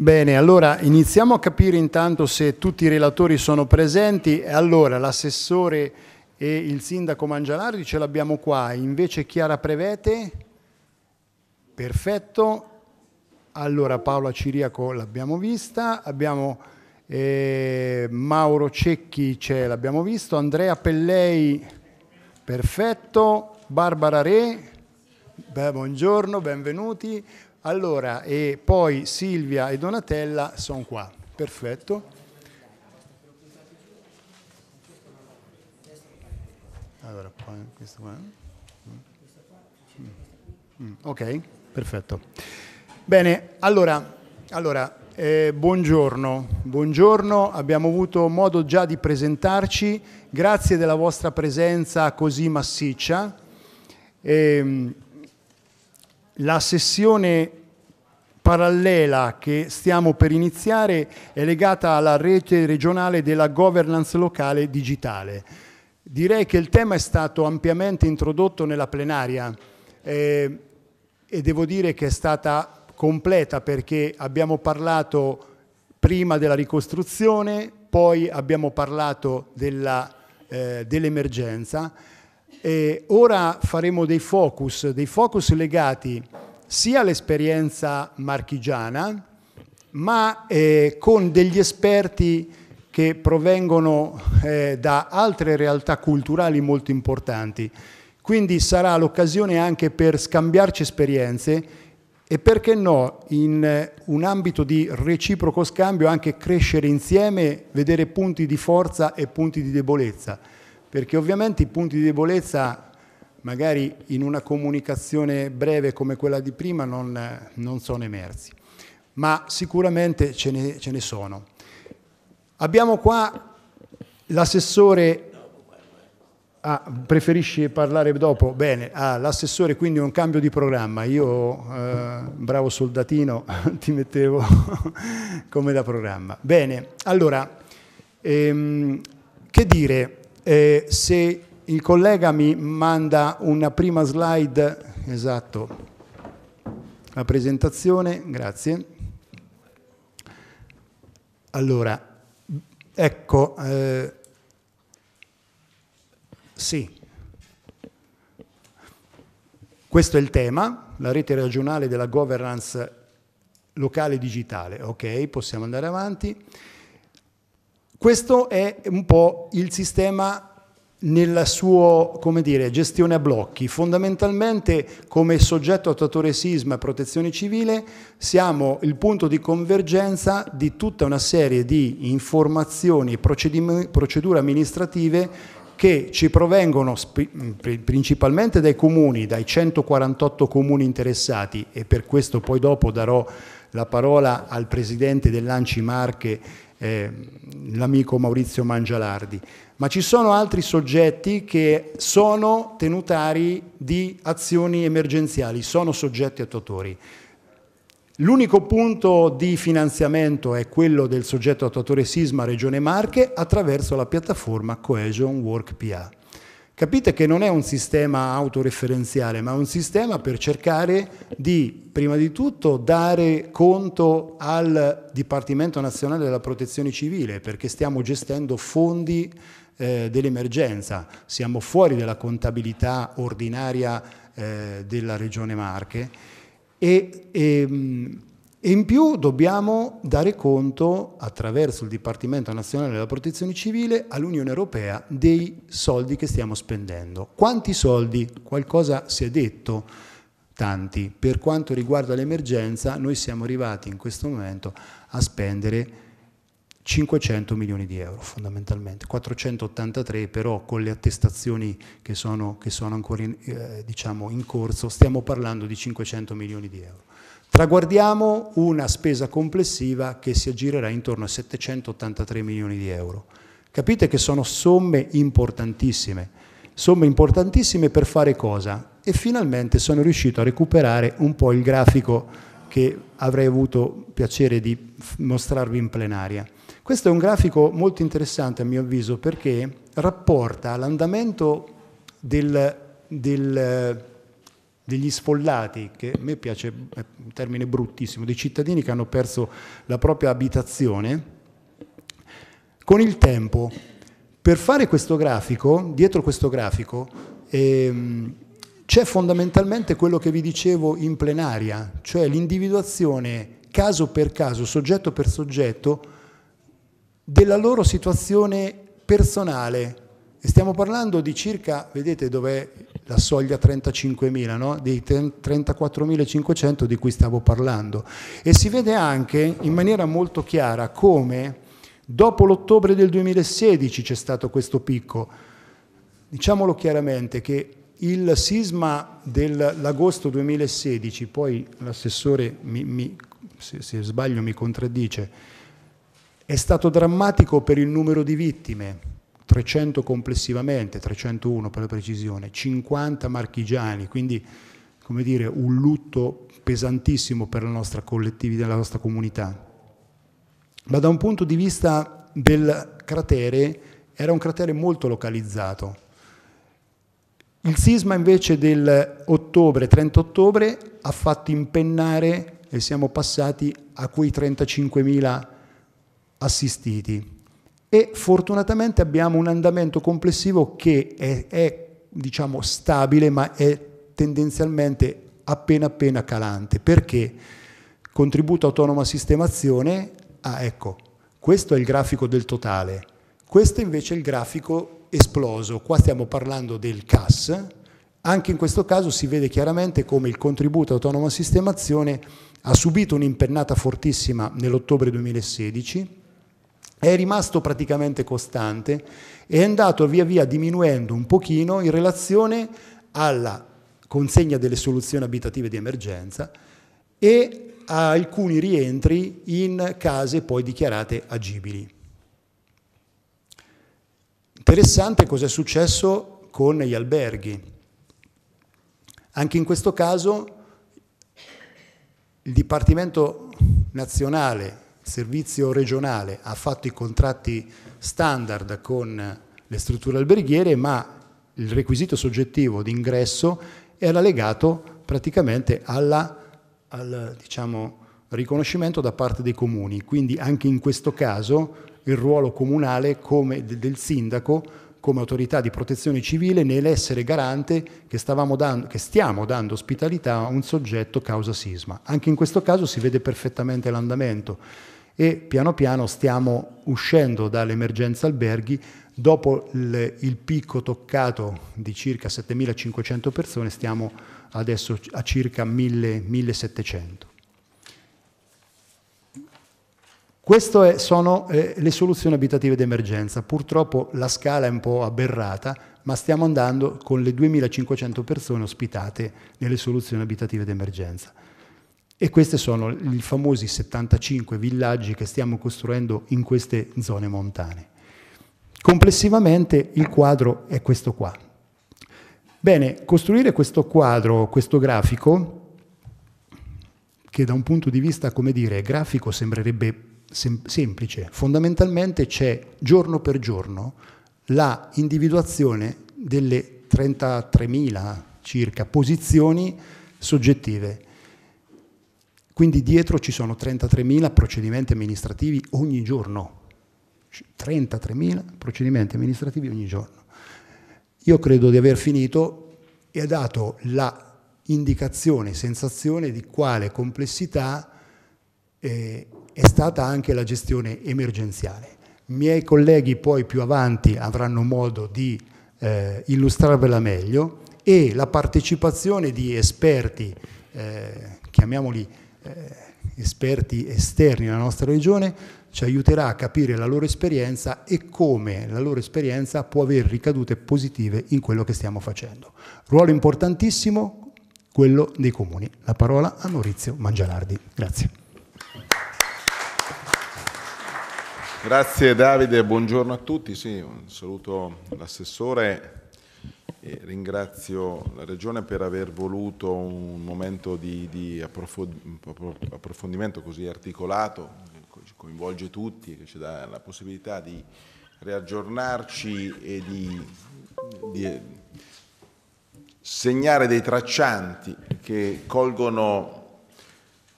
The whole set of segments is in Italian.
Bene, allora iniziamo a capire intanto se tutti i relatori sono presenti. Allora, l'assessore e il sindaco Mangialardi ce l'abbiamo qua, invece Chiara Prevete? Perfetto. Allora, Paola Ciriaco l'abbiamo vista, abbiamo eh, Mauro Cecchi ce l'abbiamo visto, Andrea Pellei, perfetto, Barbara Re, beh, buongiorno, benvenuti, allora, e poi Silvia e Donatella sono qua. Perfetto. Allora, poi questo qua. Mm. Mm. Ok, perfetto. Bene, allora, allora eh, buongiorno. buongiorno, abbiamo avuto modo già di presentarci, grazie della vostra presenza così massiccia. Eh, la sessione parallela che stiamo per iniziare è legata alla rete regionale della governance locale digitale. Direi che il tema è stato ampiamente introdotto nella plenaria eh, e devo dire che è stata completa perché abbiamo parlato prima della ricostruzione, poi abbiamo parlato eh, dell'emergenza. Eh, dell ora faremo dei focus, dei focus legati sia l'esperienza marchigiana, ma eh, con degli esperti che provengono eh, da altre realtà culturali molto importanti. Quindi sarà l'occasione anche per scambiarci esperienze e perché no, in eh, un ambito di reciproco scambio, anche crescere insieme, vedere punti di forza e punti di debolezza, perché ovviamente i punti di debolezza magari in una comunicazione breve come quella di prima non, non sono emersi, ma sicuramente ce ne, ce ne sono. Abbiamo qua l'assessore Ah, preferisci parlare dopo? Bene, ah, l'assessore quindi un cambio di programma. Io, eh, bravo soldatino, ti mettevo come da programma. Bene, allora, ehm, che dire, eh, se il collega mi manda una prima slide, esatto, la presentazione, grazie. Allora, ecco, eh, sì, questo è il tema, la rete regionale della governance locale digitale, ok, possiamo andare avanti. Questo è un po' il sistema nella sua dire, gestione a blocchi. Fondamentalmente come soggetto attuatore sisma e protezione civile siamo il punto di convergenza di tutta una serie di informazioni e procedure amministrative che ci provengono principalmente dai comuni, dai 148 comuni interessati e per questo poi dopo darò la parola al presidente dell'Anci Marche eh, l'amico Maurizio Mangialardi, ma ci sono altri soggetti che sono tenutari di azioni emergenziali, sono soggetti attuatori. L'unico punto di finanziamento è quello del soggetto attuatore sisma Regione Marche attraverso la piattaforma Cohesion Work PA. Capite che non è un sistema autoreferenziale, ma è un sistema per cercare di, prima di tutto, dare conto al Dipartimento Nazionale della Protezione Civile, perché stiamo gestendo fondi eh, dell'emergenza, siamo fuori della contabilità ordinaria eh, della Regione Marche e, e ehm, e in più dobbiamo dare conto, attraverso il Dipartimento Nazionale della Protezione Civile, all'Unione Europea dei soldi che stiamo spendendo. Quanti soldi? Qualcosa si è detto, tanti. Per quanto riguarda l'emergenza, noi siamo arrivati in questo momento a spendere 500 milioni di euro fondamentalmente, 483 però con le attestazioni che sono, che sono ancora in, eh, diciamo in corso, stiamo parlando di 500 milioni di euro. Traguardiamo una spesa complessiva che si aggirerà intorno a 783 milioni di euro. Capite che sono somme importantissime, somme importantissime per fare cosa? E finalmente sono riuscito a recuperare un po' il grafico che avrei avuto piacere di mostrarvi in plenaria. Questo è un grafico molto interessante a mio avviso perché rapporta l'andamento del, del degli sfollati, che a me piace, è un termine bruttissimo, dei cittadini che hanno perso la propria abitazione, con il tempo. Per fare questo grafico, dietro questo grafico, ehm, c'è fondamentalmente quello che vi dicevo in plenaria, cioè l'individuazione caso per caso, soggetto per soggetto, della loro situazione personale, e stiamo parlando di circa, vedete dov'è la soglia 35.000, no? dei 34.500 di cui stavo parlando. E si vede anche in maniera molto chiara come dopo l'ottobre del 2016 c'è stato questo picco. Diciamolo chiaramente che il sisma dell'agosto 2016, poi l'assessore mi, mi, se, se sbaglio mi contraddice, è stato drammatico per il numero di vittime 300 complessivamente, 301 per la precisione, 50 marchigiani, quindi come dire, un lutto pesantissimo per la nostra collettività, la nostra comunità. Ma da un punto di vista del cratere, era un cratere molto localizzato. Il sisma invece del ottobre, 30 ottobre, ha fatto impennare e siamo passati a quei 35.000 assistiti e fortunatamente abbiamo un andamento complessivo che è, è diciamo, stabile ma è tendenzialmente appena appena calante. Perché? Contributo autonomo a sistemazione, ah ecco, questo è il grafico del totale, questo invece è il grafico esploso, qua stiamo parlando del CAS, anche in questo caso si vede chiaramente come il contributo autonomo a sistemazione ha subito un'impennata fortissima nell'ottobre 2016, è rimasto praticamente costante e è andato via via diminuendo un pochino in relazione alla consegna delle soluzioni abitative di emergenza e a alcuni rientri in case poi dichiarate agibili. Interessante cosa è successo con gli alberghi. Anche in questo caso il Dipartimento nazionale servizio regionale ha fatto i contratti standard con le strutture alberghiere, ma il requisito soggettivo di ingresso era legato praticamente alla, al diciamo, riconoscimento da parte dei comuni. Quindi anche in questo caso il ruolo comunale come, del sindaco come autorità di protezione civile nell'essere garante che, dando, che, stiamo dando ospitalità a un soggetto causa sisma. Anche in questo caso si vede perfettamente l'andamento e piano piano stiamo uscendo dall'emergenza alberghi. Dopo il, il picco toccato di circa 7.500 persone stiamo adesso a circa 1.700. Queste sono eh, le soluzioni abitative d'emergenza. Purtroppo la scala è un po' aberrata, ma stiamo andando con le 2500 persone ospitate nelle soluzioni abitative d'emergenza. E questi sono i famosi 75 villaggi che stiamo costruendo in queste zone montane. Complessivamente il quadro è questo qua. Bene, costruire questo quadro, questo grafico, che da un punto di vista, come dire, grafico sembrerebbe sem semplice, fondamentalmente c'è giorno per giorno la individuazione delle 33.000 circa posizioni soggettive quindi dietro ci sono 33.000 procedimenti amministrativi ogni giorno. 33.000 procedimenti amministrativi ogni giorno. Io credo di aver finito e ha dato la indicazione, sensazione di quale complessità eh, è stata anche la gestione emergenziale. I miei colleghi poi più avanti avranno modo di eh, illustrarvela meglio e la partecipazione di esperti, eh, chiamiamoli eh, esperti esterni alla nostra regione ci aiuterà a capire la loro esperienza e come la loro esperienza può avere ricadute positive in quello che stiamo facendo. Ruolo importantissimo, quello dei comuni. La parola a Maurizio Mangialardi. Grazie. Grazie Davide, buongiorno a tutti. Sì, saluto l'assessore e ringrazio la Regione per aver voluto un momento di, di approfondimento così articolato, che coinvolge tutti, e che ci dà la possibilità di riaggiornarci e di, di segnare dei traccianti che colgono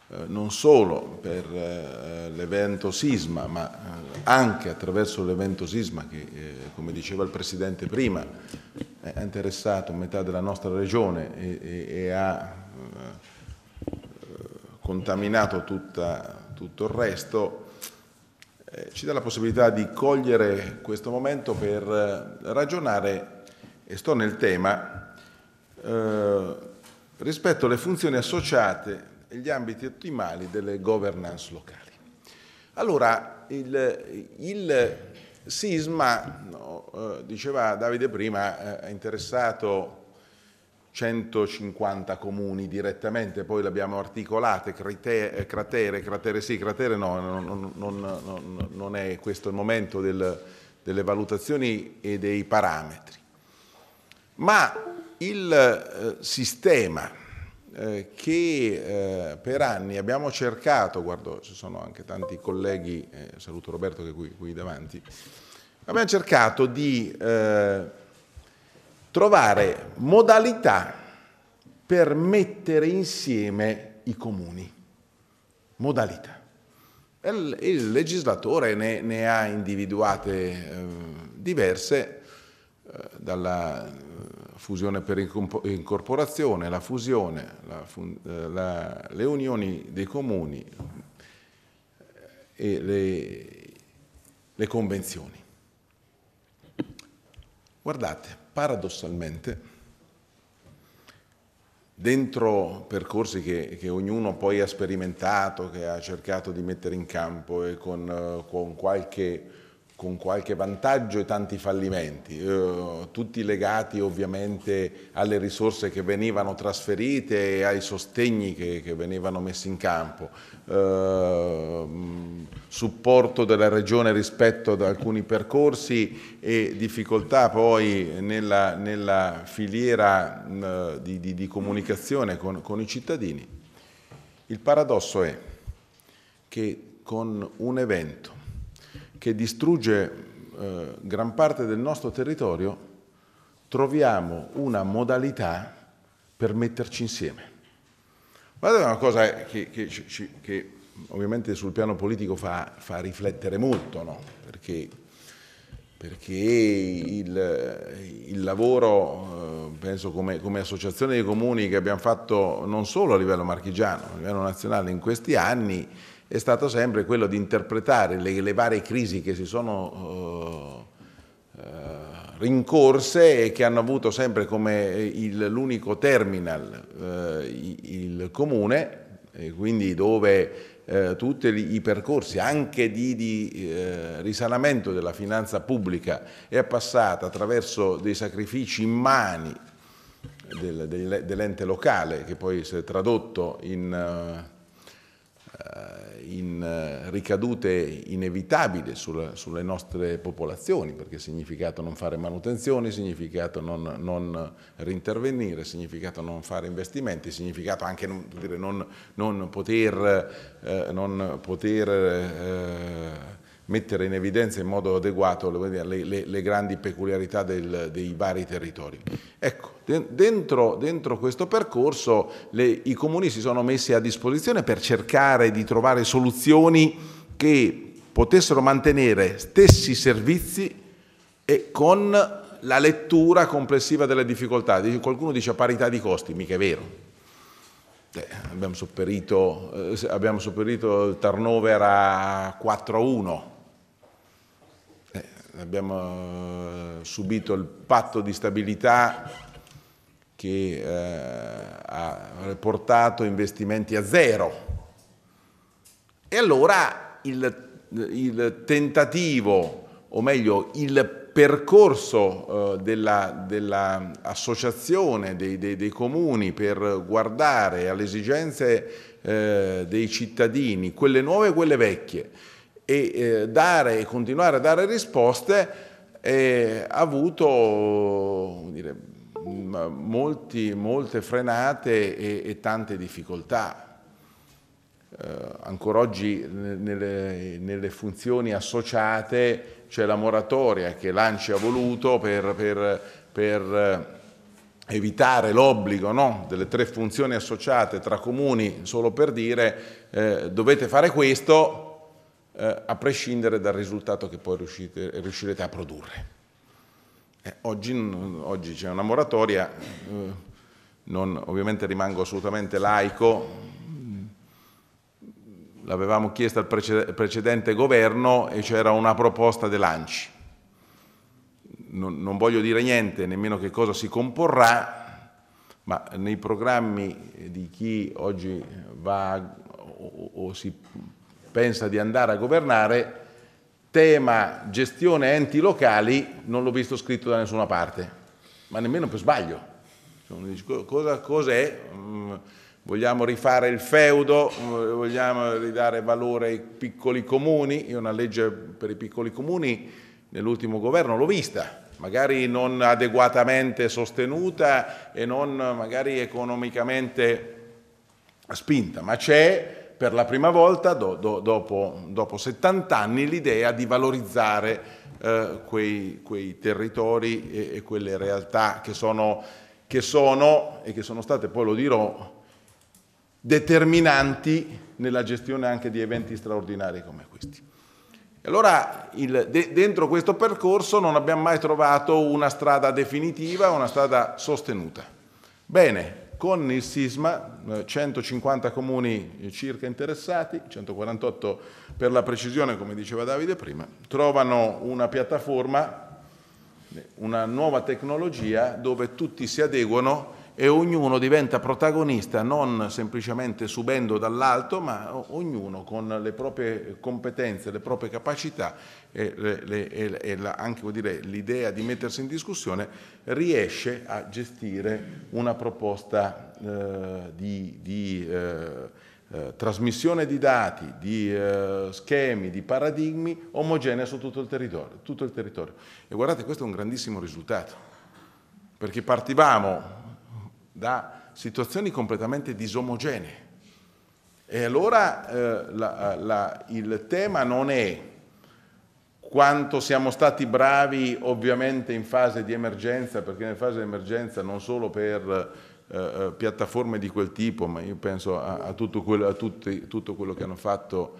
eh, non solo per eh, l'evento sisma, ma eh, anche attraverso l'evento sisma che, come diceva il Presidente prima, ha interessato metà della nostra regione e, e, e ha eh, contaminato tutta, tutto il resto, eh, ci dà la possibilità di cogliere questo momento per eh, ragionare, e sto nel tema, eh, rispetto alle funzioni associate e gli ambiti ottimali delle governance locali. Allora, il, il sisma, no, eh, diceva Davide prima, ha eh, interessato 150 comuni direttamente, poi le abbiamo articolate, eh, cratere, cratere sì, cratere no, non, non, non è questo il momento del, delle valutazioni e dei parametri. Ma il sistema eh, che eh, per anni abbiamo cercato, guardo ci sono anche tanti colleghi, eh, saluto Roberto che è qui, qui davanti, abbiamo cercato di eh, trovare modalità per mettere insieme i comuni, modalità. Il, il legislatore ne, ne, ha individuate eh, diverse, dalla fusione per incorporazione, la fusione, la, eh, la, le unioni dei comuni eh, e le, le convenzioni. Guardate, paradossalmente, dentro percorsi che, che, ognuno poi ha sperimentato, che ha cercato di mettere in campo e con, eh, con qualche con qualche vantaggio e tanti fallimenti, eh, tutti legati ovviamente alle risorse che venivano trasferite e ai sostegni che, che venivano messi in campo, eh, supporto della Regione rispetto ad alcuni percorsi e difficoltà poi nella, nella filiera eh, di, di, di, comunicazione con, con i cittadini. Il paradosso è che con un evento che distrugge eh, gran parte del nostro territorio, troviamo una modalità per metterci insieme. Guardate una cosa che, che, che ovviamente sul piano politico fa, fa riflettere molto, no? perché, perché il, il, lavoro, eh, penso come, come, associazione dei comuni che abbiamo fatto non solo a livello marchigiano, ma a livello nazionale in questi anni, è stato sempre quello di interpretare le, le varie crisi che si sono eh, eh rincorse e che hanno avuto sempre come l'unico terminal eh, il, comune, e quindi dove eh, tutti i percorsi anche di, di eh, risanamento della finanza pubblica è passata attraverso dei sacrifici immani del, del, dell'ente locale che poi si è tradotto in eh, in eh, ricadute inevitabili sulla, sulle nostre popolazioni, perché significato non fare manutenzioni, significato non, non rintervenire, significato non fare investimenti, significato anche non, dire, non, non poter, eh, poter eh, mettere in evidenza in modo adeguato le, le, le grandi peculiarità del, dei vari territori. Ecco, dentro, dentro questo percorso le, i comuni si sono messi a disposizione per cercare di trovare soluzioni che potessero mantenere stessi servizi e con la lettura complessiva delle difficoltà. Qualcuno dice a parità di costi, mica è vero. Eh, abbiamo, sopperito, eh, il turnover a 4 a 1 abbiamo eh, subito il patto di stabilità che eh, ha portato investimenti a zero. E allora il, il tentativo, o meglio il percorso dell'associazione eh, della dei, dei, dei, comuni per guardare alle esigenze eh, dei cittadini, quelle nuove e quelle vecchie, e eh, dare e continuare a dare risposte eh, ha avuto dire, molti, molte frenate e, e tante difficoltà. Eh, ancora oggi nelle, nelle funzioni associate c'è la moratoria che l'ANCI ha voluto per, per, per eh, evitare l'obbligo no? delle tre funzioni associate tra comuni, solo per dire eh, dovete fare questo, eh, a prescindere dal risultato che poi riuscite, riuscirete a produrre. Eh, oggi, oggi c'è una moratoria, eh, non, ovviamente rimango assolutamente laico, l'avevamo chiesta al preced precedente governo e c'era una proposta dell'ANCI. Non, non voglio dire niente, nemmeno che cosa si comporrà, ma nei programmi di chi oggi va o, o si pensa di andare a governare, tema gestione enti locali non l'ho visto scritto da nessuna parte, ma nemmeno per sbaglio. Cioè, cosa, cos'è? Mm, vogliamo rifare il feudo, mm, vogliamo ridare valore ai piccoli comuni, io una legge per i piccoli comuni nell'ultimo governo l'ho vista, magari non adeguatamente sostenuta e non magari economicamente spinta, ma c'è per la prima volta, do, do, dopo, dopo, 70 anni, l'idea di valorizzare eh, quei, quei, territori e, e, quelle realtà che sono, che sono, e che sono state, poi lo dirò, determinanti nella gestione anche di eventi straordinari come questi. Allora, il, de, dentro questo percorso non abbiamo mai trovato una strada definitiva, una strada sostenuta. Bene, con il sisma, 150 eh, comuni circa interessati, 148 per la precisione, come diceva Davide prima, trovano una piattaforma, una nuova tecnologia dove tutti si adeguano e ognuno diventa protagonista non semplicemente subendo dall'alto, ma ognuno con le proprie competenze, le proprie capacità e, le, e, e la, anche dire, l'idea di mettersi in discussione riesce a gestire una proposta eh, di, di eh, eh, trasmissione di dati, di eh, schemi, di paradigmi omogenea su tutto il, territorio, tutto il territorio. E guardate, questo è un grandissimo risultato, perché partivamo da situazioni completamente disomogenee. E allora eh, la, la, il tema non è quanto siamo stati bravi ovviamente in fase di emergenza, perché in fase di emergenza non solo per eh, eh, piattaforme di quel tipo, ma io penso a, a, tutto, quello, a tutti, tutto, quello, che hanno fatto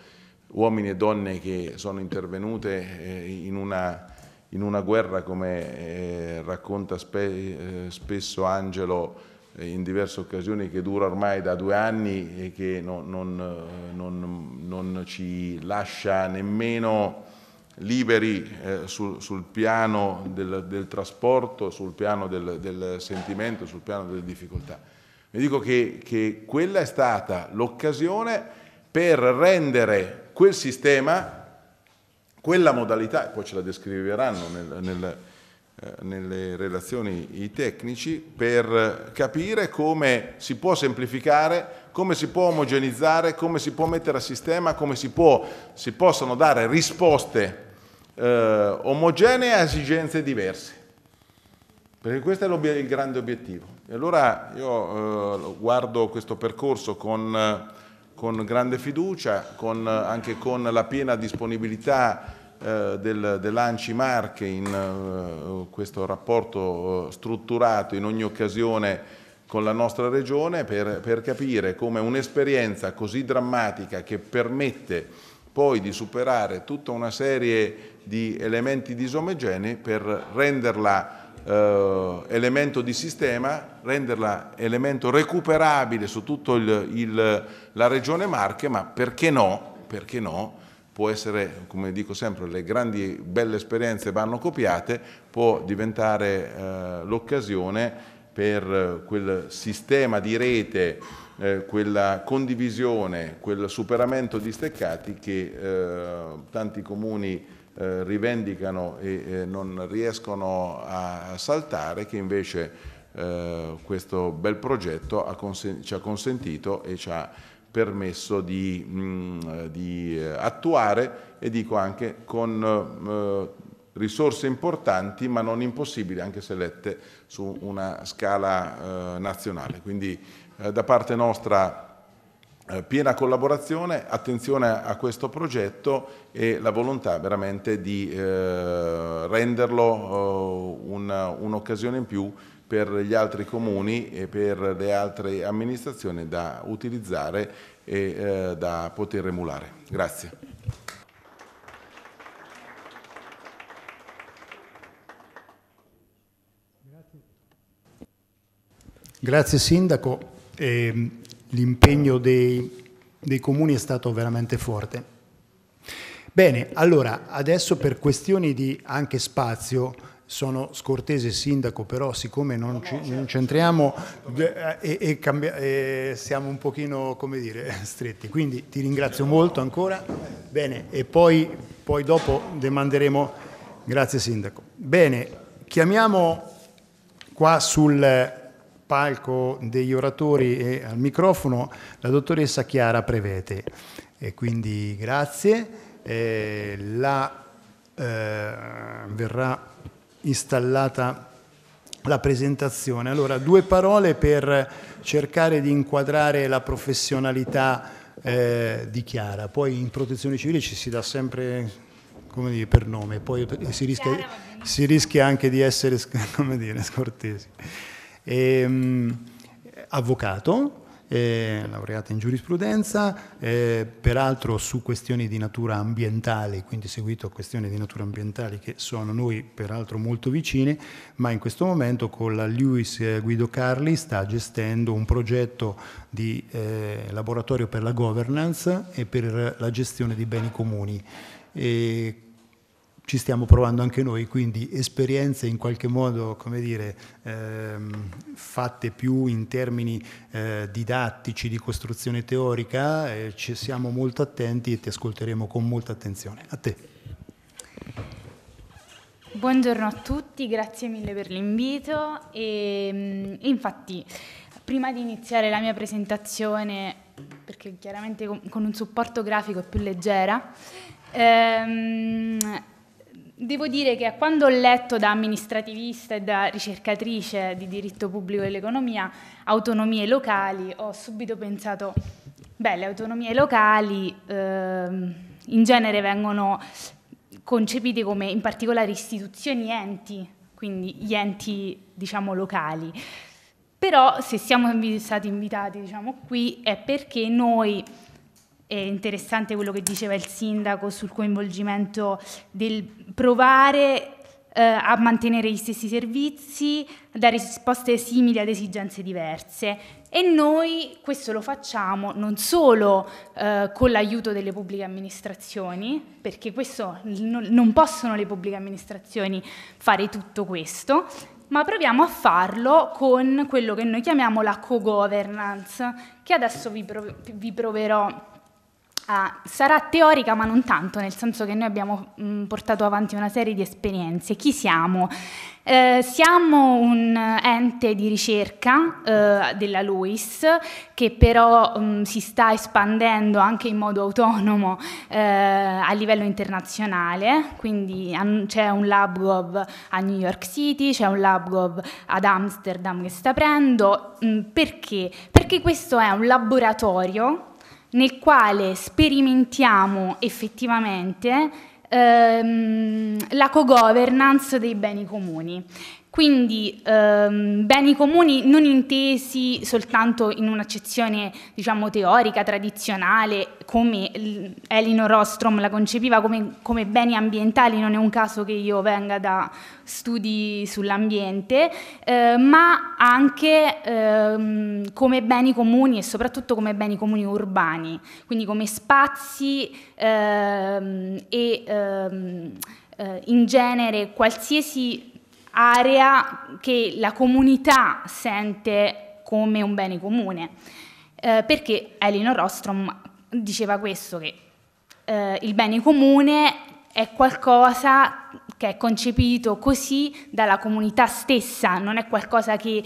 uomini e donne che sono intervenute eh, in, una, in, una, guerra come eh, racconta spe, eh, spesso Angelo eh, in diverse occasioni che dura ormai da due anni e che non, non, eh, non, non ci lascia nemmeno liberi eh, sul, sul, piano del, del, trasporto, sul piano del, del, sentimento, sul piano delle difficoltà. Vi dico che, che quella è stata l'occasione per rendere quel sistema, quella modalità, poi ce la descriveranno nel, nel eh, nelle relazioni i tecnici per capire come si può semplificare, come si può omogenizzare, come si può mettere a sistema, come si, può, si possono dare risposte eh, omogenee a esigenze diverse. Perché questo è il grande obiettivo. E allora io eh, guardo questo percorso con, eh, con grande fiducia, con, anche con la piena disponibilità eh, del, dell'Anci Marche in eh, questo rapporto eh, strutturato in ogni occasione con la nostra regione per, per capire come un'esperienza così drammatica che permette poi di superare tutta una serie di elementi disomogenei per renderla eh, elemento di sistema, renderla elemento recuperabile su tutta la regione Marche, ma perché no, perché no può essere, come dico sempre, le grandi belle esperienze vanno copiate, può diventare eh, l'occasione per eh, quel sistema di rete, eh, quella condivisione, quel superamento di steccati che eh, tanti comuni eh, rivendicano e non riescono a saltare, che invece eh, questo bel progetto ha ci ha consentito e ci ha permesso di, mh, mm, eh, di eh, attuare e dico anche con eh, risorse importanti ma non impossibili anche se lette su una scala eh, nazionale. Quindi eh, da parte nostra eh, piena collaborazione, attenzione a questo progetto e la volontà veramente di renderlo oh, un'occasione un in più per gli altri comuni e per le altre amministrazioni da utilizzare e eh, da poter emulare. Grazie. Grazie Sindaco, eh, l'impegno dei, dei, comuni è stato veramente forte. Bene, allora adesso per questioni di anche spazio sono scortese sindaco, però siccome non, ci, non c'entriamo e, eh, eh, e, cambia, e, eh, siamo un pochino, come dire, stretti. Quindi ti ringrazio molto ancora. Bene, e poi, poi dopo demanderemo. Grazie sindaco. Bene, chiamiamo qua sul palco degli oratori e al microfono la dottoressa Chiara Prevete. E quindi grazie. Eh, la eh, verrà installata la presentazione. Allora, due parole per cercare di inquadrare la professionalità eh, di Chiara. Poi in protezione civile ci si dà sempre dire, per nome, poi si rischia, si rischia, anche di essere come dire, scortesi. E, ehm, avvocato, eh, laureata in giurisprudenza, eh, peraltro su questioni di natura ambientale, quindi seguito a questioni di natura ambientale che sono noi peraltro molto vicine, ma in questo momento con la Lewis eh, Guido Carli sta gestendo un progetto di eh, laboratorio per la governance e per la gestione di beni comuni. E ci stiamo provando anche noi, quindi esperienze in qualche modo, come dire, ehm, fatte più in termini eh, didattici, di costruzione teorica, eh, ci siamo molto attenti e ti ascolteremo con molta attenzione. A te. Buongiorno a tutti, grazie mille per l'invito e ehm, infatti prima di iniziare la mia presentazione, perché chiaramente con un supporto grafico è più leggera, ehm, Devo dire che quando ho letto da amministrativista e da ricercatrice di diritto pubblico e dell'economia autonomie locali, ho subito pensato, beh, le autonomie locali eh, in genere vengono concepite come in particolare istituzioni enti, quindi gli enti diciamo locali. Però se siamo stati invitati diciamo, qui è perché noi è interessante quello che diceva il sindaco sul coinvolgimento del provare eh, a mantenere gli stessi servizi, dare risposte simili ad esigenze diverse. E noi questo lo facciamo non solo eh, con l'aiuto delle pubbliche amministrazioni, perché questo, non, non possono le pubbliche amministrazioni fare tutto questo, ma proviamo a farlo con quello che noi chiamiamo la co-governance, che adesso vi, prov vi proverò Ah, sarà teorica ma non tanto, nel senso che noi abbiamo mh, mm, portato avanti una serie di esperienze. Chi siamo? Eh, siamo un ente di ricerca eh, della LUIS che però mh, mm, si sta espandendo anche in modo autonomo eh, a livello internazionale, quindi c'è un lab gov a New York City, c'è un lab gov ad Amsterdam che sta aprendo. Mh, mm, perché? Perché questo è un laboratorio nel quale sperimentiamo effettivamente ehm, la co-governance dei beni comuni. Quindi ehm, beni comuni non intesi soltanto in un'accezione diciamo, teorica, tradizionale, come Elinor Ostrom la concepiva come, come, beni ambientali, non è un caso che io venga da studi sull'ambiente, eh, ma anche ehm, come beni comuni e soprattutto come beni comuni urbani, quindi come spazi ehm, e ehm, eh, in genere qualsiasi area che la comunità sente come un bene comune, eh, perché Elinor Ostrom diceva questo, che eh, il bene comune è qualcosa che è concepito così dalla comunità stessa, non è qualcosa che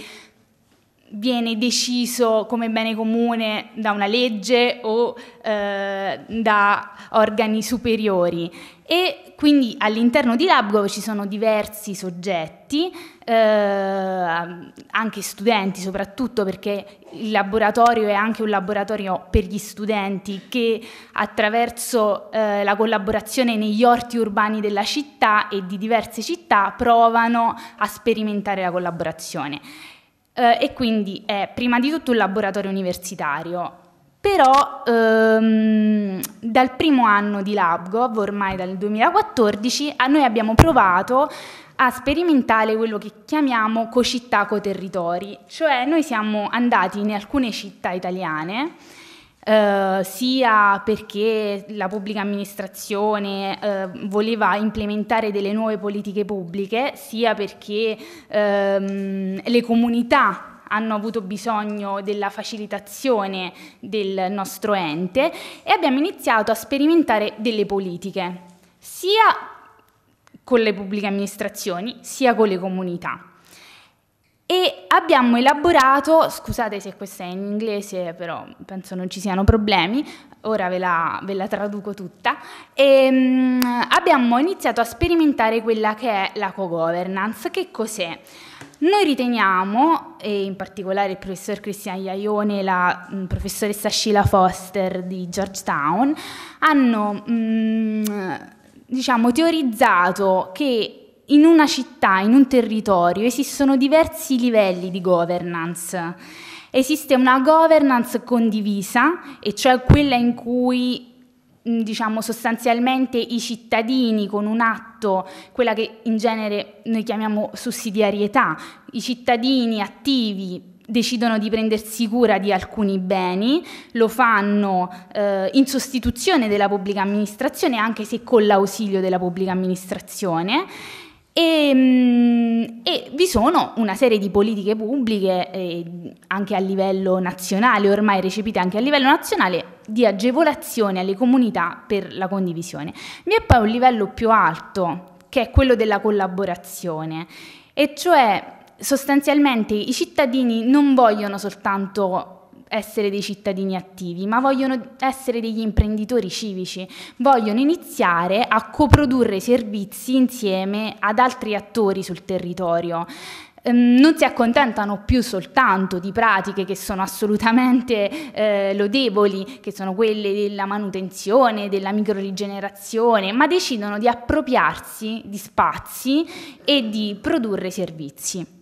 viene deciso come bene comune da una legge o eh, da organi superiori. E quindi all'interno di LabGov ci sono diversi soggetti, eh, anche studenti soprattutto perché il laboratorio è anche un laboratorio per gli studenti che attraverso eh, la collaborazione negli orti urbani della città e di diverse città provano a sperimentare la collaborazione eh, e quindi è prima di tutto un laboratorio universitario. Però ehm, dal primo anno di LabGov, ormai dal 2014, noi abbiamo provato a sperimentare quello che chiamiamo co-città co-territori, cioè noi siamo andati in alcune città italiane eh, sia perché la pubblica amministrazione eh, voleva implementare delle nuove politiche pubbliche, sia perché ehm, le comunità hanno avuto bisogno della facilitazione del nostro ente e abbiamo iniziato a sperimentare delle politiche, sia con le pubbliche amministrazioni, sia con le comunità. E abbiamo elaborato, scusate se questa è in inglese, però penso non ci siano problemi, ora ve la, ve la traduco tutta, e, um, abbiamo iniziato a sperimentare quella che è la co-governance. Che cos'è? Noi riteniamo, e in particolare il professor Cristian Iaione e la mh, mm, professoressa Sheila Foster di Georgetown, hanno mh, mm, diciamo, teorizzato che in una città, in un territorio, esistono diversi livelli di governance. Esiste una governance condivisa, e cioè quella in cui diciamo sostanzialmente i cittadini con un atto, quella che in genere noi chiamiamo sussidiarietà, i cittadini attivi decidono di prendersi cura di alcuni beni, lo fanno eh, in sostituzione della pubblica amministrazione, anche se con l'ausilio della pubblica amministrazione e, mm, e, vi sono una serie di politiche pubbliche, eh, anche a livello nazionale, ormai recepite anche a livello nazionale, di agevolazione alle comunità per la condivisione. Vi è poi un livello più alto, che è quello della collaborazione, e cioè sostanzialmente i cittadini non vogliono soltanto essere dei cittadini attivi, ma vogliono essere degli imprenditori civici, vogliono iniziare a coprodurre servizi insieme ad altri attori sul territorio ehm, non si accontentano più soltanto di pratiche che sono assolutamente eh, lodevoli, che sono quelle della manutenzione, della microrigenerazione, ma decidono di appropriarsi di spazi e di produrre servizi.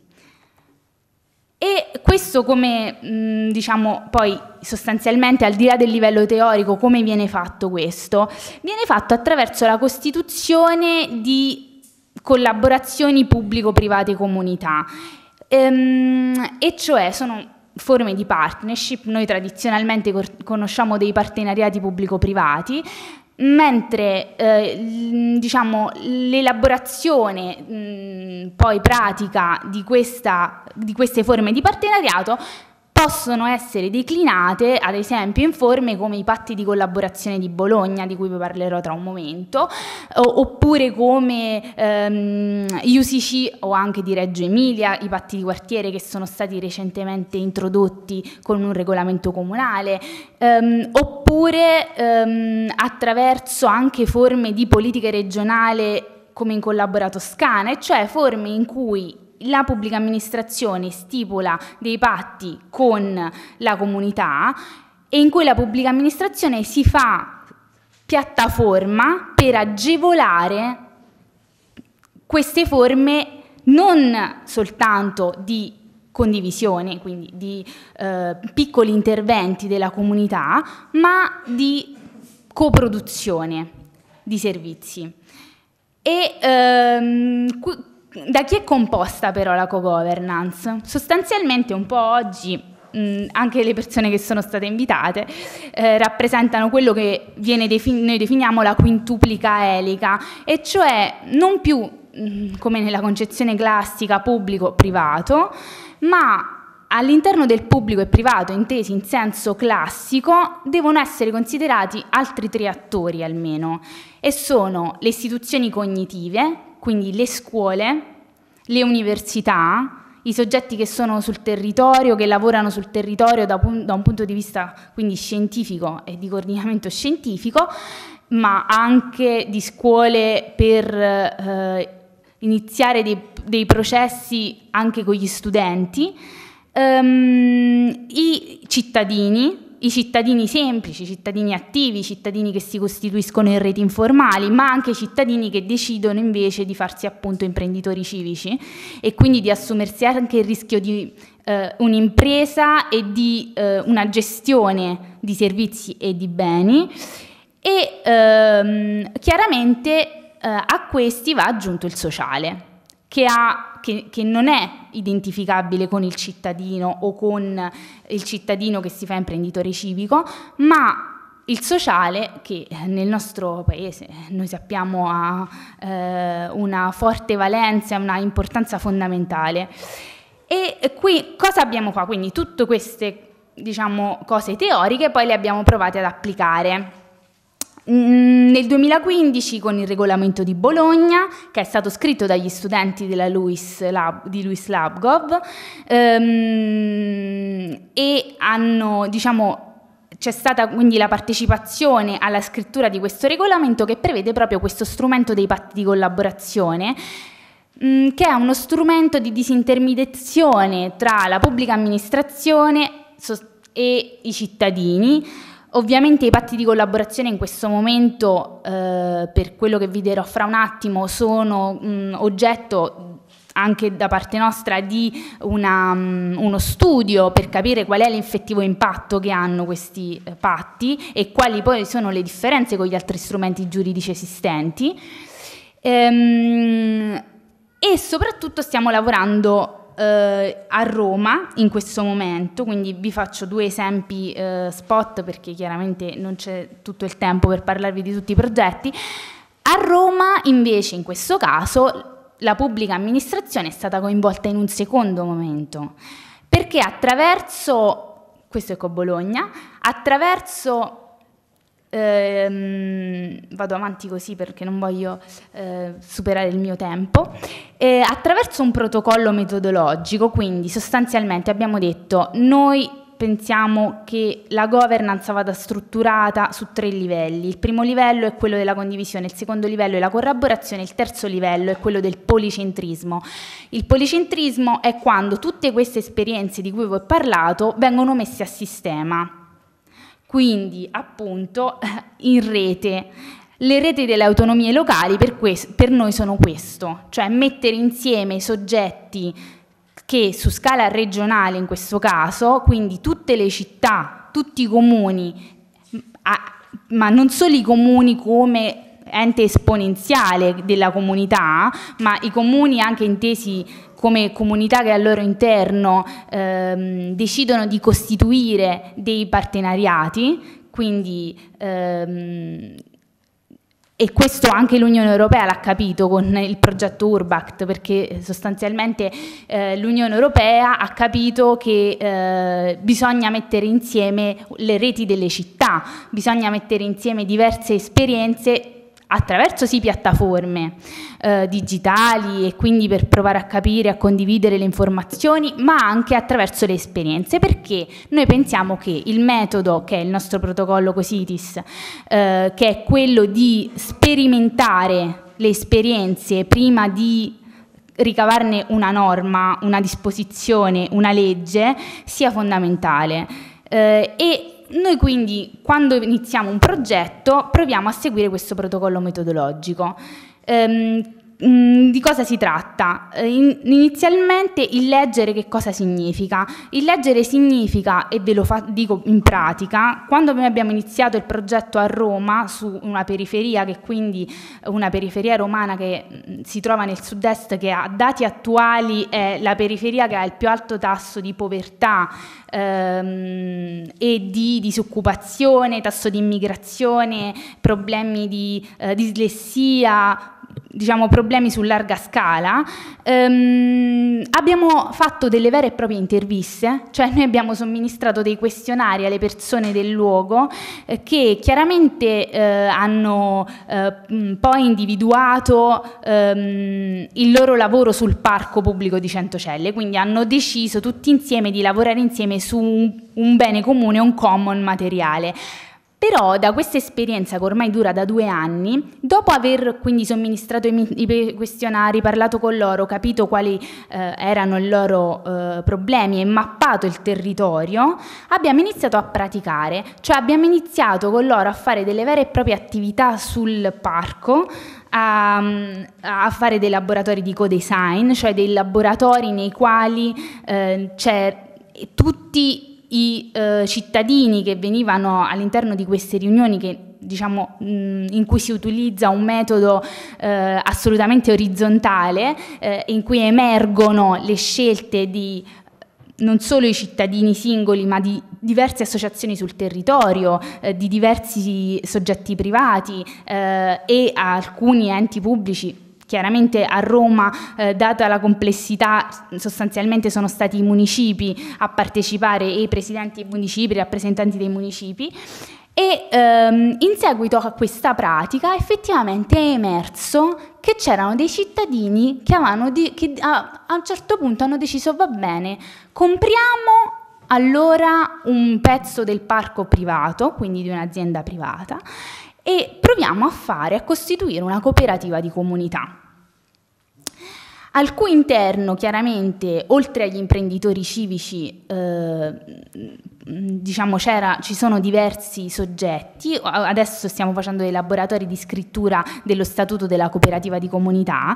E questo come, mm, diciamo, poi sostanzialmente al di là del livello teorico, come viene fatto questo? Viene fatto attraverso la costituzione di collaborazioni pubblico-private comunità, ehm, e cioè sono forme di partnership, noi tradizionalmente conosciamo dei partenariati pubblico-privati, mentre eh, diciamo, l'elaborazione mh, mm, poi pratica di, questa, di queste forme di partenariato possono essere declinate ad esempio in forme come i patti di collaborazione di Bologna, di cui vi parlerò tra un momento, oppure come ehm, UCC o anche di Reggio Emilia, i patti di quartiere che sono stati recentemente introdotti con un regolamento comunale, ehm, oppure ehm, attraverso anche forme di politica regionale come in Collabora Toscana, e cioè forme in cui la pubblica amministrazione stipula dei patti con la comunità e in cui la pubblica amministrazione si fa piattaforma per agevolare queste forme non soltanto di condivisione, quindi di eh, piccoli interventi della comunità, ma di coproduzione di servizi. E ehm, da chi è composta però la co-governance? Sostanzialmente un po' oggi mh, anche le persone che sono state invitate eh, rappresentano quello che defin- noi definiamo la quintuplica elica, e cioè non più mh, come nella concezione classica pubblico-privato, ma all'interno del pubblico e privato, intesi in senso classico, devono essere considerati altri tre attori almeno, e sono le istituzioni cognitive, quindi le scuole, le università, i soggetti che sono sul territorio, che lavorano sul territorio da, da un punto di vista quindi scientifico e di coordinamento scientifico, ma anche di scuole per eh, iniziare dei, dei, processi anche con gli studenti, ehm, i cittadini, i cittadini semplici, i cittadini attivi, i cittadini che si costituiscono in reti informali, ma anche i cittadini che decidono invece di farsi appunto imprenditori civici e quindi di assumersi anche il rischio di eh, un'impresa e di eh, una gestione di servizi e di beni e ehm, chiaramente eh, a questi va aggiunto il sociale che ha che, che, non è identificabile con il cittadino o con il cittadino che si fa imprenditore civico, ma il sociale che nel nostro paese noi sappiamo ha eh, una forte valenza, una importanza fondamentale. E qui cosa abbiamo qua? Quindi tutte queste diciamo, cose teoriche poi le abbiamo provate ad applicare. Nel 2015 con il regolamento di Bologna, che è stato scritto dagli studenti Lewis Lab, di Luis Labgov, ehm, e hanno, diciamo, c'è stata quindi la partecipazione alla scrittura di questo regolamento che prevede proprio questo strumento dei patti di collaborazione mm, che è uno strumento di disintermediazione tra la pubblica amministrazione e i cittadini Ovviamente i patti di collaborazione in questo momento, eh, per quello che vi dirò fra un attimo, sono mh, oggetto anche da parte nostra di una, um, uno studio per capire qual è l'effettivo impatto che hanno questi eh, patti e quali poi sono le differenze con gli altri strumenti giuridici esistenti. Ehm, e soprattutto stiamo lavorando eh, a Roma in questo momento, quindi vi faccio due esempi eh, spot perché chiaramente non c'è tutto il tempo per parlarvi di tutti i progetti. A Roma invece in questo caso la pubblica amministrazione è stata coinvolta in un secondo momento, perché attraverso, questo è Co Bologna, attraverso ehm, vado avanti così perché non voglio eh, superare il mio tempo, eh, attraverso un protocollo metodologico, quindi sostanzialmente abbiamo detto noi pensiamo che la governance vada strutturata su tre livelli. Il primo livello è quello della condivisione, il secondo livello è la collaborazione, il terzo livello è quello del policentrismo. Il policentrismo è quando tutte queste esperienze di cui vi ho parlato vengono messe a sistema quindi appunto in rete. Le reti delle autonomie locali per, questo, per noi sono questo, cioè mettere insieme soggetti che su scala regionale in questo caso, quindi tutte le città, tutti i comuni, ma non solo i comuni come ente esponenziale della comunità, ma i comuni anche intesi come comunità che al loro interno ehm, decidono di costituire dei partenariati, quindi ehm, e questo anche l'Unione Europea l'ha capito con il progetto Urbact, perché sostanzialmente eh, l'Unione Europea ha capito che eh, bisogna mettere insieme le reti delle città, bisogna mettere insieme diverse esperienze attraverso sì piattaforme eh, digitali e quindi per provare a capire, a condividere le informazioni, ma anche attraverso le esperienze, perché noi pensiamo che il metodo, che è il nostro protocollo Cositis, eh, che è quello di sperimentare le esperienze prima di ricavarne una norma, una disposizione, una legge, sia fondamentale. Eh, e noi quindi quando iniziamo un progetto proviamo a seguire questo protocollo metodologico. Ehm, Mm, di cosa si tratta? Eh, inizialmente il leggere che cosa significa? Il leggere significa, e ve lo fa, dico in pratica, quando noi abbiamo iniziato il progetto a Roma su una periferia che quindi una periferia romana che mm, si trova nel sud-est che a dati attuali è la periferia che ha il più alto tasso di povertà ehm, e di disoccupazione, tasso di immigrazione, problemi di eh, dislessia, diciamo, problemi su larga scala, ehm, abbiamo fatto delle vere e proprie interviste, cioè noi abbiamo somministrato dei questionari alle persone del luogo eh, che chiaramente eh, hanno eh, poi individuato ehm, il loro lavoro sul parco pubblico di Centocelle, quindi hanno deciso tutti insieme di lavorare insieme su un, un bene comune, un common materiale. Però da questa esperienza che ormai dura da due anni, dopo aver quindi somministrato i, questionari, parlato con loro, capito quali eh, erano i loro eh, problemi e mappato il territorio, abbiamo iniziato a praticare, cioè abbiamo iniziato con loro a fare delle vere e proprie attività sul parco, a, a, fare dei laboratori di co-design, cioè dei laboratori nei quali eh, c'è tutti i eh, cittadini che venivano all'interno di queste riunioni che, diciamo, in cui si utilizza un metodo eh, assolutamente orizzontale eh, in cui emergono le scelte di non solo i cittadini singoli, ma di diverse associazioni sul territorio, eh, di diversi soggetti privati eh, e alcuni enti pubblici Chiaramente a Roma, eh, data la complessità, sostanzialmente sono stati i municipi a partecipare e i presidenti dei municipi, i rappresentanti dei municipi. E ehm, in seguito a questa pratica effettivamente è emerso che c'erano dei cittadini che, di, che a, a un certo punto hanno deciso va bene, compriamo allora un pezzo del parco privato, quindi di un'azienda privata, e proviamo a fare, a costituire una cooperativa di comunità al cui interno chiaramente, oltre agli imprenditori civici, eh, diciamo ci sono diversi soggetti, adesso stiamo facendo dei laboratori di scrittura dello statuto della cooperativa di comunità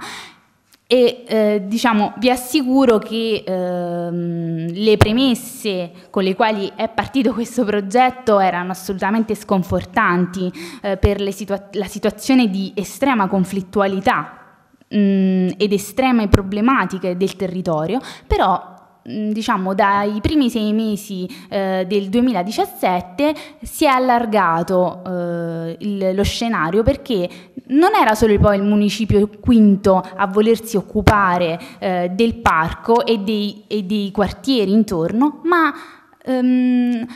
e eh, diciamo, vi assicuro che ehm, le premesse con le quali è partito questo progetto erano assolutamente sconfortanti eh, per situa la situazione di estrema conflittualità mh, mm, ed estreme problematiche del territorio, però mm, diciamo dai primi sei mesi eh, del 2017 si è allargato eh, il, lo scenario perché non era solo poi il municipio quinto a volersi occupare eh, del parco e dei, e dei, quartieri intorno, ma ehm,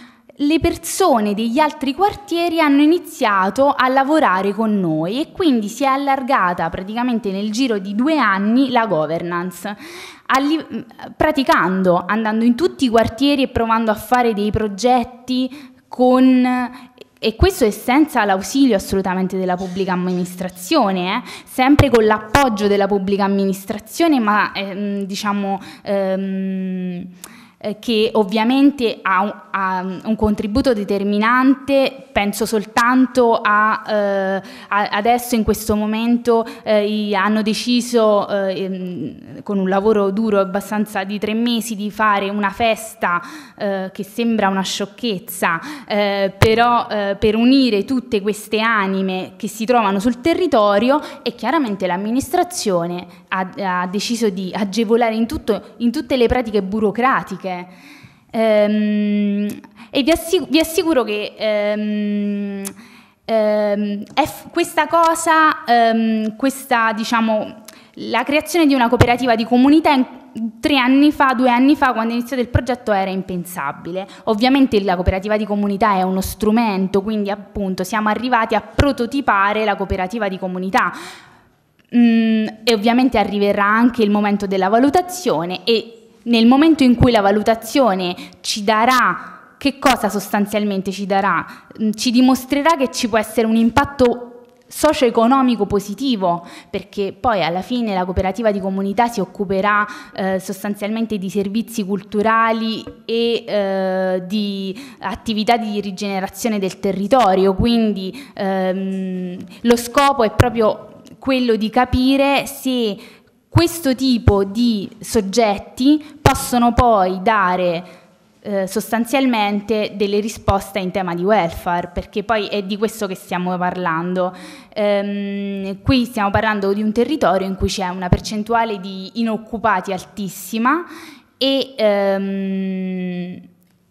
le persone degli altri quartieri hanno iniziato a lavorare con noi e quindi si è allargata praticamente nel giro di due anni la governance, Alli- praticando, andando in tutti i quartieri e provando a fare dei progetti con... E questo è senza l'ausilio assolutamente della pubblica amministrazione, eh? sempre con l'appoggio della pubblica amministrazione, ma ehm, diciamo... Ehm, eh, che ovviamente ha un, ha un, contributo determinante, penso soltanto a, eh, a adesso in questo momento eh, hanno deciso eh, ehm, con un lavoro duro abbastanza di tre mesi di fare una festa eh, che sembra una sciocchezza, però per unire tutte queste anime che si trovano sul territorio e chiaramente l'amministrazione ha, ha deciso di agevolare in, tutto, in tutte le pratiche burocratiche. Ehm, e vi, assicuro, vi assicuro che ehm, ehm, questa cosa, ehm, questa, diciamo, la creazione di una cooperativa di comunità in, tre anni fa, due anni fa, quando è iniziato il progetto era impensabile. Ovviamente la cooperativa di comunità è uno strumento, quindi appunto siamo arrivati a prototipare la cooperativa di comunità. Mm, e ovviamente arriverà anche il momento della valutazione e nel momento in cui la valutazione ci darà che cosa sostanzialmente ci darà? Mm, ci dimostrerà che ci può essere un impatto socio-economico positivo, perché poi alla fine la cooperativa di comunità si occuperà eh, sostanzialmente di servizi culturali e eh, di attività di rigenerazione del territorio, quindi ehm, lo scopo è proprio quello di capire se questo tipo di soggetti possono poi dare eh, sostanzialmente delle risposte in tema di welfare, perché poi è di questo che stiamo parlando. Ehm, qui stiamo parlando di un territorio in cui c'è una percentuale di inoccupati altissima e, ehm,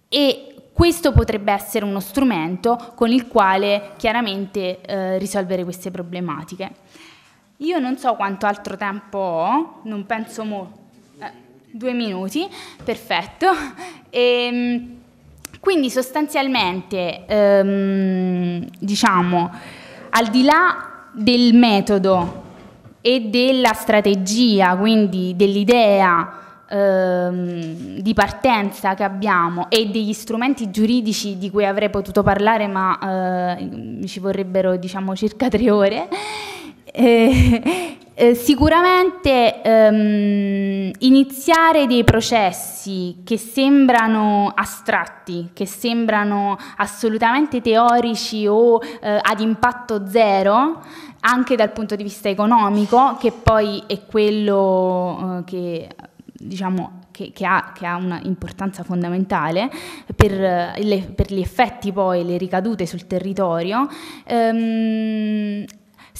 e questo potrebbe essere uno strumento con il quale chiaramente eh, risolvere queste problematiche. Io non so quanto altro tempo ho, non penso molto. Eh, due minuti, perfetto. E, ehm, quindi sostanzialmente, ehm, diciamo, al di là del metodo e della strategia, quindi dell'idea ehm, di partenza che abbiamo e degli strumenti giuridici di cui avrei potuto parlare, ma eh, ci vorrebbero diciamo circa tre ore. Eh, eh, sicuramente ehm, iniziare dei processi che sembrano astratti, che sembrano assolutamente teorici o eh, ad impatto zero, anche dal punto di vista economico, che poi è quello eh, che diciamo che, ha, che ha un'importanza fondamentale per, le, per, gli effetti poi, le ricadute sul territorio, ehm,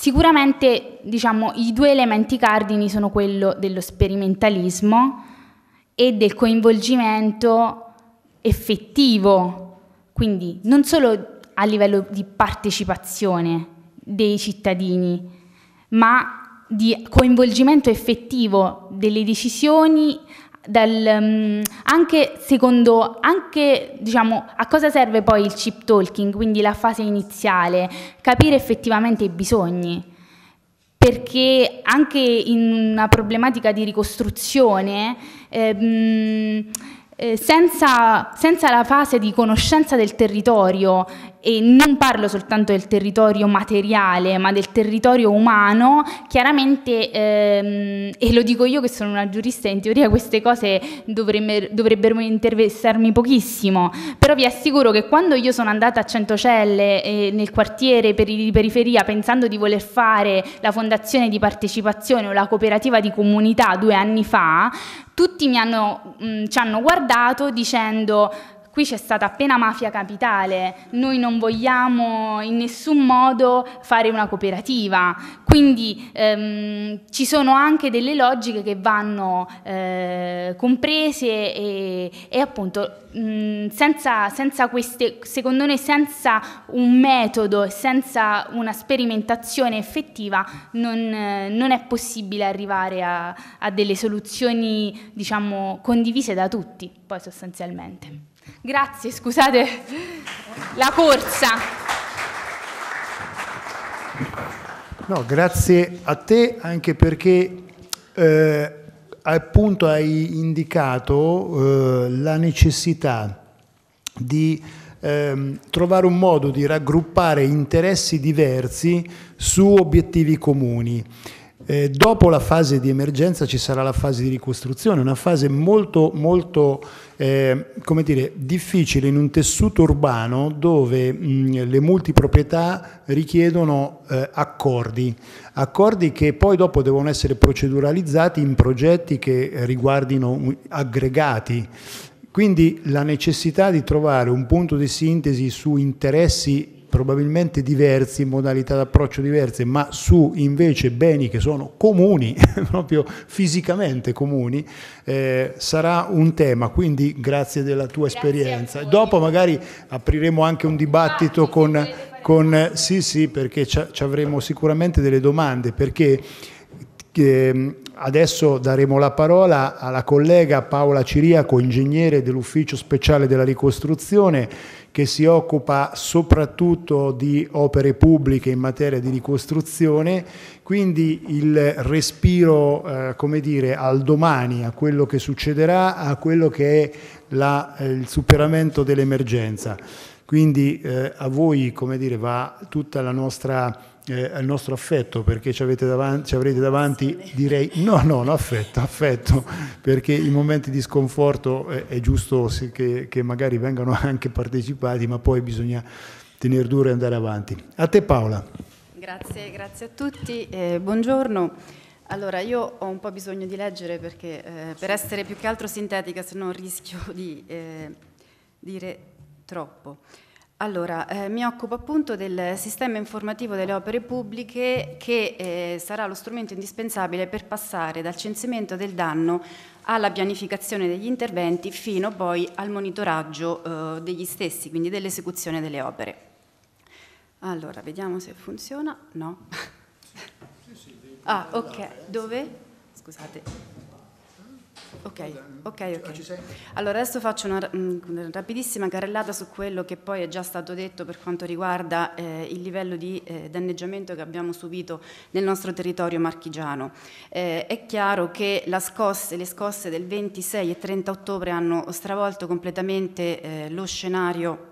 Sicuramente diciamo, i due elementi cardini sono quello dello sperimentalismo e del coinvolgimento effettivo, quindi non solo a livello di partecipazione dei cittadini, ma di coinvolgimento effettivo delle decisioni dal, mm, anche secondo anche, diciamo, a cosa serve poi il chip talking, quindi la fase iniziale, capire effettivamente i bisogni. Perché anche in una problematica di ricostruzione, ehm, eh, senza, senza la fase di conoscenza del territorio e non parlo soltanto del territorio materiale, ma del territorio umano, chiaramente, ehm, e lo dico io che sono una giurista, in teoria queste cose dovrebbe, dovrebbero interessarmi pochissimo, però vi assicuro che quando io sono andata a Centocelle eh, nel quartiere per di periferia pensando di voler fare la fondazione di partecipazione o la cooperativa di comunità due anni fa, tutti mi hanno, mh, ci hanno guardato dicendo qui c'è stata appena mafia capitale, noi non vogliamo in nessun modo fare una cooperativa, quindi ehm, ci sono anche delle logiche che vanno eh, comprese e, e appunto mh, mm, senza, senza queste, secondo noi senza un metodo e senza una sperimentazione effettiva non, non è possibile arrivare a, a delle soluzioni diciamo condivise da tutti poi sostanzialmente. Grazie, scusate la corsa. No, grazie a te anche perché eh, appunto hai indicato eh, la necessità di ehm, trovare un modo di raggruppare interessi diversi su obiettivi comuni eh, dopo la fase di emergenza ci sarà la fase di ricostruzione, una fase molto, molto eh, come dire, difficile in un tessuto urbano dove mh, le multiproprietà richiedono eh, accordi, accordi che poi dopo devono essere proceduralizzati in progetti che riguardino aggregati. Quindi la necessità di trovare un punto di sintesi su interessi probabilmente diversi, modalità d'approccio diverse, ma su invece beni che sono comuni, proprio fisicamente comuni, eh, sarà un tema. Quindi grazie della tua grazie esperienza. Dopo magari apriremo anche un dibattito ah, con, con... Eh, sì, sì, perché ci avremo sicuramente delle domande, perché ehm, adesso daremo la parola alla collega Paola Ciriaco, ingegnere dell'Ufficio Speciale della Ricostruzione che si occupa soprattutto di opere pubbliche in materia di ricostruzione, quindi il respiro eh, come dire, al domani, a quello che succederà, a quello che è la, eh, il superamento dell'emergenza. Quindi eh, a voi come dire, va tutta la nostra eh, al nostro affetto perché ci, davanti, ci, avrete davanti, direi no, no, no, affetto, affetto, perché i momenti di sconforto eh, è giusto che, che magari vengano anche partecipati, ma poi bisogna tenere duro e andare avanti. A te Paola. Grazie, grazie a tutti, eh, buongiorno. Allora, io ho un po' bisogno di leggere perché eh, per essere più che altro sintetica, se no rischio di eh, dire troppo. Allora, eh, mi occupo appunto del sistema informativo delle opere pubbliche che eh, sarà lo strumento indispensabile per passare dal censimento del danno alla pianificazione degli interventi fino poi al monitoraggio eh, degli stessi, quindi dell'esecuzione delle opere. Allora, vediamo se funziona. No. Ah, ok. Dove? Scusate. Ok, mm. ok, ok. Ah, allora adesso faccio una mh, mm, rapidissima carrellata su quello che poi è già stato detto per quanto riguarda eh, il livello di eh, danneggiamento che abbiamo subito nel nostro territorio marchigiano. Eh, è chiaro che scosse, le scosse del 26 e 30 ottobre hanno stravolto completamente eh, lo scenario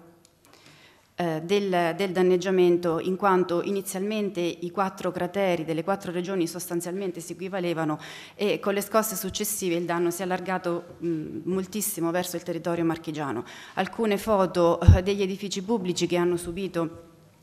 eh, del, del, danneggiamento in quanto inizialmente i quattro crateri delle quattro regioni sostanzialmente si equivalevano e con le scosse successive il danno si è allargato mh, moltissimo verso il territorio marchigiano. Alcune foto eh, degli edifici pubblici che hanno subito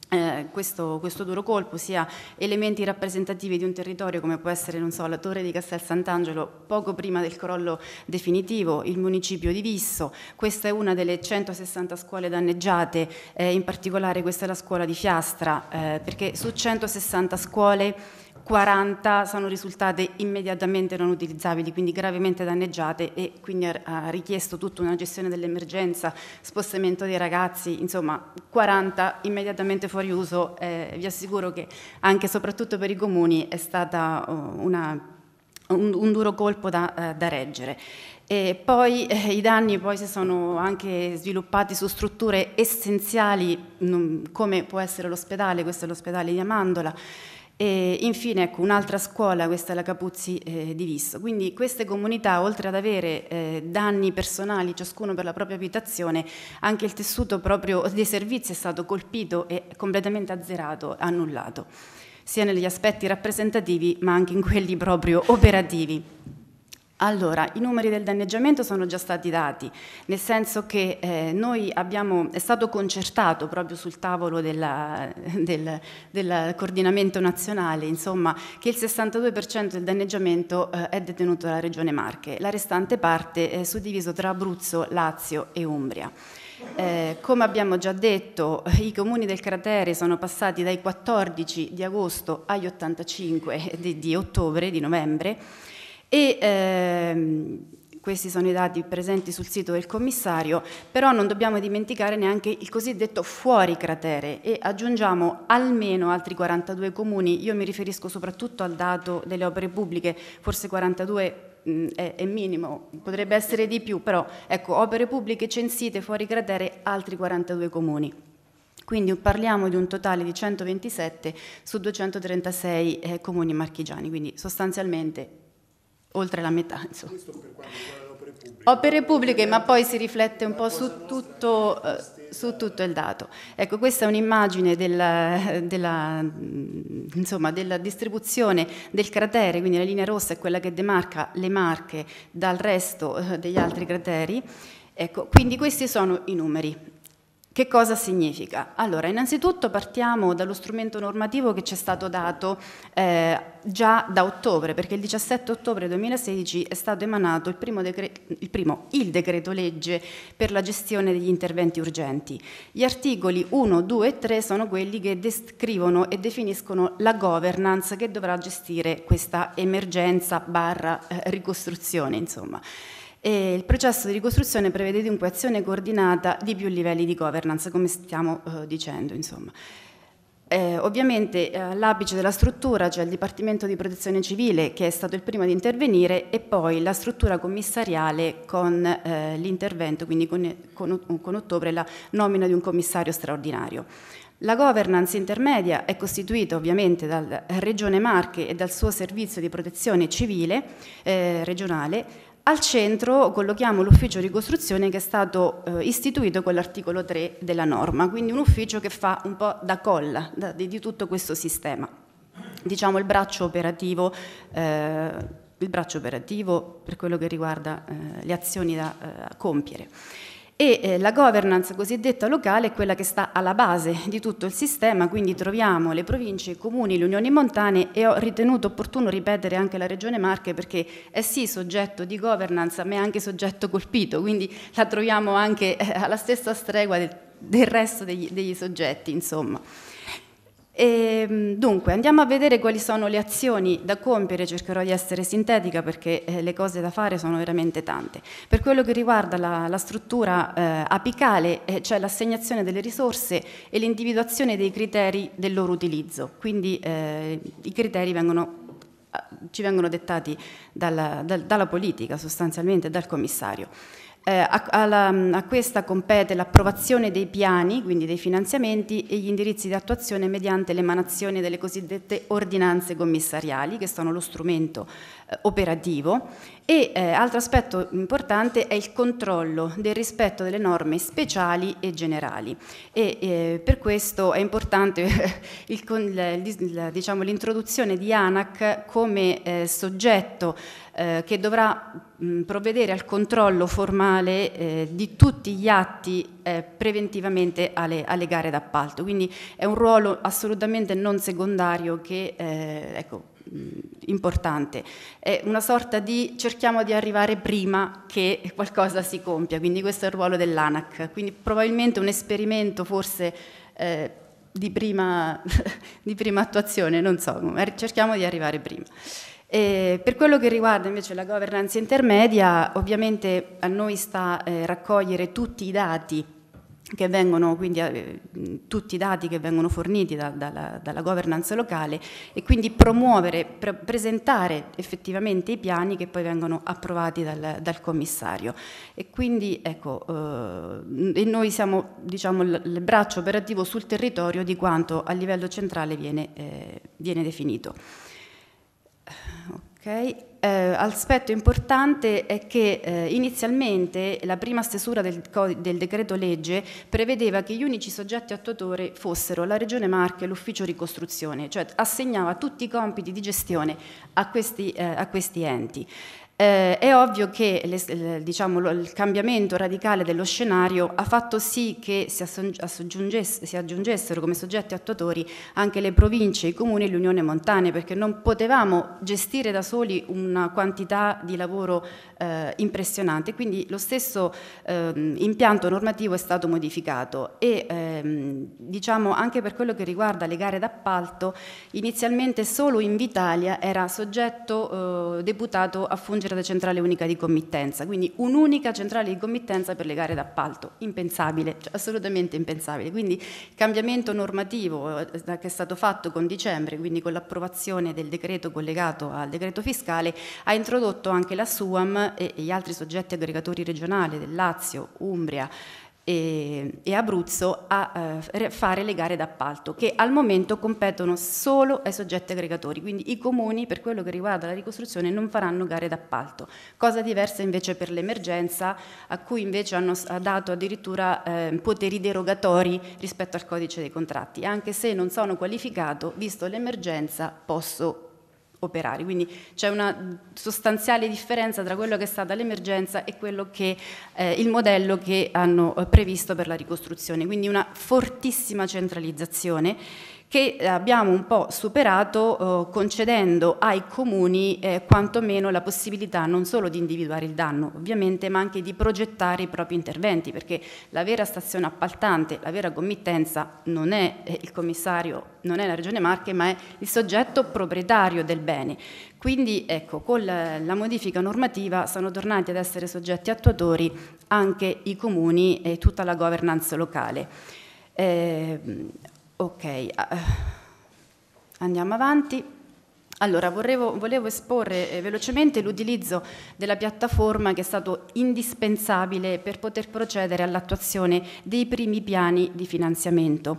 eh, questo, questo, duro colpo sia elementi rappresentativi di un territorio come può essere non so, la torre di Castel Sant'Angelo poco prima del crollo definitivo, il municipio di Visso, questa è una delle 160 scuole danneggiate, eh, in particolare questa è la scuola di Fiastra, eh, perché su 160 scuole 40 sono risultate immediatamente non utilizzabili, quindi gravemente danneggiate e quindi ha richiesto tutta una gestione dell'emergenza, spostamento dei ragazzi, insomma 40 immediatamente fuori uso, eh, vi assicuro che anche e soprattutto per i comuni è stata uh, una, un, un, duro colpo da, eh, da reggere. E poi eh, i danni poi si sono anche sviluppati su strutture essenziali non, come può essere l'ospedale, questo è l'ospedale di Amandola, e infine, ecco, un'altra scuola, questa è la Capuzzi eh, di Visto. Quindi queste comunità, oltre ad avere eh, danni personali, ciascuno per la propria abitazione, anche il tessuto proprio dei servizi è stato colpito e completamente azzerato, annullato, sia negli aspetti rappresentativi ma anche in quelli proprio operativi. Allora, i numeri del danneggiamento sono già stati dati, nel senso che eh, noi abbiamo, è stato concertato proprio sul tavolo della, del, del, coordinamento nazionale, insomma, che il 62% del danneggiamento eh, è detenuto dalla Regione Marche, la restante parte è suddiviso tra Abruzzo, Lazio e Umbria. Eh, come abbiamo già detto, i comuni del cratere sono passati dai 14 di agosto agli 85 di, di ottobre, di novembre, e, ehm, questi sono i dati presenti sul sito del commissario, però non dobbiamo dimenticare neanche il cosiddetto fuori cratere e aggiungiamo almeno altri 42 comuni, io mi riferisco soprattutto al dato delle opere pubbliche, forse 42 mm, è, è, minimo, potrebbe essere di più, però ecco, opere pubbliche censite fuori cratere altri 42 comuni. Quindi parliamo di un totale di 127 su 236 eh, comuni marchigiani, quindi sostanzialmente oltre la metà. Insomma. Questo per quanto riguarda opere pubbliche. Opere pubbliche, ma poi si riflette un po' su tutto, eh, su tutto il dato. Ecco, questa è un'immagine della, della, mm, insomma, della, distribuzione del cratere, quindi la linea rossa è quella che demarca le marche dal resto eh, degli altri crateri. Ecco, quindi questi sono i numeri. Che cosa significa? Allora, innanzitutto partiamo dallo strumento normativo che ci è stato dato eh, già da ottobre, perché il 17 ottobre 2016 è stato emanato il primo, il, primo, il decreto legge per la gestione degli interventi urgenti. Gli articoli 1, 2 e 3 sono quelli che descrivono e definiscono la governance che dovrà gestire questa emergenza barra eh, ricostruzione, insomma. E il processo di ricostruzione prevede dunque azione coordinata di più livelli di governance, come stiamo eh, dicendo. Eh, ovviamente all'apice eh, della struttura, cioè il Dipartimento di Protezione Civile, che è stato il primo ad intervenire, e poi la struttura commissariale con eh, l'intervento, quindi con, con, con ottobre, la nomina di un commissario straordinario. La governance intermedia è costituita ovviamente dalla Regione Marche e dal suo servizio di protezione civile eh, regionale al centro collochiamo l'ufficio ricostruzione che è stato eh, istituito con l'articolo 3 della norma, quindi un ufficio che fa un po' da colla da, di, di, tutto questo sistema. Diciamo il braccio operativo, eh, il braccio operativo per quello che riguarda eh, le azioni da eh, compiere e eh, la governance cosiddetta locale è quella che sta alla base di tutto il sistema, quindi troviamo le province, i comuni, le unioni montane e ho ritenuto opportuno ripetere anche la regione Marche perché è sì soggetto di governance ma è anche soggetto colpito, quindi la troviamo anche eh, alla stessa stregua del, del resto degli, degli soggetti insomma. E, ehm, dunque, andiamo a vedere quali sono le azioni da compiere, cercherò di essere sintetica perché eh, le cose da fare sono veramente tante. Per quello che riguarda la, la struttura eh, apicale, eh, cioè l'assegnazione delle risorse e l'individuazione dei criteri del loro utilizzo, quindi eh, i criteri vengono eh, ci vengono dettati dalla, dal, dalla politica sostanzialmente, dal commissario. Eh, a, alla, a, questa compete l'approvazione dei piani, quindi dei finanziamenti e gli indirizzi di attuazione mediante l'emanazione delle cosiddette ordinanze commissariali, che sono lo strumento eh, operativo. E eh, altro aspetto importante è il controllo del rispetto delle norme speciali e generali. E, eh, per questo è importante diciamo, l'introduzione diciamo, di ANAC come eh, soggetto eh, che dovrà mh, mm, provvedere al controllo formale eh, di tutti gli atti eh, preventivamente alle, alle, gare d'appalto. Quindi è un ruolo assolutamente non secondario che eh, ecco, mm, importante, è una sorta di cerchiamo di arrivare prima che qualcosa si compia, quindi questo è il ruolo dell'ANAC, quindi probabilmente un esperimento forse eh, di, prima, di prima attuazione, non so, cerchiamo di arrivare prima. E per quello che riguarda invece la governance intermedia, ovviamente a noi sta eh, raccogliere tutti i dati che vengono, quindi eh, tutti i dati che vengono forniti da, da, dalla, governance locale e quindi promuovere, pre presentare effettivamente i piani che poi vengono approvati dal, dal commissario. E quindi ecco, eh, e noi siamo diciamo, il braccio operativo sul territorio di quanto a livello centrale viene, eh, viene definito. Okay? Eh, aspetto importante è che eh, inizialmente la prima stesura del, del, decreto legge prevedeva che gli unici soggetti attuatori fossero la Regione Marche e l'Ufficio Ricostruzione, cioè assegnava tutti i compiti di gestione a questi, eh, a questi enti. Eh, è ovvio che le, diciamo, il cambiamento radicale dello scenario ha fatto sì che si, aggiungesse, si, aggiungessero come soggetti attuatori anche le province, i comuni e l'Unione Montane, perché non potevamo gestire da soli una quantità di lavoro eh, impressionante, quindi lo stesso ehm, impianto normativo è stato modificato e ehm, diciamo anche per quello che riguarda le gare d'appalto, inizialmente solo in Vitalia era soggetto eh, deputato a fungere da centrale unica di committenza, quindi un'unica centrale di committenza per le gare d'appalto, impensabile, cioè assolutamente impensabile, quindi il cambiamento normativo eh, che è stato fatto con dicembre, quindi con l'approvazione del decreto collegato al decreto fiscale, ha introdotto anche la SUAM e gli altri soggetti aggregatori regionali del Lazio, Umbria, e, e, Abruzzo a eh, fare le gare d'appalto che al momento competono solo ai soggetti aggregatori, quindi i comuni per quello che riguarda la ricostruzione non faranno gare d'appalto, cosa diversa invece per l'emergenza a cui invece hanno dato addirittura eh, poteri derogatori rispetto al codice dei contratti, anche se non sono qualificato, visto l'emergenza posso operari. Quindi c'è una sostanziale differenza tra quello che è stata l'emergenza e quello che eh, il modello che hanno eh, previsto per la ricostruzione. Quindi una fortissima centralizzazione che abbiamo un po' superato eh, concedendo ai comuni eh, quantomeno la possibilità non solo di individuare il danno ovviamente ma anche di progettare i propri interventi perché la vera stazione appaltante, la vera committenza non è eh, il commissario, non è la Regione Marche ma è il soggetto proprietario del bene. Quindi ecco, con la, modifica normativa sono tornati ad essere soggetti attuatori anche i comuni e tutta la governance locale. Eh, Ok, eh, andiamo avanti. Allora, volevo, volevo esporre eh, velocemente l'utilizzo della piattaforma che è stato indispensabile per poter procedere all'attuazione dei primi piani di finanziamento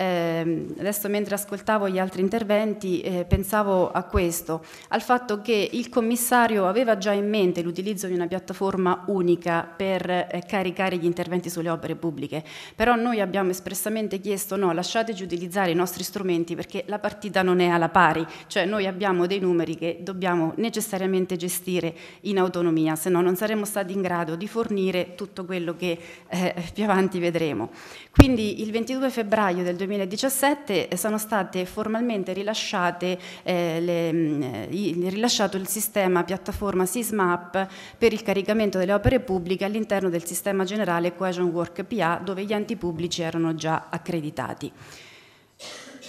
eh, adesso mentre ascoltavo gli altri interventi eh, pensavo a questo, al fatto che il commissario aveva già in mente l'utilizzo di una piattaforma unica per eh, caricare gli interventi sulle opere pubbliche, però noi abbiamo espressamente chiesto no, lasciateci utilizzare i nostri strumenti perché la partita non è alla pari, cioè noi abbiamo dei numeri che dobbiamo necessariamente gestire in autonomia, se no non saremmo stati in grado di fornire tutto quello che eh, più avanti vedremo. Quindi il 22 febbraio del 2020 2017 sono state formalmente rilasciate eh, le, mm, rilasciato il sistema piattaforma SISMAP per il caricamento delle opere pubbliche all'interno del sistema generale Cohesion Work PA dove gli enti pubblici erano già accreditati.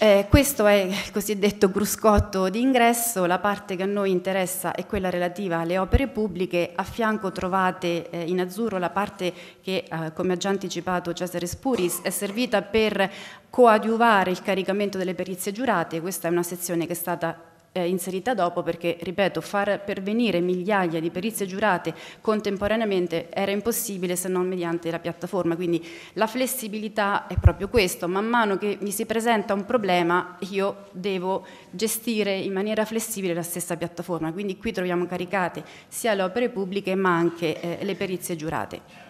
Eh, questo è il cosiddetto cruscotto d'ingresso, la parte che a noi interessa è quella relativa alle opere pubbliche, a fianco trovate eh, in azzurro la parte che, eh, come ha già anticipato Cesare Spuris, è servita per coadiuvare il caricamento delle perizie giurate, questa è una sezione che è stata eh, inserita dopo perché, ripeto, far pervenire migliaia di perizie giurate contemporaneamente era impossibile se non mediante la piattaforma, quindi la flessibilità è proprio questo, man mano che mi si presenta un problema io devo gestire in maniera flessibile la stessa piattaforma, quindi qui troviamo caricate sia le opere pubbliche ma anche eh, le perizie giurate.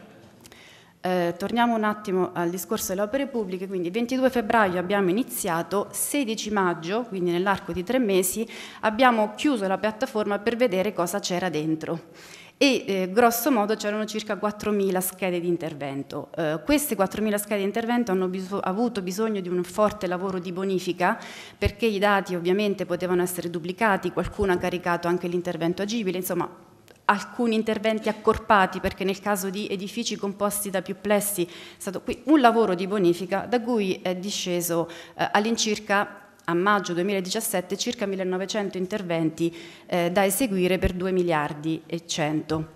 Eh, torniamo un attimo al discorso delle opere pubbliche, quindi il 22 febbraio abbiamo iniziato, 16 maggio, quindi nell'arco di tre mesi, abbiamo chiuso la piattaforma per vedere cosa c'era dentro e eh, grosso modo c'erano circa 4.000 schede di intervento. Eh, queste 4.000 schede di intervento hanno biso avuto bisogno di un forte lavoro di bonifica perché i dati ovviamente potevano essere duplicati, qualcuno ha caricato anche l'intervento agibile, insomma alcuni interventi accorpati perché nel caso di edifici composti da più plessi è stato qui un lavoro di bonifica da cui è disceso eh, all'incirca a maggio 2017 circa 1900 interventi eh, da eseguire per 2 miliardi e 100.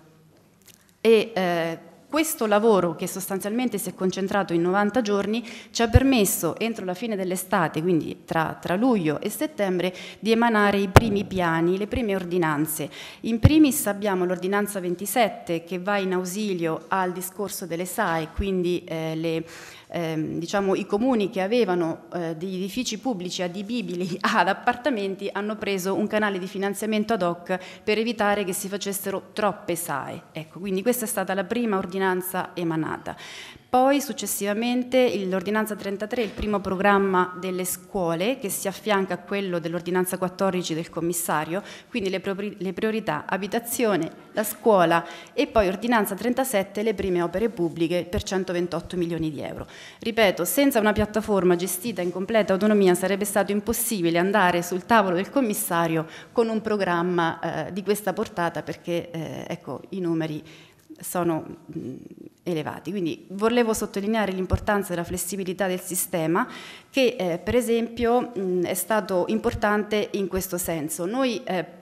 E, eh, questo lavoro, che sostanzialmente si è concentrato in 90 giorni, ci ha permesso entro la fine dell'estate, quindi tra, tra luglio e settembre, di emanare i primi piani, le prime ordinanze. In primis abbiamo l'ordinanza 27 che va in ausilio al discorso delle SAE, quindi eh, le ehm, diciamo, i comuni che avevano eh, degli edifici pubblici adibibili ad appartamenti hanno preso un canale di finanziamento ad hoc per evitare che si facessero troppe SAE. Ecco, quindi questa è stata la prima ordinanza emanata. Poi successivamente l'ordinanza 33, il primo programma delle scuole che si affianca a quello dell'ordinanza 14 del commissario, quindi le, le priorità abitazione, la scuola e poi ordinanza 37 le prime opere pubbliche per 128 milioni di euro. Ripeto, senza una piattaforma gestita in completa autonomia sarebbe stato impossibile andare sul tavolo del commissario con un programma eh, di questa portata perché eh, ecco, i numeri sono elevati. Quindi volevo sottolineare l'importanza della flessibilità del sistema che eh, per esempio mh, è stato importante in questo senso. Noi, eh,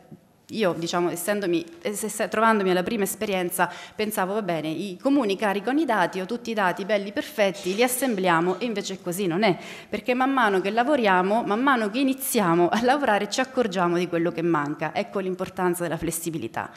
io, diciamo, essendomi, eh, trovandomi alla prima esperienza, pensavo, va bene, i comuni caricano i dati, ho tutti i dati belli perfetti, li assembliamo e invece così non è, perché man mano che lavoriamo, man mano che iniziamo a lavorare ci accorgiamo di quello che manca. Ecco l'importanza della flessibilità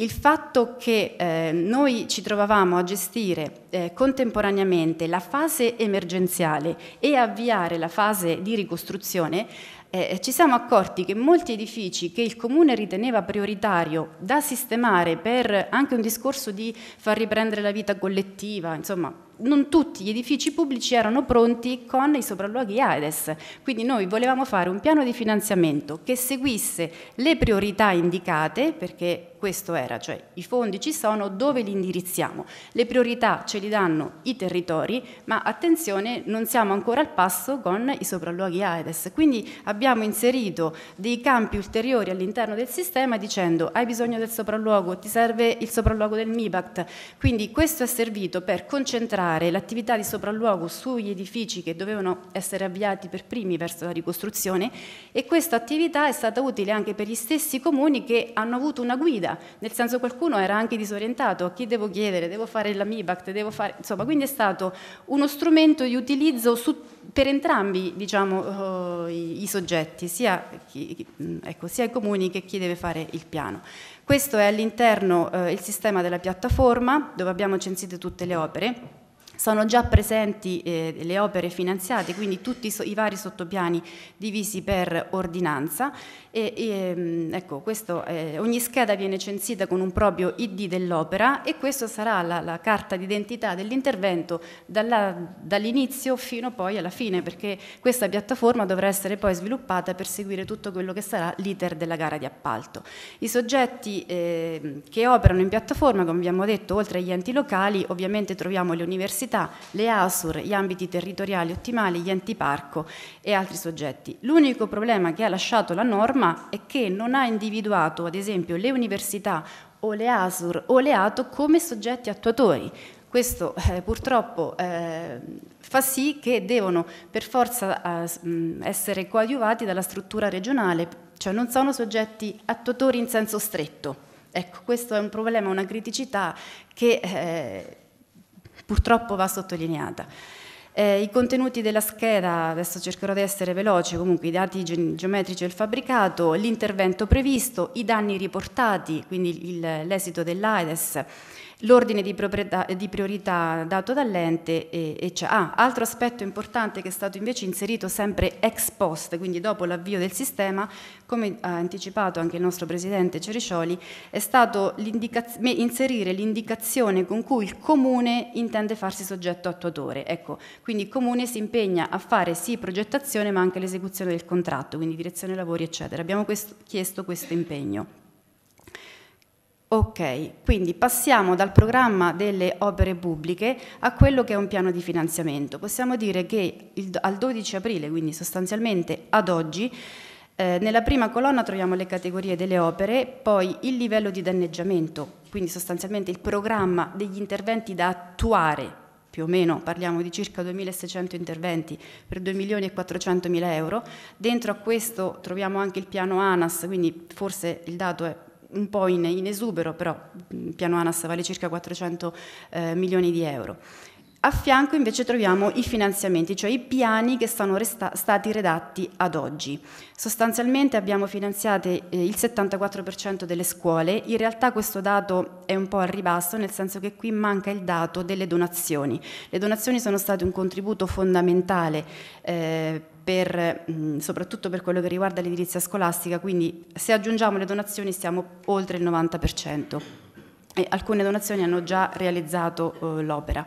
il fatto che eh, noi ci trovavamo a gestire eh, contemporaneamente la fase emergenziale e avviare la fase di ricostruzione, eh, ci siamo accorti che molti edifici che il comune riteneva prioritario da sistemare per anche un discorso di far riprendere la vita collettiva, insomma, non tutti gli edifici pubblici erano pronti con i sopralluoghi AEDES, quindi noi volevamo fare un piano di finanziamento che seguisse le priorità indicate, perché questo era, cioè i fondi ci sono, dove li indirizziamo? Le priorità ce li danno i territori, ma attenzione, non siamo ancora al passo con i sopralluoghi AEDES, quindi abbiamo inserito dei campi ulteriori all'interno del sistema dicendo hai bisogno del sopralluogo, ti serve il sopralluogo del MIBACT, quindi questo è servito per concentrare l'attività di sopralluogo sugli edifici che dovevano essere avviati per primi verso la ricostruzione e questa attività è stata utile anche per gli stessi comuni che hanno avuto una guida guida, nel senso qualcuno era anche disorientato, a chi devo chiedere, devo fare la MIBACT, devo fare... insomma, quindi è stato uno strumento di utilizzo su, per entrambi diciamo, uh, i, i, soggetti, sia, chi, ecco, sia i comuni che chi deve fare il piano. Questo è all'interno eh, il sistema della piattaforma dove abbiamo censito tutte le opere sono già presenti eh, le opere finanziate, quindi tutti i, vari sottopiani divisi per ordinanza. E, e, mm, ecco, questo, eh, ogni scheda viene censita con un proprio ID dell'opera e questa sarà la, la carta d'identità dell'intervento dall'inizio fino poi alla fine, perché questa piattaforma dovrà essere poi sviluppata per seguire tutto quello che sarà l'iter della gara di appalto. I soggetti eh, che operano in piattaforma, come abbiamo detto, oltre agli enti locali, ovviamente troviamo le università, università, le ASUR, gli ambiti territoriali ottimali, gli enti parco e altri soggetti. L'unico problema che ha lasciato la norma è che non ha individuato, ad esempio, le università o le ASUR o le ATO come soggetti attuatori. Questo eh, purtroppo eh, fa sì che devono per forza eh, mm, essere coadiuvati dalla struttura regionale, cioè non sono soggetti attuatori in senso stretto. Ecco, questo è un problema, una criticità che eh, purtroppo va sottolineata. Eh, I contenuti della scheda, adesso cercherò di essere veloce, comunque i dati geometrici del fabbricato, l'intervento previsto, i danni riportati, quindi l'esito dell'AIDES, l'ordine di, di priorità, dato dall'ente e, e c'è. Ah, altro aspetto importante che è stato invece inserito sempre ex post, quindi dopo l'avvio del sistema, come ha anticipato anche il nostro presidente Ceriscioli, è stato inserire l'indicazione con cui il comune intende farsi soggetto attuatore. Ecco, quindi il comune si impegna a fare sì progettazione ma anche l'esecuzione del contratto, quindi direzione lavori eccetera. Abbiamo questo, chiesto questo impegno. Ok, quindi passiamo dal programma delle opere pubbliche a quello che è un piano di finanziamento. Possiamo dire che il, al 12 aprile, quindi sostanzialmente ad oggi, eh, nella prima colonna troviamo le categorie delle opere, poi il livello di danneggiamento, quindi sostanzialmente il programma degli interventi da attuare più o meno parliamo di circa 2.600 interventi per 2.400.000 euro. Dentro a questo troviamo anche il piano ANAS, quindi forse il dato è un po' in, in esubero, però mm, piano ANAS vale circa 400 eh, milioni di euro. A fianco invece troviamo i finanziamenti, cioè i piani che sono resta- stati redatti ad oggi. Sostanzialmente abbiamo finanziato eh, il 74% delle scuole, in realtà questo dato è un po' al ribasso, nel senso che qui manca il dato delle donazioni. Le donazioni sono state un contributo fondamentale eh, per, mm, soprattutto per quello che riguarda l'edilizia scolastica, quindi se aggiungiamo le donazioni siamo oltre il 90% e alcune donazioni hanno già realizzato eh, l'opera.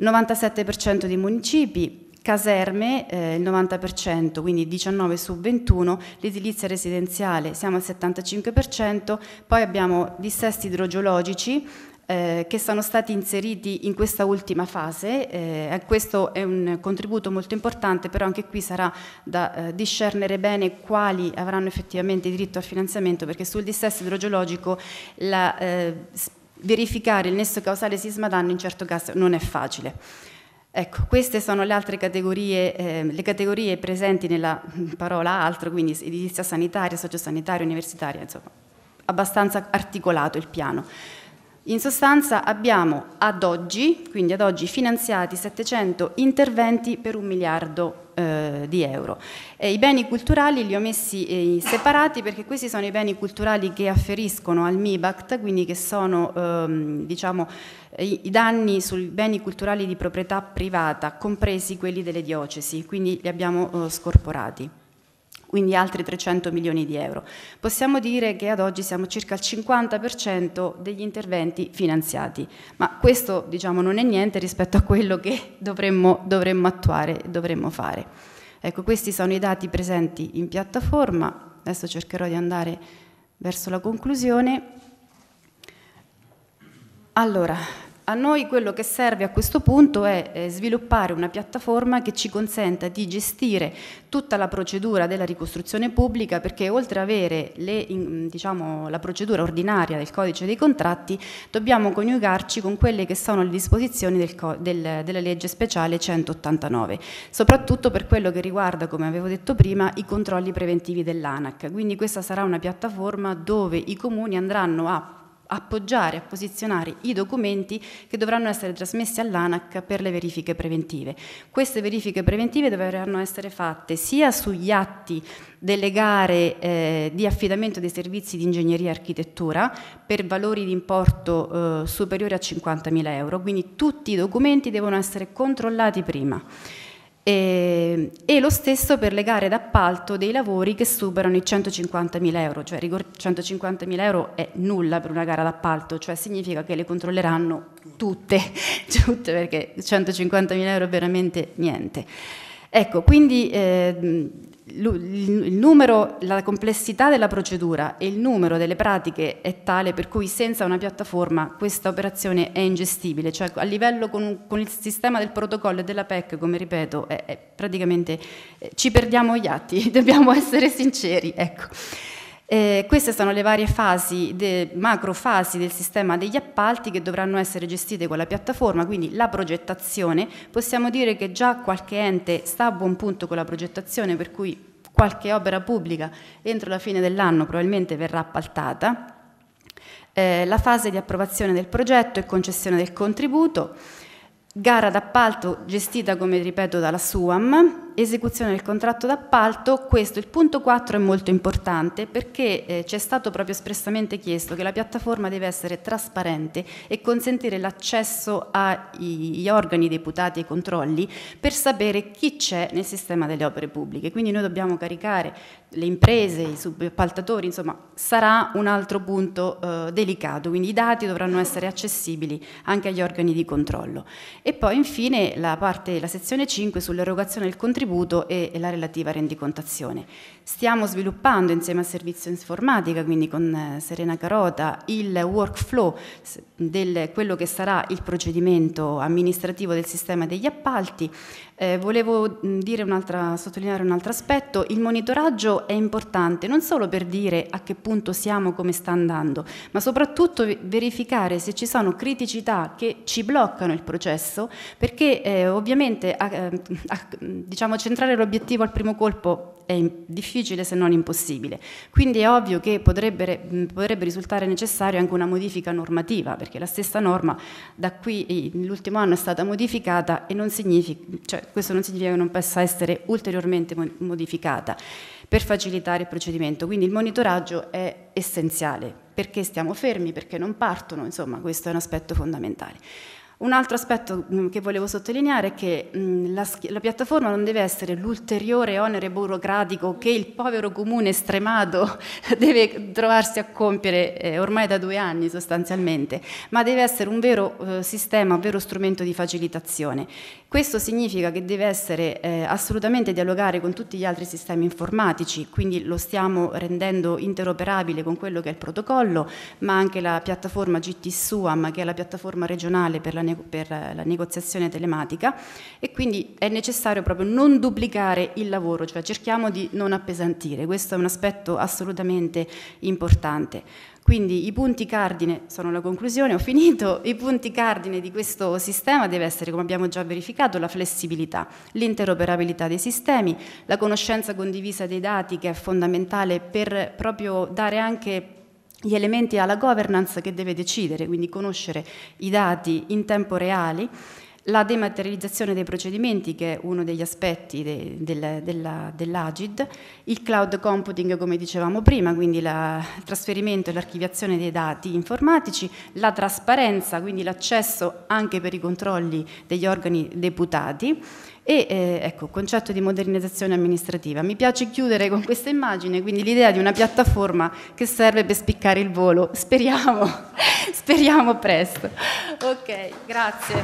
97% dei municipi, caserme eh, il 90%, quindi 19 su 21, l'edilizia residenziale siamo al 75%, poi abbiamo dissesti idrogeologici, eh, che sono stati inseriti in questa ultima fase. Eh, questo è un contributo molto importante, però anche qui sarà da eh, discernere bene quali avranno effettivamente diritto al finanziamento, perché sul dissesto idrogeologico la, eh, verificare il nesso causale sisma-danno in certo caso non è facile. Ecco, queste sono le altre categorie, eh, le categorie presenti nella parola altro, quindi edilizia sanitaria, sociosanitaria, universitaria, insomma, abbastanza articolato il piano. In sostanza abbiamo ad oggi, quindi ad oggi finanziati 700 interventi per un miliardo eh, di euro. E I beni culturali li ho messi eh, separati perché questi sono i beni culturali che afferiscono al MIBACT, quindi che sono ehm, diciamo, i, i, danni sui beni culturali di proprietà privata, compresi quelli delle diocesi, quindi li abbiamo eh, scorporati quindi altri 300 milioni di euro. Possiamo dire che ad oggi siamo circa al 50% degli interventi finanziati, ma questo diciamo, non è niente rispetto a quello che dovremmo, dovremmo attuare e dovremmo fare. Ecco, questi sono i dati presenti in piattaforma, adesso cercherò di andare verso la conclusione. Allora, a noi quello che serve a questo punto è eh, sviluppare una piattaforma che ci consenta di gestire tutta la procedura della ricostruzione pubblica perché oltre ad avere le, diciamo, la procedura ordinaria del codice dei contratti dobbiamo coniugarci con quelle che sono le disposizioni del, del, della legge speciale 189, soprattutto per quello che riguarda, come avevo detto prima, i controlli preventivi dell'ANAC. Quindi questa sarà una piattaforma dove i comuni andranno a appoggiare, a posizionare i documenti che dovranno essere trasmessi all'ANAC per le verifiche preventive. Queste verifiche preventive dovranno essere fatte sia sugli atti delle gare eh, di affidamento dei servizi di ingegneria e architettura per valori di importo eh, superiore a 50.000 euro, quindi tutti i documenti devono essere controllati prima e, ehm, e, lo stesso per le gare d'appalto dei lavori che superano i 150.000 euro, cioè 150.000 euro è nulla per una gara d'appalto, cioè significa che le controlleranno tutte, tutte perché 150.000 euro è veramente niente. Ecco, quindi eh, il numero, la complessità della procedura e il numero delle pratiche è tale per cui senza una piattaforma questa operazione è ingestibile, cioè a livello con, con il sistema del protocollo e della PEC, come ripeto, è, è praticamente eh, ci perdiamo gli atti, dobbiamo essere sinceri. Ecco. Eh, queste sono le varie fasi, de, macrofasi del sistema degli appalti che dovranno essere gestite con la piattaforma, quindi la progettazione. Possiamo dire che già qualche ente sta a buon punto con la progettazione, per cui qualche opera pubblica entro la fine dell'anno probabilmente verrà appaltata. Eh, la fase di approvazione del progetto e concessione del contributo, gara d'appalto gestita, come ripeto, dalla SUAM, esecuzione del contratto d'appalto, questo, il punto 4 è molto importante perché eh, ci è stato proprio espressamente chiesto che la piattaforma deve essere trasparente e consentire l'accesso agli organi deputati e controlli per sapere chi c'è nel sistema delle opere pubbliche. Quindi noi dobbiamo caricare le imprese, i subappaltatori, insomma sarà un altro punto eh, delicato, quindi i dati dovranno essere accessibili anche agli organi di controllo. E poi infine la, parte, la sezione 5 sull'erogazione del contributo contributo e, la relativa rendicontazione. Stiamo sviluppando insieme a Servizio Informatica, quindi con eh, Serena Carota, il workflow di quello che sarà il procedimento amministrativo del sistema degli appalti eh, volevo mm, un'altra, sottolineare un altro aspetto, il monitoraggio è importante non solo per dire a che punto siamo, come sta andando, ma soprattutto verificare se ci sono criticità che ci bloccano il processo, perché eh, ovviamente a, ehm, a, diciamo, centrare l'obiettivo al primo colpo è difficile se non impossibile. Quindi è ovvio che potrebbe, mm, potrebbe risultare necessaria anche una modifica normativa, perché la stessa norma da qui l'ultimo anno è stata modificata e non significa, cioè, questo non significa che non possa essere ulteriormente modificata per facilitare il procedimento. Quindi il monitoraggio è essenziale. Perché stiamo fermi? Perché non partono? Insomma, questo è un aspetto fondamentale. Un altro aspetto mm, che volevo sottolineare è che mm, la, la piattaforma non deve essere l'ulteriore onere burocratico che il povero comune stremato deve trovarsi a compiere eh, ormai da due anni sostanzialmente, ma deve essere un vero eh, sistema, un vero strumento di facilitazione. Questo significa che deve essere eh, assolutamente dialogare con tutti gli altri sistemi informatici, quindi lo stiamo rendendo interoperabile con quello che è il protocollo, ma anche la piattaforma GT Suam, che è la piattaforma regionale per la per la negoziazione telematica e quindi è necessario proprio non duplicare il lavoro, cioè cerchiamo di non appesantire, questo è un aspetto assolutamente importante. Quindi i punti cardine, sono la conclusione, ho finito, i punti cardine di questo sistema deve essere, come abbiamo già verificato, la flessibilità, l'interoperabilità dei sistemi, la conoscenza condivisa dei dati che è fondamentale per proprio dare anche gli elementi alla governance che deve decidere, quindi conoscere i dati in tempo reale, la dematerializzazione dei procedimenti, che è uno degli aspetti de, del, della, dell'Agid, il cloud computing, come dicevamo prima, quindi la, il trasferimento e l'archiviazione dei dati informatici, la trasparenza, quindi l'accesso anche per i controlli degli organi deputati, e eh, ecco, concetto di modernizzazione amministrativa. Mi piace chiudere con questa immagine, quindi l'idea di una piattaforma che serve per spiccare il volo. Speriamo, speriamo presto. Ok, grazie.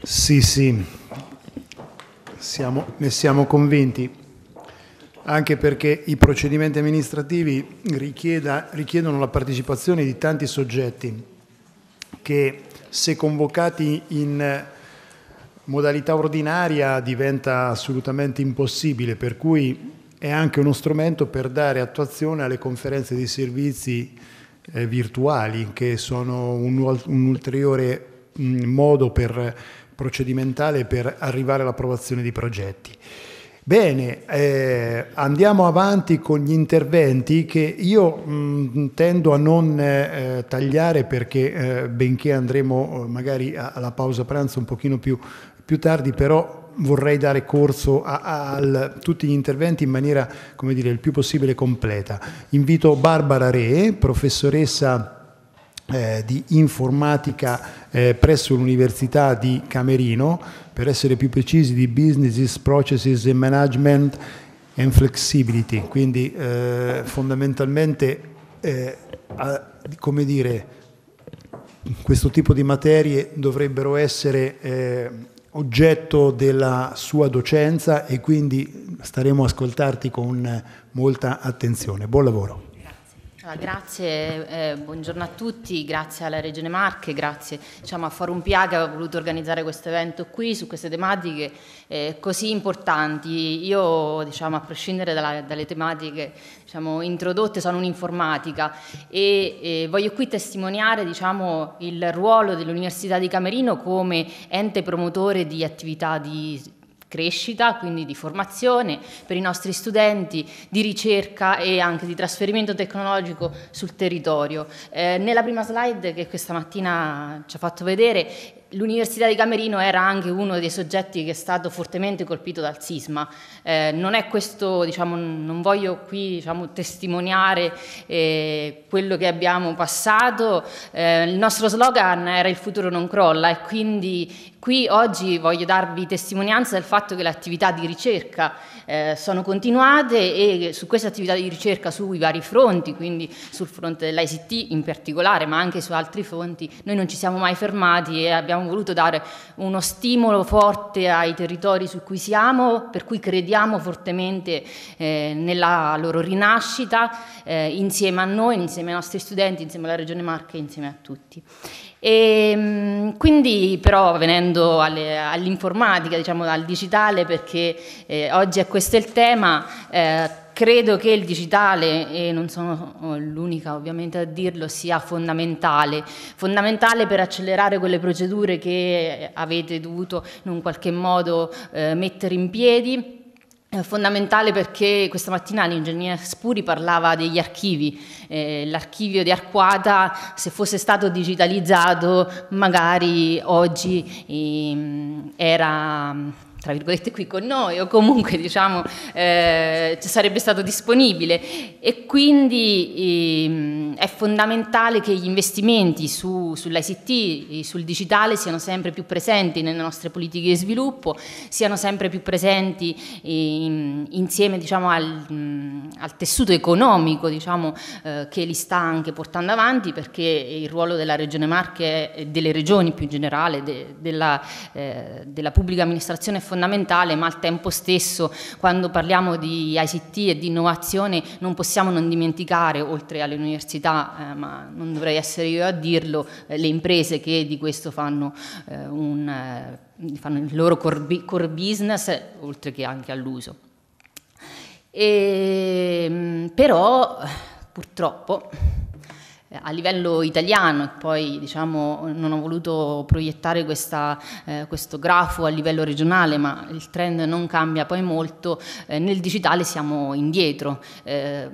Sì, sì, siamo, ne siamo convinti, anche perché i procedimenti amministrativi richiedono la partecipazione di tanti soggetti che se convocati in eh, modalità ordinaria diventa assolutamente impossibile, per cui è anche uno strumento per dare attuazione alle conferenze di servizi eh, virtuali che sono un, un ulteriore mh, mm, modo per, procedimentale per arrivare all'approvazione di progetti. Bene, eh, andiamo avanti con gli interventi che io mh, mm, tendo a non eh, eh, tagliare perché eh, benché andremo eh, magari alla pausa pranzo un pochino più, più tardi, però vorrei dare corso a, a, a, tutti gli interventi in maniera, come dire, il più possibile completa. Invito Barbara Re, professoressa eh, di informatica presso l'Università di Camerino, per essere più precisi, di businesses, processes e management and flexibility, quindi eh, fondamentalmente eh, a, come dire, questo tipo di materie dovrebbero essere eh, oggetto della sua docenza e quindi staremo a ascoltarti con molta attenzione. Buon lavoro. Ah, grazie, eh, buongiorno a tutti, grazie alla Regione Marche, grazie diciamo, a Forum PIA che ha voluto organizzare questo evento qui su queste tematiche eh, così importanti. Io, diciamo, a prescindere dalla, dalle tematiche diciamo, introdotte, sono un'informatica e eh, voglio qui testimoniare diciamo, il ruolo dell'Università di Camerino come ente promotore di attività di crescita, quindi di formazione per i nostri studenti, di ricerca e anche di trasferimento tecnologico sul territorio. Eh, nella prima slide che questa mattina ci ha fatto vedere L'Università di Camerino era anche uno dei soggetti che è stato fortemente colpito dal sisma. Eh, non è questo, diciamo, non voglio qui diciamo, testimoniare eh, quello che abbiamo passato. Eh, il nostro slogan era il futuro non crolla e quindi qui oggi voglio darvi testimonianza del fatto che l'attività di ricerca eh, sono continuate e su queste attività di ricerca sui vari fronti, quindi sul fronte dell'ICT in particolare, ma anche su altri fronti, noi non ci siamo mai fermati e abbiamo voluto dare uno stimolo forte ai territori su cui siamo, per cui crediamo fortemente eh, nella loro rinascita eh, insieme a noi, insieme ai nostri studenti, insieme alla Regione Marche, insieme a tutti. E, ehm, quindi però venendo alle, all'informatica, diciamo al digitale, perché eh, oggi è questo il tema, eh, credo che il digitale, e non sono oh, l'unica ovviamente a dirlo, sia fondamentale, fondamentale per accelerare quelle procedure che avete dovuto in un qualche modo eh, mettere in piedi eh, fondamentale perché questa mattina l'ingegner Spuri parlava degli archivi, eh, l'archivio di Arquata se fosse stato digitalizzato magari oggi eh, era tra virgolette qui con noi o comunque diciamo eh, sarebbe stato disponibile e quindi eh, è fondamentale che gli investimenti su, sull'ICT, eh, sul digitale siano sempre più presenti nelle nostre politiche di sviluppo, siano sempre più presenti in, ehm, insieme diciamo, al, mm, al, tessuto economico diciamo, eh, che li sta anche portando avanti perché il ruolo della regione Marche e delle regioni più in generale de, della, eh, della pubblica amministrazione è fondamentale fondamentale, ma al tempo stesso quando parliamo di ICT e di innovazione non possiamo non dimenticare, oltre alle università, eh, ma non dovrei essere io a dirlo, eh, le imprese che di questo fanno eh, un eh, fanno il loro core, business, oltre che anche all'uso. E, ehm, però purtroppo eh, a livello italiano e poi diciamo, non ho voluto proiettare questa, eh, questo grafo a livello regionale, ma il trend non cambia poi molto, eh, nel digitale siamo indietro. Eh,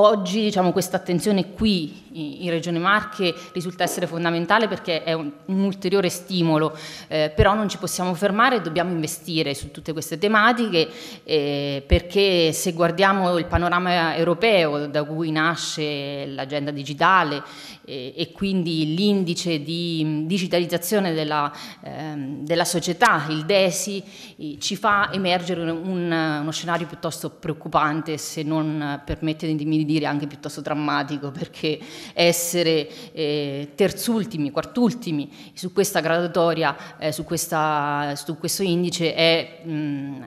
Oggi diciamo, questa attenzione qui in Regione Marche risulta essere fondamentale perché è un, un ulteriore stimolo, eh, però non ci possiamo fermare, dobbiamo investire su tutte queste tematiche eh, perché se guardiamo il panorama europeo da cui nasce l'agenda digitale e, quindi l'indice di digitalizzazione della, ehm, della società, il DESI, ci fa emergere un, uno scenario piuttosto preoccupante, se non permettetemi di dire anche piuttosto drammatico, perché essere eh, terzultimi, quartultimi su questa graduatoria, eh, su, questa, su, questo indice è... Mh, mm,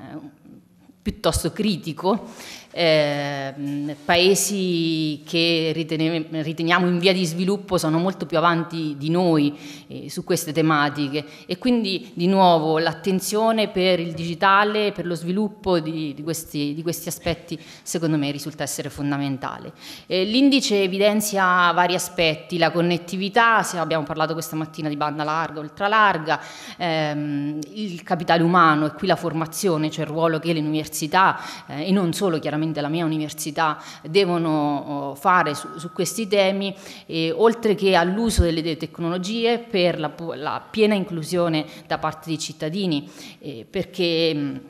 piuttosto critico Ehm, paesi che riteniamo in via di sviluppo sono molto più avanti di noi eh, su queste tematiche e quindi di nuovo l'attenzione per il digitale, per lo sviluppo di, di, questi, di questi, aspetti secondo me risulta essere fondamentale. Eh, l'indice evidenzia vari aspetti, la connettività, abbiamo parlato questa mattina di banda larga, ultralarga, ehm, il capitale umano e qui la formazione, cioè il ruolo che le università eh, e non solo chiaramente chiaramente la mia università devono oh, fare su, su questi temi, eh, oltre che all'uso delle tecnologie per la, la, piena inclusione da parte dei cittadini, eh, perché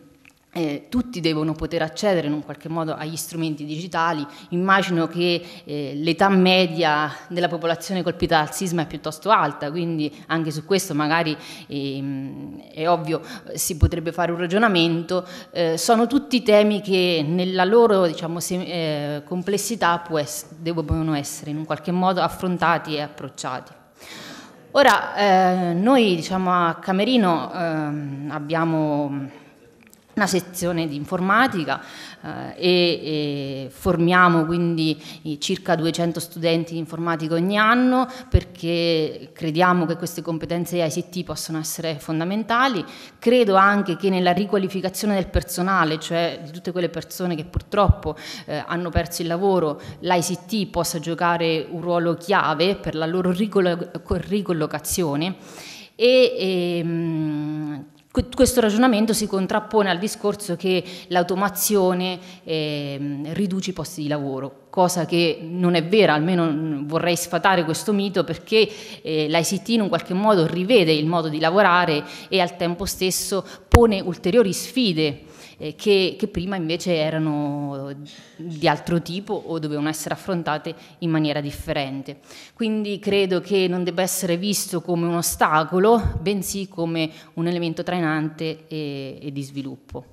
eh, tutti devono poter accedere in un qualche modo agli strumenti digitali. Immagino che eh, l'età media della popolazione colpita dal sisma è piuttosto alta, quindi anche su questo magari ehm, è ovvio si potrebbe fare un ragionamento. Eh, sono tutti temi che nella loro diciamo, se, eh, complessità essere, devono essere in un qualche modo affrontati e approcciati. Ora, eh, noi diciamo, a Camerino ehm, abbiamo una sezione di informatica eh, e, e, formiamo quindi circa 200 studenti di informatica ogni anno perché crediamo che queste competenze ICT possano essere fondamentali. Credo anche che nella riqualificazione del personale, cioè di tutte quelle persone che purtroppo eh, hanno perso il lavoro, l'ICT possa giocare un ruolo chiave per la loro ricollo ricollocazione e, e ehm, questo ragionamento si contrappone al discorso che l'automazione eh, riduce i posti di lavoro, cosa che non è vera, almeno vorrei sfatare questo mito perché eh, l'ICT in un qualche modo rivede il modo di lavorare e al tempo stesso pone ulteriori sfide eh, che, che, prima invece erano di altro tipo o dovevano essere affrontate in maniera differente. Quindi credo che non debba essere visto come un ostacolo, bensì come un elemento trainante e, e di sviluppo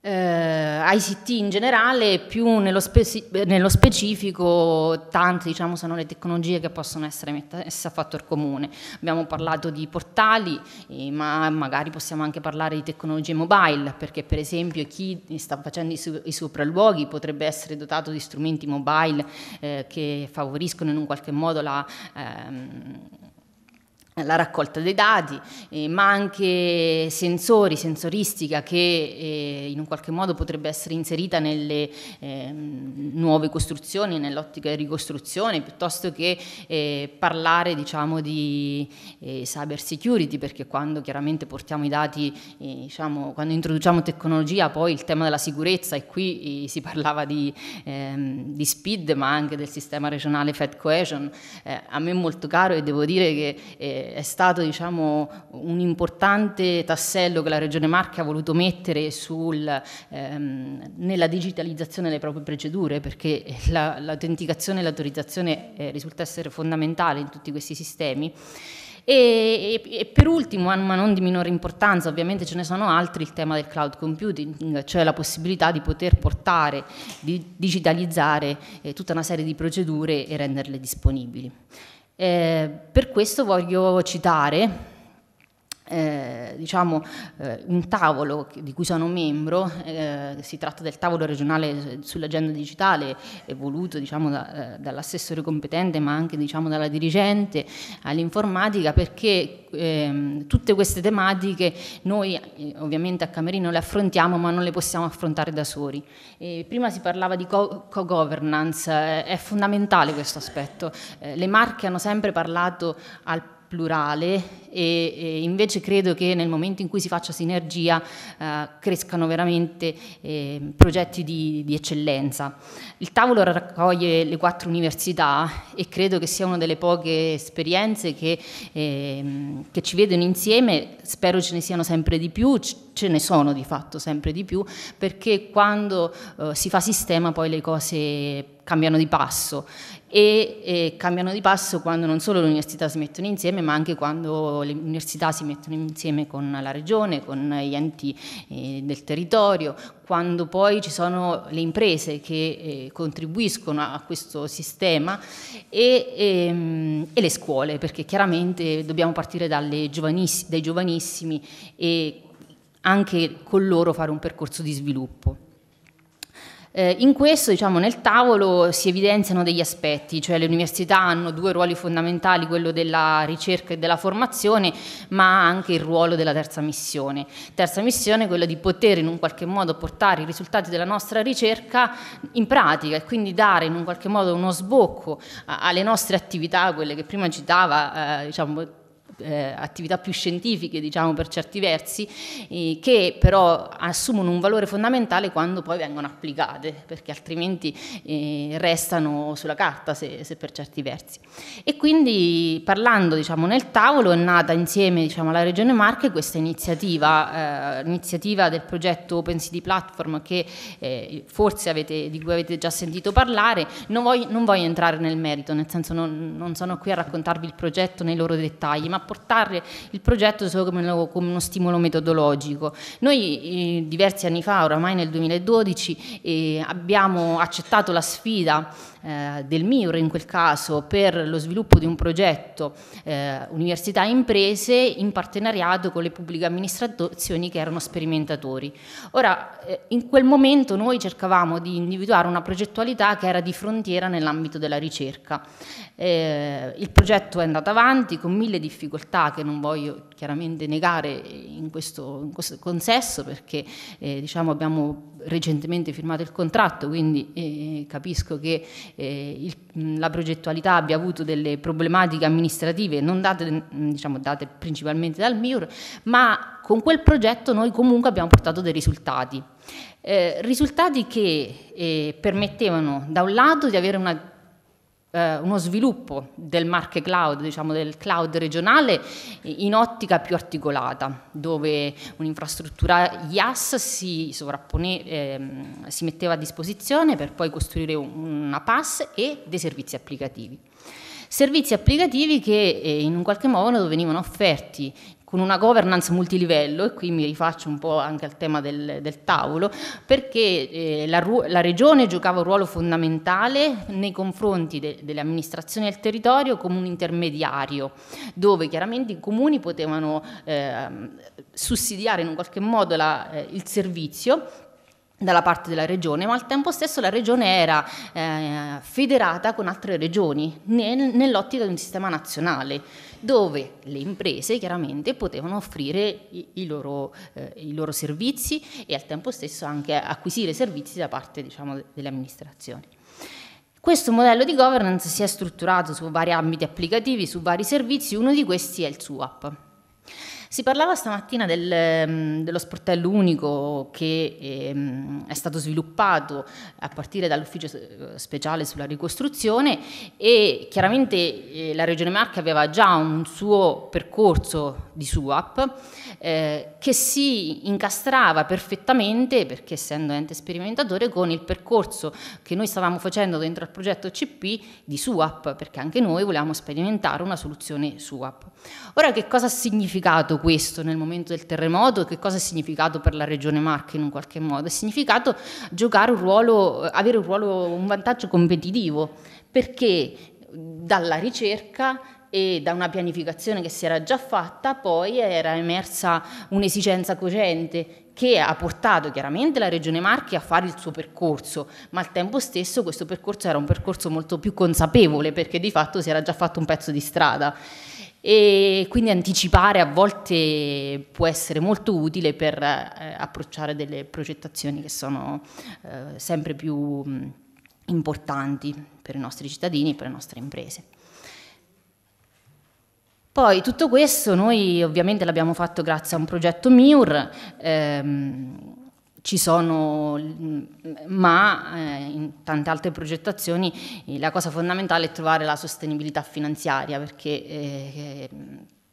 eh, ICT in generale, più nello, speci- nello specifico tante diciamo, sono le tecnologie che possono essere messe a fattor comune. Abbiamo parlato di portali, eh, ma magari possiamo anche parlare di tecnologie mobile, perché per esempio chi sta facendo i, su- i sopralluoghi potrebbe essere dotato di strumenti mobile eh, che favoriscono in un qualche modo la... Ehm, la raccolta dei dati, eh, ma anche sensori, sensoristica che eh, in un qualche modo potrebbe essere inserita nelle eh, nuove costruzioni, nell'ottica di ricostruzione, piuttosto che eh, parlare diciamo, di eh, cyber security, perché quando chiaramente portiamo i dati, eh, diciamo, quando introduciamo tecnologia, poi il tema della sicurezza, e qui si parlava di, ehm, di, SPID, ma anche del sistema regionale Fed Cohesion, a me è molto caro e devo dire che è stato diciamo, un importante tassello che la Regione Marche ha voluto mettere sul, ehm, nella digitalizzazione delle proprie procedure, perché la, l'autenticazione e l'autorizzazione eh, risulta essere fondamentale in tutti questi sistemi. E, e, e, per ultimo, ma non di minore importanza, ovviamente ce ne sono altri, il tema del cloud computing, cioè la possibilità di poter portare, di digitalizzare eh, tutta una serie di procedure e renderle disponibili. Eh, per questo voglio citare eh, diciamo, eh, un tavolo di cui sono membro, eh, si tratta del tavolo regionale sull'agenda digitale, voluto diciamo, da, eh, dall'assessore competente ma anche diciamo, dalla dirigente all'informatica perché ehm, tutte queste tematiche noi eh, ovviamente a Camerino le affrontiamo ma non le possiamo affrontare da soli. E prima si parlava di co-governance, è fondamentale questo aspetto. le marche hanno sempre parlato al plurale e, e, invece credo che nel momento in cui si faccia sinergia eh, crescano veramente eh, progetti di, di, eccellenza. Il tavolo raccoglie le quattro università e credo che sia una delle poche esperienze che, eh, che ci vedono insieme, spero ce ne siano sempre di più, ce ne sono di fatto sempre di più, perché quando eh, si fa sistema poi le cose cambiano di passo e, e, cambiano di passo quando non solo le università si mettono insieme, ma anche quando le università si mettono insieme con la regione, con gli enti eh, del territorio, quando poi ci sono le imprese che eh, contribuiscono a questo sistema e, e, ehm, e, le scuole, perché chiaramente dobbiamo partire giovanissi, dai giovanissimi e anche con loro fare un percorso di sviluppo. Eh, in questo, diciamo, nel tavolo si evidenziano degli aspetti, cioè le università hanno due ruoli fondamentali, quello della ricerca e della formazione, ma anche il ruolo della terza missione. Terza missione è quella di poter in un qualche modo portare i risultati della nostra ricerca in pratica e quindi dare in un qualche modo uno sbocco alle nostre attività, quelle che prima citava, eh, diciamo, eh, attività più scientifiche, diciamo per certi versi, eh, che però assumono un valore fondamentale quando poi vengono applicate, perché altrimenti eh, restano sulla carta se, se, per certi versi. E quindi parlando diciamo, nel tavolo è nata insieme diciamo, alla Regione Marche questa iniziativa, eh, iniziativa del progetto Open City Platform che eh, forse avete, di cui avete già sentito parlare, non voglio, non voglio entrare nel merito, nel senso non, non sono qui a raccontarvi il progetto nei loro dettagli, ma portare il progetto solo come uno, come uno stimolo metodologico. Noi eh, diversi anni fa, oramai nel 2012, eh, abbiamo accettato la sfida eh, del MIUR in quel caso per lo sviluppo di un progetto eh, Università Imprese in partenariato con le pubbliche amministrazioni che erano sperimentatori. Ora, eh, in quel momento noi cercavamo di individuare una progettualità che era di frontiera nell'ambito della ricerca. Eh, il progetto è andato avanti con mille difficoltà che non voglio chiaramente negare in questo, in questo consesso perché eh, diciamo abbiamo recentemente firmato il contratto, quindi eh, capisco che eh, il, la progettualità abbia avuto delle problematiche amministrative non date, diciamo, date principalmente dal MIUR, ma con quel progetto noi comunque abbiamo portato dei risultati. Eh, risultati che eh, permettevano da un lato di avere una eh, uno sviluppo del market cloud, diciamo del cloud regionale in ottica più articolata, dove un'infrastruttura IaaS si, ehm, si metteva a disposizione per poi costruire una PaaS e dei servizi applicativi servizi applicativi che eh, in un qualche modo venivano offerti con una governance multilivello, e qui mi rifaccio un po' anche al tema del, del tavolo, perché eh, la, la, regione giocava un ruolo fondamentale nei confronti de, delle amministrazioni del territorio come un intermediario, dove chiaramente i comuni potevano eh, sussidiare in un qualche modo la, eh, il servizio dalla parte della regione, ma al tempo stesso la regione era eh, federata con altre regioni nel, nell'ottica di un sistema nazionale dove le imprese chiaramente potevano offrire i, i, loro, eh, i loro, servizi e al tempo stesso anche acquisire servizi da parte diciamo, delle amministrazioni. Questo modello di governance si è strutturato su vari ambiti applicativi, su vari servizi, uno di questi è il SUAP, si parlava stamattina del, mm, dello sportello unico che è, ehm, è stato sviluppato a partire dall'ufficio eh, speciale sulla ricostruzione e chiaramente eh, la Regione Marche aveva già un suo percorso di SUAP eh, che si incastrava perfettamente, perché essendo ente sperimentatore, con il percorso che noi stavamo facendo dentro al progetto CP di SUAP, perché anche noi volevamo sperimentare una soluzione SUAP. Ora che cosa ha significato questo nel momento del terremoto che cosa ha significato per la regione Marche in un qualche modo? Ha significato giocare un ruolo, avere un ruolo, un vantaggio competitivo, perché dalla ricerca e da una pianificazione che si era già fatta poi era emersa un'esigenza cogente che ha portato chiaramente la Regione Marche a fare il suo percorso, ma al tempo stesso questo percorso era un percorso molto più consapevole perché di fatto si era già fatto un pezzo di strada e quindi anticipare a volte può essere molto utile per eh, approcciare delle progettazioni che sono eh, sempre più mh, mm, importanti per i nostri cittadini, e per le nostre imprese. Poi tutto questo noi ovviamente l'abbiamo fatto grazie a un progetto MIUR, ehm, ci sono, ma eh, in tante altre progettazioni eh, la cosa fondamentale è trovare la sostenibilità finanziaria perché eh, eh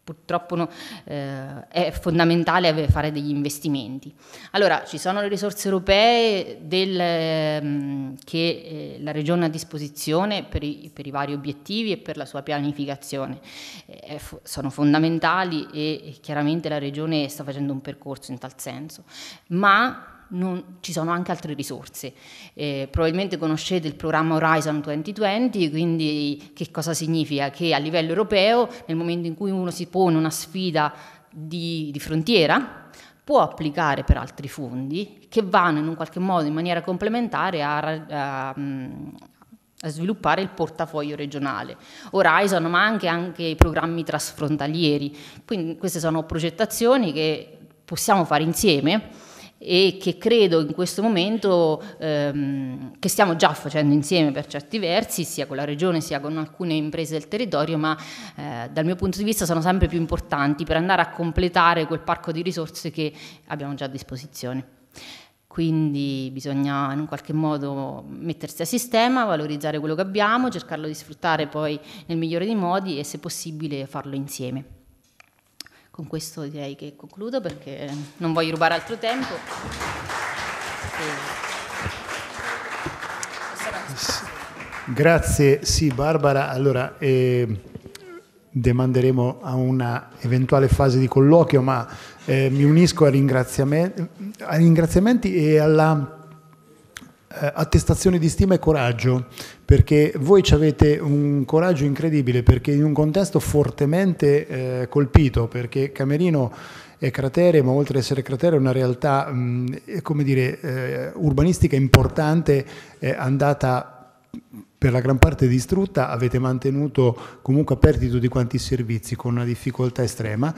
purtroppo no, eh, è fondamentale fare degli investimenti. Allora ci sono le risorse europee del, ehm, che la Regione ha a disposizione per i, per i, vari obiettivi e per la sua pianificazione, sono fondamentali e chiaramente la Regione sta facendo un percorso in tal senso, ma non, ci sono anche altre risorse. Eh, probabilmente conoscete il programma Horizon 2020, quindi che cosa significa? Che a livello europeo, nel momento in cui uno si pone una sfida di, di frontiera, può applicare per altri fondi che vanno in un qualche modo in maniera complementare a, a, mm, a sviluppare il portafoglio regionale. Horizon, ma anche, anche i programmi trasfrontalieri. Quindi queste sono progettazioni che possiamo fare insieme e che credo in questo momento ehm, che stiamo già facendo insieme per certi versi, sia con la regione sia con alcune imprese del territorio, ma eh, dal mio punto di vista sono sempre più importanti per andare a completare quel parco di risorse che abbiamo già a disposizione. Quindi bisogna in un qualche modo mettersi a sistema, valorizzare quello che abbiamo, cercarlo di sfruttare poi nel migliore dei modi e se possibile farlo insieme con questo direi che concludo perché non voglio rubare altro tempo. E... Grazie, sì Barbara. Allora, eh, demanderemo a una eventuale fase di colloquio, ma eh, mi unisco ai ringraziamenti, ai ringraziamenti e alla eh, attestazione di stima e coraggio, perché voi ci avete un coraggio incredibile, perché in un contesto fortemente eh, colpito, perché Camerino è cratere, ma oltre ad essere cratere è una realtà mh, mm, come dire, eh, urbanistica importante, è andata per la gran parte distrutta, avete mantenuto comunque aperti tutti quanti i servizi con una difficoltà estrema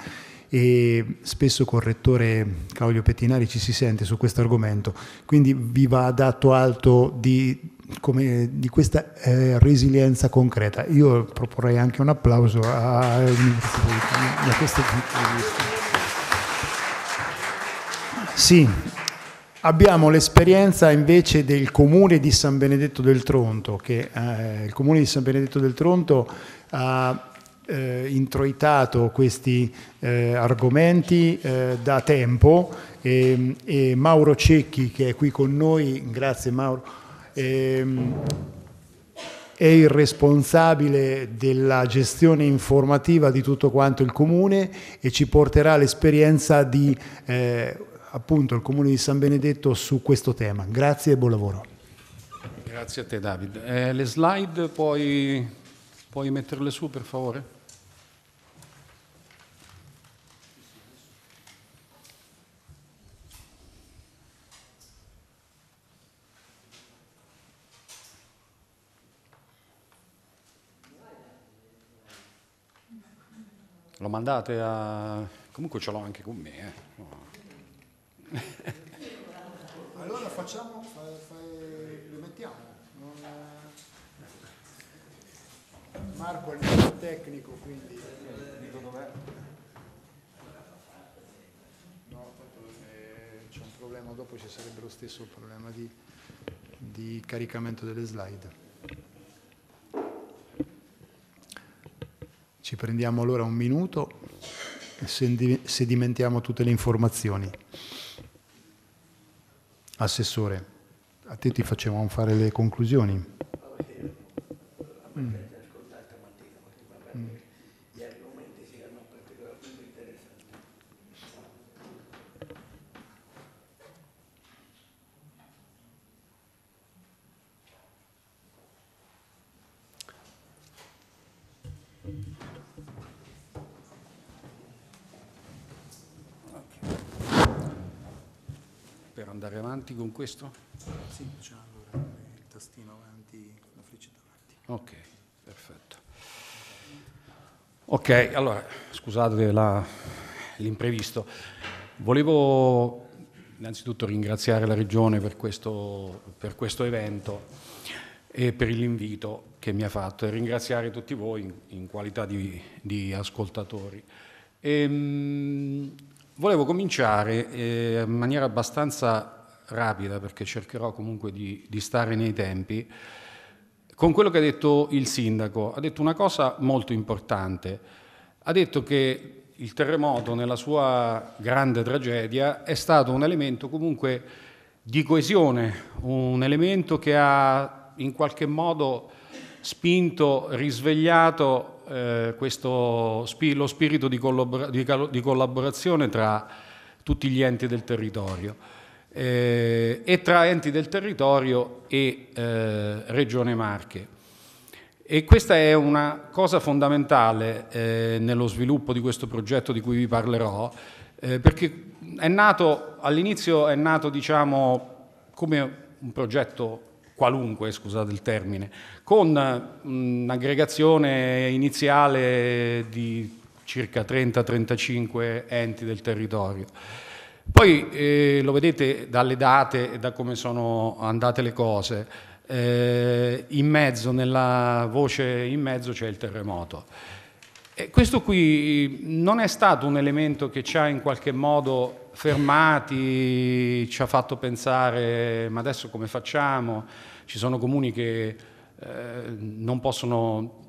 e spesso con rettore Claudio Pettinari ci si sente su questo argomento, quindi vi va dato alto di, come, di questa eh, resilienza concreta. Io proporrei anche un applauso a, da questo punto di vista. Sì, Abbiamo l'esperienza invece del comune di San Benedetto del Tronto, che eh, il comune di San Benedetto del Tronto ha eh, introitato questi eh, argomenti eh, da tempo e, ehm, e, Mauro Cecchi che è qui con noi, grazie Mauro, ehm, è il responsabile della gestione informativa di tutto quanto il comune e ci porterà l'esperienza di eh, appunto il comune di San Benedetto su questo tema. Grazie e buon lavoro. Grazie a te David. Eh, le slide puoi, puoi metterle su per favore? Lo mandate a... comunque ce l'ho anche con me. Eh. No. allora facciamo, fai, fai, lo mettiamo. Non... Eh, Marco è il mio tecnico, quindi... Dico dov'è? No, eh, c'è un problema, dopo ci sarebbe lo stesso problema di, di caricamento delle slide. Ci prendiamo allora un minuto e sedimentiamo tutte le informazioni. Assessore, a te ti facevamo fare le conclusioni. Mm. andare avanti con questo? Sì, c'è allora il tastino avanti, la freccia davanti. Ok, perfetto. Ok, allora, scusate l'imprevisto. Volevo innanzitutto ringraziare la Regione per questo, per questo evento e per l'invito che mi ha fatto e ringraziare tutti voi in, in qualità di, di ascoltatori. E, ehm, Volevo cominciare eh, in maniera abbastanza rapida, perché cercherò comunque di, di stare nei tempi, con quello che ha detto il sindaco. Ha detto una cosa molto importante. Ha detto che il terremoto, nella sua grande tragedia, è stato un elemento comunque di coesione, un elemento che ha in qualche modo spinto, risvegliato eh, questo, lo spirito di, collabora, di, di, collaborazione tra tutti gli enti del territorio eh, e tra enti del territorio e eh, Regione Marche. E questa è una cosa fondamentale eh, nello sviluppo di questo progetto di cui vi parlerò, eh, perché all'inizio è nato, all è nato diciamo, come un progetto qualunque, scusate il termine, con un'aggregazione iniziale di circa 30-35 enti del territorio. Poi eh, lo vedete dalle date e da come sono andate le cose, eh, in mezzo, nella voce in mezzo c'è il terremoto. Eh, questo qui non è stato un elemento che ci ha in qualche modo fermati, ci ha fatto pensare ma adesso come facciamo? Ci sono comuni che eh, non possono,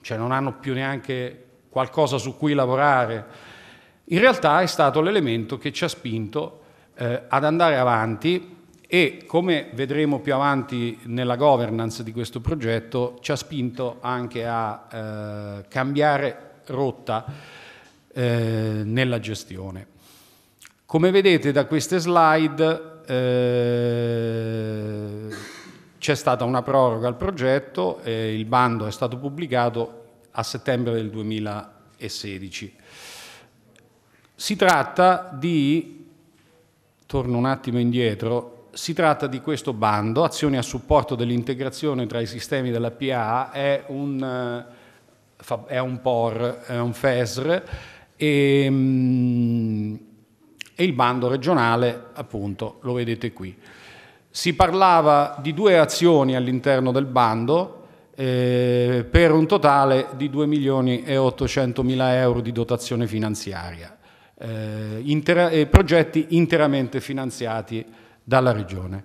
cioè non hanno più neanche qualcosa su cui lavorare. In realtà è stato l'elemento che ci ha spinto eh, ad andare avanti e come vedremo più avanti nella governance di questo progetto ci ha spinto anche a eh, cambiare rotta eh, nella gestione. Come vedete da queste slide eh, c'è stata una proroga al progetto, eh, il bando è stato pubblicato a settembre del 2016. Si tratta di, torno un attimo indietro, si tratta di questo bando, azioni a supporto dell'integrazione tra i sistemi della PA, è un eh, è un POR, è un FESR e, ehm, e il bando regionale appunto lo vedete qui. Si parlava di due azioni all'interno del bando eh, per un totale di 2 milioni e 800 mila euro di dotazione finanziaria, eh, intera- eh, progetti interamente finanziati dalla Regione.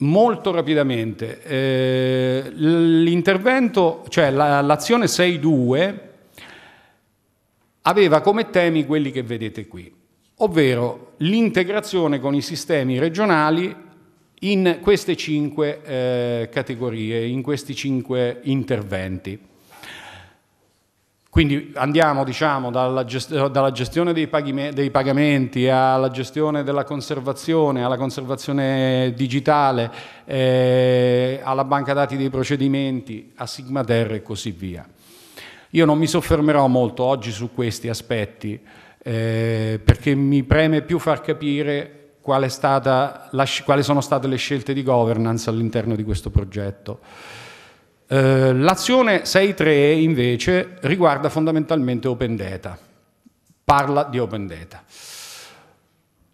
Molto rapidamente, eh, l'intervento, cioè la, l'azione 6.2 aveva come temi quelli che vedete qui, ovvero l'integrazione con i sistemi regionali in queste cinque eh, categorie, in questi cinque interventi. Quindi andiamo diciamo, dalla, gestione dei, dei, pagamenti alla gestione della conservazione, alla conservazione digitale, eh, alla banca dati dei procedimenti, a Sigma Terra e così via. Io non mi soffermerò molto oggi su questi aspetti eh, perché mi preme più far capire quali sono state le scelte di governance all'interno di questo progetto. Eh, l'azione 6.3 invece riguarda fondamentalmente Open Data, parla di Open Data.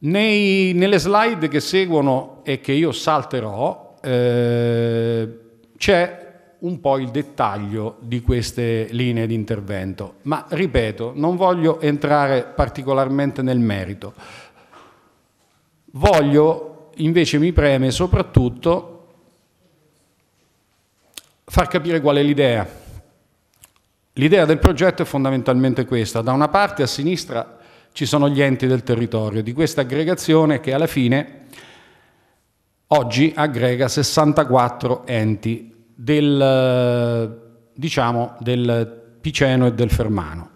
Nei, nelle slide che seguono e che io salterò eh, c'è un po' il dettaglio di queste linee di intervento, ma ripeto, non voglio entrare particolarmente nel merito. Voglio invece mi preme soprattutto far capire qual è l'idea. L'idea del progetto è fondamentalmente questa. Da una parte a sinistra ci sono gli enti del territorio, di questa aggregazione che alla fine oggi aggrega 64 enti del, diciamo, del Piceno e del Fermano.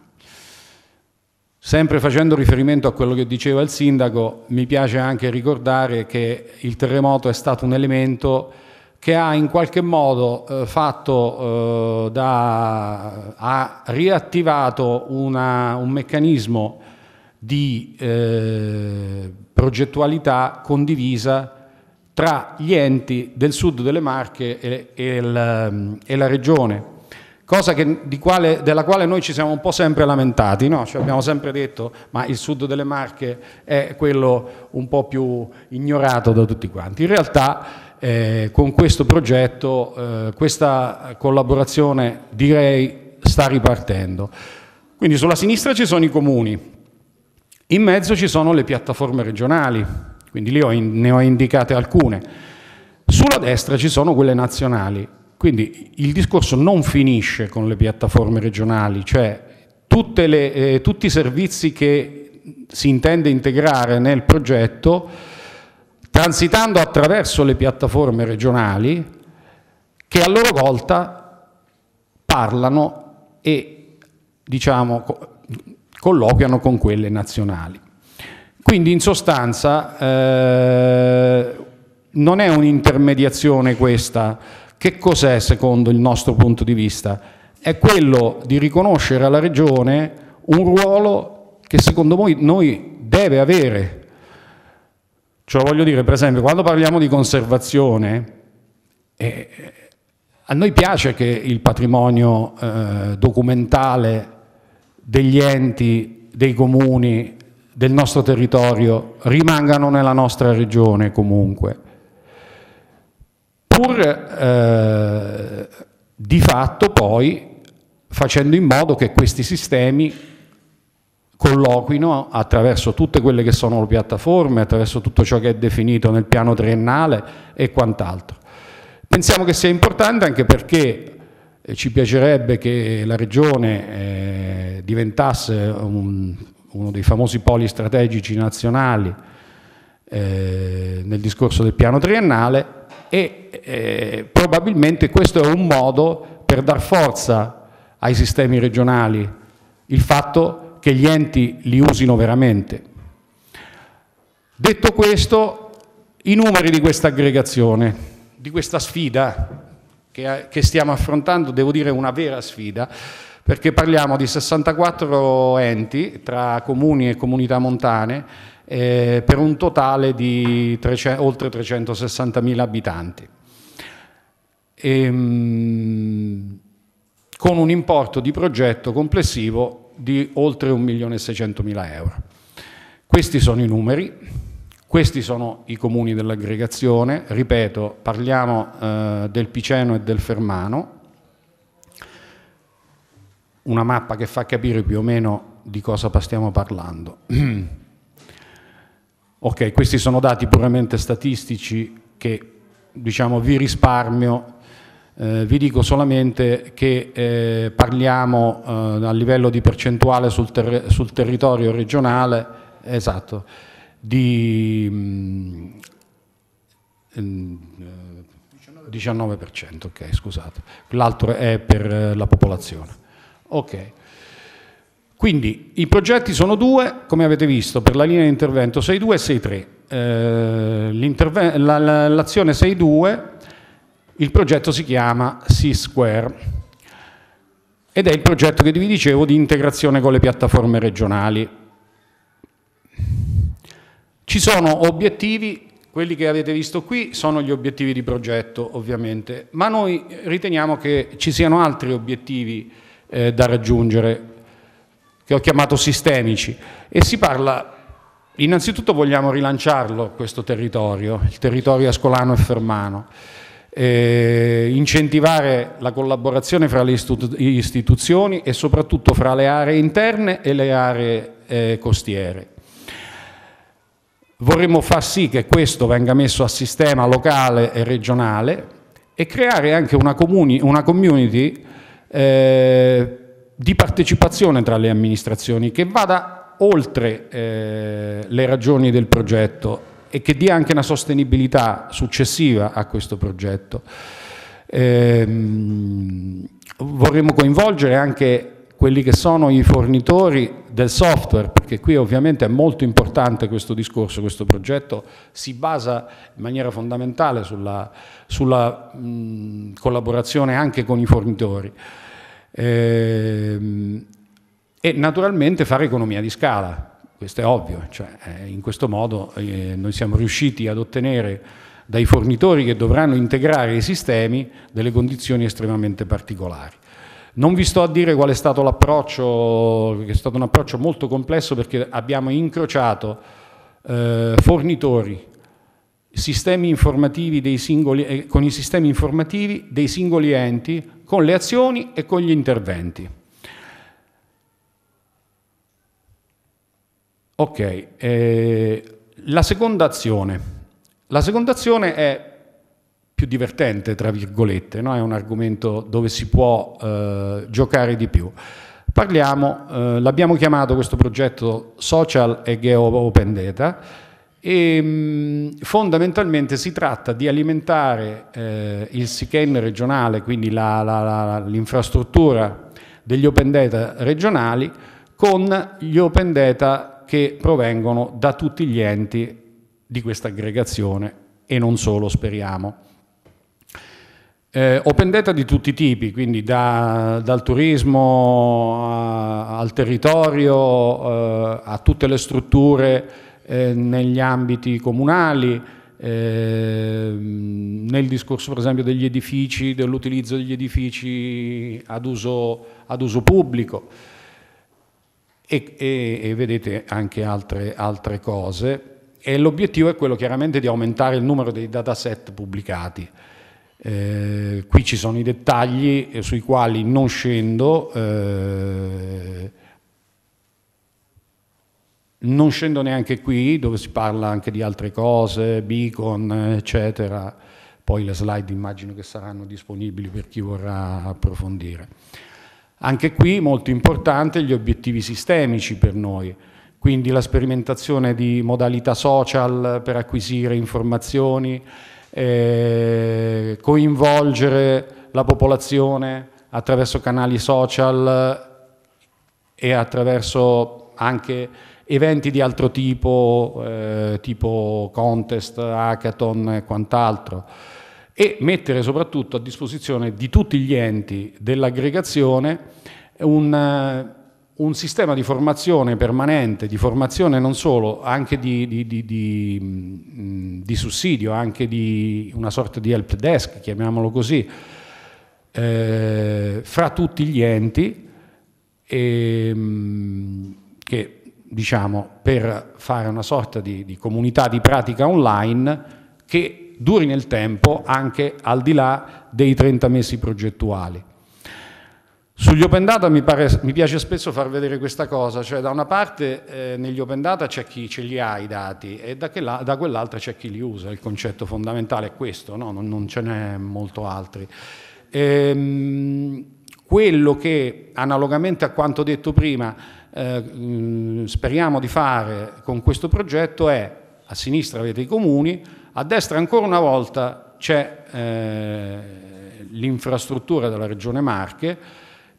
Sempre facendo riferimento a quello che diceva il sindaco, mi piace anche ricordare che il terremoto è stato un elemento che ha in qualche modo eh, fatto, eh, da, ha riattivato una, un meccanismo di eh, progettualità condivisa tra gli enti del sud delle Marche e, e, la, ehm, e la regione, cosa che, quale, della quale noi ci siamo un po' sempre lamentati, no? cioè abbiamo sempre detto ma il sud delle Marche è quello un po' più ignorato da tutti quanti. In realtà eh, con questo progetto eh, questa collaborazione direi sta ripartendo. Quindi sulla sinistra ci sono i comuni, in mezzo ci sono le piattaforme regionali, quindi lì ho in, ne ho indicate alcune. Sulla destra ci sono quelle nazionali, quindi il discorso non finisce con le piattaforme regionali, cioè le, eh, tutti i servizi che si intende integrare nel progetto transitando attraverso le piattaforme regionali che a loro volta parlano e diciamo, colloquiano con quelle nazionali. Quindi in sostanza eh, non è un'intermediazione questa, che cos'è secondo il nostro punto di vista? È quello di riconoscere alla Regione un ruolo che secondo noi deve avere cioè voglio dire, per esempio, quando parliamo di conservazione, eh, a noi piace che il patrimonio eh, documentale degli enti, dei comuni, del nostro territorio rimangano nella nostra regione comunque, pur eh, di fatto poi facendo in modo che questi sistemi colloquino attraverso tutte quelle che sono le piattaforme, attraverso tutto ciò che è definito nel piano triennale e quant'altro. Pensiamo che sia importante anche perché eh, ci piacerebbe che la Regione eh, diventasse un, uno dei famosi poli strategici nazionali eh, nel discorso del piano triennale e eh, probabilmente questo è un modo per dar forza ai sistemi regionali, il fatto che gli enti li usino veramente. Detto questo, i numeri di questa aggregazione, di questa sfida che, che stiamo affrontando, devo dire una vera sfida, perché parliamo di 64 enti tra comuni e comunità montane eh, per un totale di 300, oltre 360.000 abitanti, e, ehm, con un importo di progetto complessivo di oltre 1.600.000 euro. Questi sono i numeri, questi sono i comuni dell'aggregazione, ripeto, parliamo eh, del Piceno e del Fermano, una mappa che fa capire più o meno di cosa stiamo parlando. ok, questi sono dati puramente statistici che diciamo, vi risparmio eh, vi dico solamente che eh, parliamo eh, a livello di percentuale sul, ter sul territorio regionale, esatto, di mh, mm, mm, eh, 19%, ok, scusate, l'altro è per eh, la popolazione. Ok. Quindi i progetti sono due, come avete visto, per la linea di intervento 6.2 e 6.3. Eh, l'azione 6.2 il progetto si chiama C-Square ed è il progetto che vi dicevo di integrazione con le piattaforme regionali. Ci sono obiettivi, quelli che avete visto qui sono gli obiettivi di progetto ovviamente, ma noi riteniamo che ci siano altri obiettivi eh, da raggiungere che ho chiamato sistemici e si parla innanzitutto vogliamo rilanciarlo questo territorio, il territorio ascolano e fermano eh, incentivare la collaborazione fra le istituzioni e soprattutto fra le aree interne e le aree eh, costiere. Vorremmo far sì che questo venga messo a sistema locale e regionale e creare anche una, comuni, una community eh, di partecipazione tra le amministrazioni che vada oltre eh, le ragioni del progetto e che dia anche una sostenibilità successiva a questo progetto. Eh, vorremmo coinvolgere anche quelli che sono i fornitori del software, perché qui ovviamente è molto importante questo discorso, questo progetto si basa in maniera fondamentale sulla, sulla mh, collaborazione anche con i fornitori. Eh, e naturalmente fare economia di scala, questo è ovvio, cioè, eh, in questo modo eh, noi siamo riusciti ad ottenere dai fornitori che dovranno integrare i sistemi delle condizioni estremamente particolari. Non vi sto a dire qual è stato l'approccio, che è stato un approccio molto complesso perché abbiamo incrociato eh, fornitori, sistemi informativi singoli, eh, con i sistemi informativi dei singoli enti, con le azioni e con gli interventi. Ok, eh, la seconda azione. La seconda azione è più divertente, tra virgolette, no? è un argomento dove si può eh, giocare di più. Parliamo, eh, l'abbiamo chiamato questo progetto Social e Geo Open Data e mh, mm, fondamentalmente si tratta di alimentare eh, il SICEN regionale, quindi l'infrastruttura degli open data regionali, con gli open data regionali che provengono da tutti gli enti di questa aggregazione e non solo, speriamo. Eh, open data di tutti i tipi, quindi da, dal turismo a, al territorio, eh, a tutte le strutture eh, negli ambiti comunali, ehm, nel discorso per esempio degli edifici, dell'utilizzo degli edifici ad uso, ad uso pubblico e, e, e vedete anche altre, altre cose. E l'obiettivo è quello chiaramente di aumentare il numero dei dataset pubblicati. Eh, qui ci sono i dettagli sui quali non scendo, eh, non scendo neanche qui dove si parla anche di altre cose, beacon eccetera, poi le slide immagino che saranno disponibili per chi vorrà approfondire. Anche qui molto importante gli obiettivi sistemici per noi, quindi la sperimentazione di modalità social per acquisire informazioni, eh, coinvolgere la popolazione attraverso canali social e attraverso anche eventi di altro tipo, eh, tipo contest, hackathon e quant'altro e mettere soprattutto a disposizione di tutti gli enti dell'aggregazione un, eh, un, sistema di formazione permanente, di formazione non solo, anche di, di, di, mm, di sussidio, anche di una sorta di help desk, chiamiamolo così, eh, fra tutti gli enti eh, che diciamo per fare una sorta di comunità di pratica online che duri nel tempo anche al di là dei 30 mesi progettuali. Sugli open data mi, pare, mi, piace spesso far vedere questa cosa, cioè da una parte eh, negli open data c'è chi ce li ha i dati e da, da quell'altra c'è chi li usa, il concetto fondamentale è questo, no? non, non, ce n'è molto altri. Ehm, quello che, analogamente a quanto detto prima, eh, speriamo di fare con questo progetto è, a sinistra avete i comuni, a destra ancora una volta c'è eh, l'infrastruttura della Regione Marche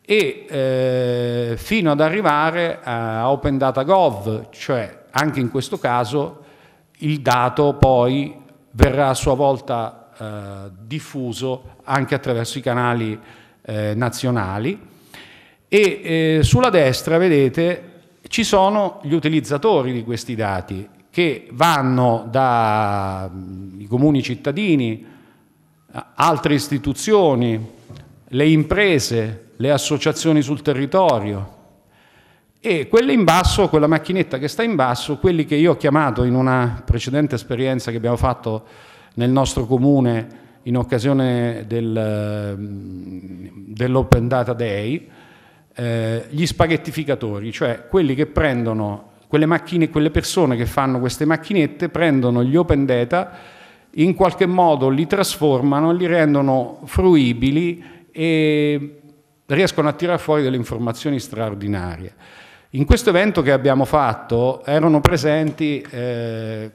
e eh, fino ad arrivare a Open Data Gov, cioè anche in questo caso il dato poi verrà a sua volta eh, diffuso anche attraverso i canali eh, nazionali e eh, sulla destra vedete ci sono gli utilizzatori di questi dati che vanno dai mm, comuni cittadini, altre istituzioni, le imprese, le associazioni sul territorio e quelle in basso, quella macchinetta che sta in basso, quelli che io ho chiamato in una precedente esperienza che abbiamo fatto nel nostro comune in occasione del, mm, dell'Open Data Day, eh, gli spaghettificatori, cioè quelli che prendono quelle, macchine, quelle persone che fanno queste macchinette prendono gli open data, in qualche modo li trasformano, li rendono fruibili e riescono a tirare fuori delle informazioni straordinarie. In questo evento che abbiamo fatto erano presenti eh,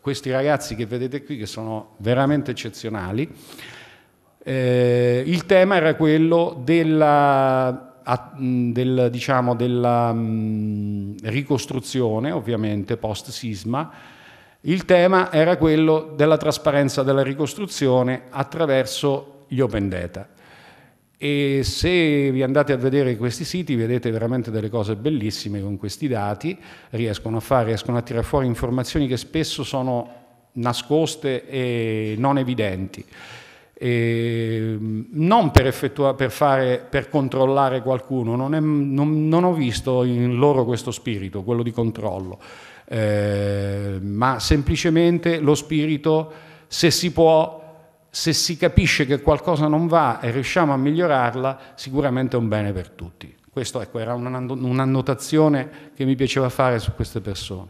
questi ragazzi che vedete qui che sono veramente eccezionali. Eh, il tema era quello della del, diciamo, della mh, ricostruzione, ovviamente post sisma, il tema era quello della trasparenza della ricostruzione attraverso gli open data. E se vi andate a vedere questi siti vedete veramente delle cose bellissime con questi dati, riescono a fare, riescono a tirare fuori informazioni che spesso sono nascoste e non evidenti. E ehm, non per, effettua, per, fare, per controllare qualcuno, non, è, non, non, ho visto in loro questo spirito, quello di controllo, eh, ma semplicemente lo spirito, se si può, se si capisce che qualcosa non va e riusciamo a migliorarla, sicuramente è un bene per tutti. Questo ecco, era un'annotazione che mi piaceva fare su queste persone.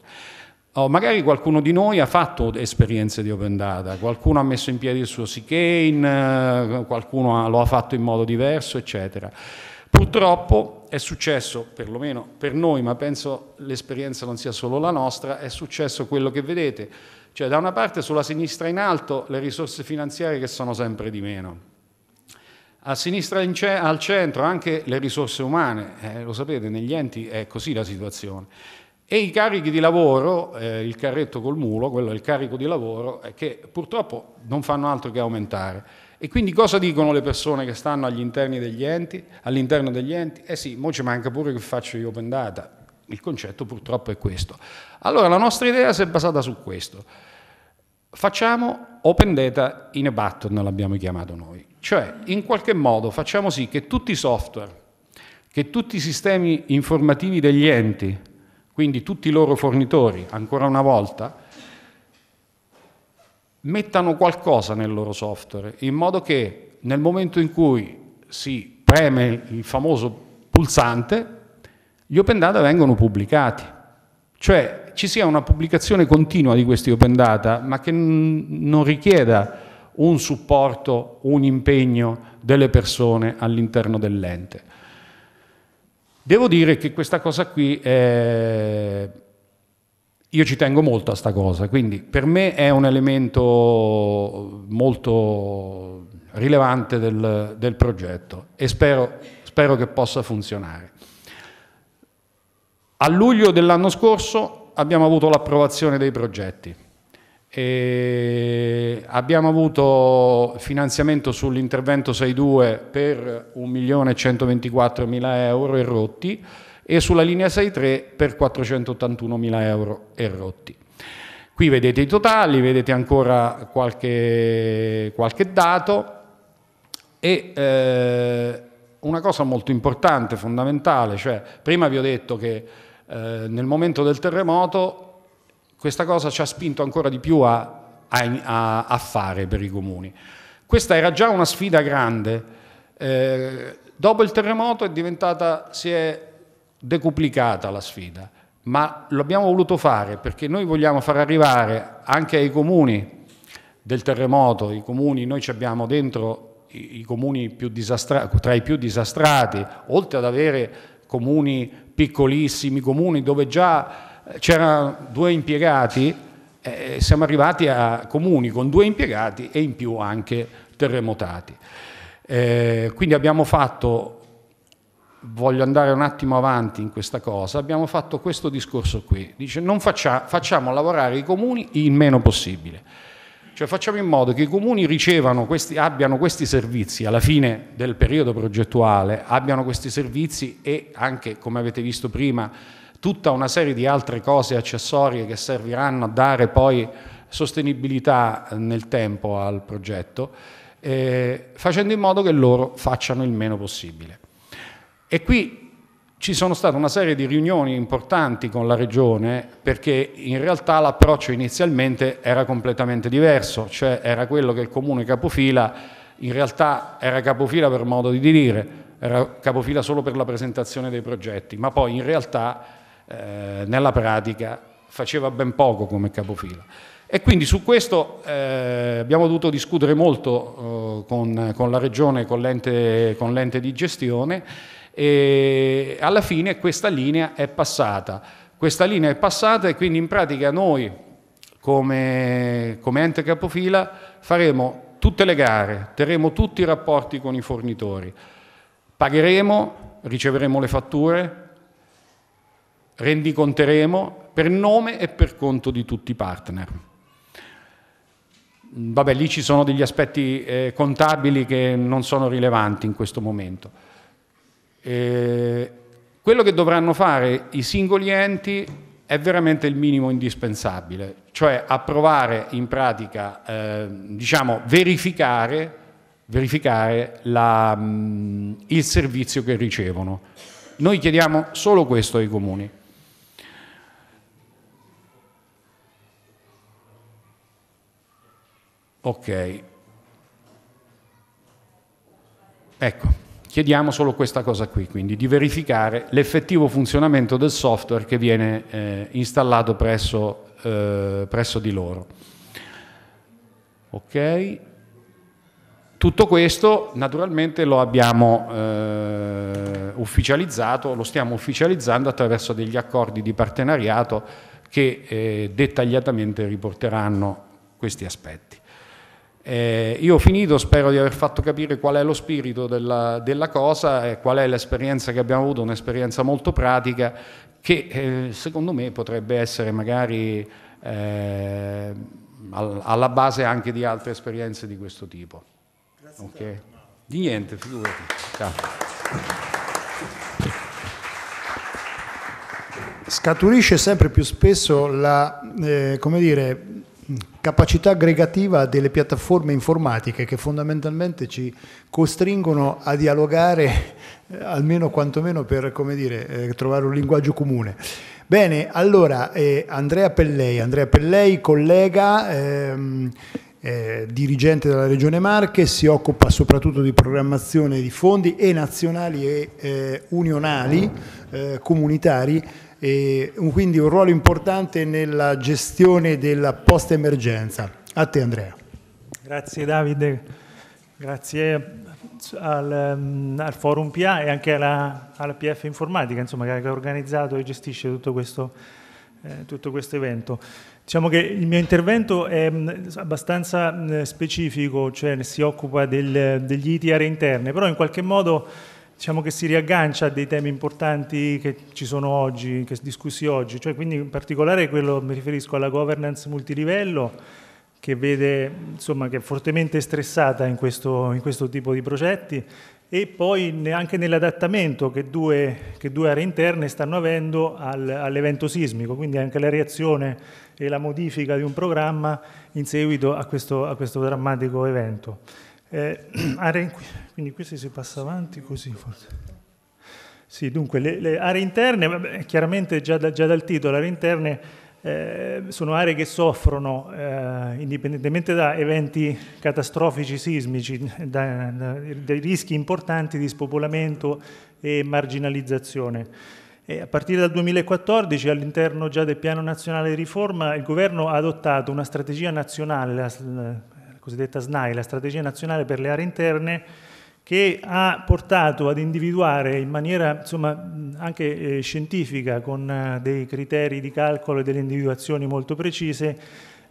Oh, magari qualcuno di noi ha fatto esperienze di open data, qualcuno ha messo in piedi il suo CKane, eh, qualcuno lo ha fatto in modo diverso, eccetera. Purtroppo è successo, perlomeno per noi, ma penso l'esperienza non sia solo la nostra, è successo quello che vedete, cioè da una parte sulla sinistra in alto le risorse finanziarie che sono sempre di meno, a sinistra al centro anche le risorse umane, eh, lo sapete negli enti è così la situazione e i carichi di lavoro, eh, il carretto col mulo, quello è il carico di lavoro, che purtroppo non fanno altro che aumentare. E quindi cosa dicono le persone che stanno all'interno degli enti? All'interno degli enti? Eh sì, mo ci manca pure che faccio io open data. Il concetto purtroppo è questo. Allora la nostra idea si è basata su questo. Facciamo open data in a button, l'abbiamo chiamato noi. Cioè, in qualche modo facciamo sì che tutti i software, che tutti i sistemi informativi degli enti, quindi tutti i loro fornitori, ancora una volta, mettano qualcosa nel loro software, in modo che nel momento in cui si preme il famoso pulsante, gli open data vengono pubblicati. Cioè ci sia una pubblicazione continua di questi open data, ma che non richieda un supporto, un impegno delle persone all'interno dell'ente. Devo dire che questa cosa qui, è... io ci tengo molto a sta cosa, quindi per me è un elemento molto rilevante del, del progetto e spero, spero che possa funzionare. A luglio dell'anno scorso abbiamo avuto l'approvazione dei progetti. E abbiamo avuto finanziamento sull'intervento 6.2 per 1.124.000 euro e rotti e sulla linea 6.3 per 481.000 euro errotti. Qui vedete i totali, vedete ancora qualche, qualche dato e eh, una cosa molto importante, fondamentale, cioè prima vi ho detto che eh, nel momento del terremoto questa cosa ci ha spinto ancora di più a, a, a fare per i comuni. Questa era già una sfida grande. Eh, dopo il terremoto è diventata, si è decuplicata la sfida, ma l'abbiamo voluto fare perché noi vogliamo far arrivare anche ai comuni del terremoto, i comuni, noi ci abbiamo dentro i, i comuni tra i più disastrati, oltre ad avere comuni piccolissimi, comuni dove già c'erano due impiegati, eh, siamo arrivati a comuni con due impiegati e in più anche terremotati. Eh, quindi abbiamo fatto, voglio andare un attimo avanti in questa cosa, abbiamo fatto questo discorso qui, dice non faccia, facciamo lavorare i comuni il meno possibile, cioè facciamo in modo che i comuni ricevano questi, abbiano questi servizi alla fine del periodo progettuale, abbiano questi servizi e anche come avete visto prima tutta una serie di altre cose accessorie che serviranno a dare poi sostenibilità eh, nel tempo al progetto, eh, facendo in modo che loro facciano il meno possibile. E qui ci sono state una serie di riunioni importanti con la Regione perché in realtà l'approccio inizialmente era completamente diverso, cioè era quello che il Comune capofila in realtà era capofila per modo di dire, era capofila solo per la presentazione dei progetti, ma poi in realtà eh, nella pratica faceva ben poco come capofila. E quindi su questo eh, abbiamo dovuto discutere molto eh, con, con, la regione, con l'ente, con l'ente di gestione e alla fine questa linea è passata. Questa linea è passata e quindi in pratica noi come, come ente capofila faremo tutte le gare, terremo tutti i rapporti con i fornitori, pagheremo, riceveremo le fatture, rendiconteremo per nome e per conto di tutti i partner. Vabbè, lì ci sono degli aspetti eh, contabili che non sono rilevanti in questo momento. Eh, quello che dovranno fare i singoli enti è veramente il minimo indispensabile, cioè approvare in pratica, eh, diciamo, verificare, verificare la, mm, il servizio che ricevono. Noi chiediamo solo questo ai comuni. Ok. Ecco, chiediamo solo questa cosa qui, quindi di verificare l'effettivo funzionamento del software che viene eh, installato presso, eh, presso di loro. Ok. Tutto questo naturalmente lo abbiamo eh, ufficializzato, lo stiamo ufficializzando attraverso degli accordi di partenariato che eh, dettagliatamente riporteranno questi aspetti. Eh, io ho finito, spero di aver fatto capire qual è lo spirito della, della cosa e qual è l'esperienza che abbiamo avuto, un'esperienza molto pratica che eh, secondo me potrebbe essere magari eh, alla base anche di altre esperienze di questo tipo. Grazie. Okay. Di niente, figurati. Ciao. Scaturisce sempre più spesso la, eh, come dire, capacità aggregativa delle piattaforme informatiche che fondamentalmente ci costringono a dialogare eh, almeno quantomeno per dire, eh, trovare un linguaggio comune. Bene, allora eh, Andrea Pellei, Andrea Pellei collega ehm, eh, dirigente della Regione Marche, si occupa soprattutto di programmazione di fondi e nazionali e eh, unionali eh, comunitari e quindi un ruolo importante nella gestione della post-emergenza. A te Andrea. Grazie Davide, grazie al, ehm, al Forum PA e anche alla, alla PF Informatica insomma, che ha organizzato e gestisce tutto questo, eh, tutto questo evento. Diciamo che il mio intervento è mm, abbastanza mm, specifico, cioè si occupa del, degli ITR interni, però in qualche modo diciamo che si riaggancia a dei temi importanti che ci sono oggi, che discussi oggi, cioè, quindi in particolare quello, mi riferisco alla governance multilivello che vede insomma che è fortemente stressata in questo, in questo tipo di progetti e poi anche nell'adattamento che due, che due, aree interne stanno avendo al, all'evento sismico, quindi anche la reazione e la modifica di un programma in seguito a questo, a questo drammatico evento. Eh, Quindi questo si passa avanti così forse. Sì, dunque le, le aree interne, chiaramente già, da, già, dal titolo, aree interne eh, sono aree che soffrono, eh, indipendentemente da eventi catastrofici sismici, da, dai rischi importanti di spopolamento e marginalizzazione. E a partire dal 2014, all'interno già del Piano Nazionale di Riforma, il Governo ha adottato una strategia nazionale, la, la cosiddetta SNAI, la Strategia Nazionale per le Aree Interne, che ha portato ad individuare in maniera insomma, anche eh, scientifica, con eh, dei criteri di calcolo e delle individuazioni molto precise,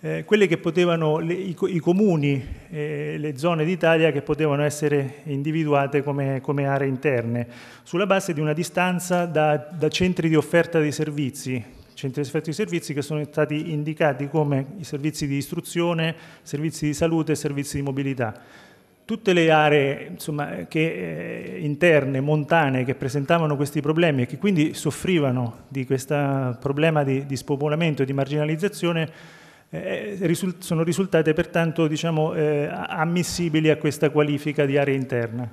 eh, quelle che potevano, le, i, i, comuni, eh, le zone d'Italia che potevano essere individuate come, come, aree interne, sulla base di una distanza da, da centri di offerta dei servizi, centri esperti di servizi che sono stati indicati come i servizi di istruzione, servizi di salute e servizi di mobilità tutte le aree insomma, che, eh, interne, montane, che presentavano questi problemi e che quindi soffrivano di questo problema di, di spopolamento e di marginalizzazione, eh, eh sono risultate pertanto diciamo, eh, ammissibili a questa qualifica di area interna.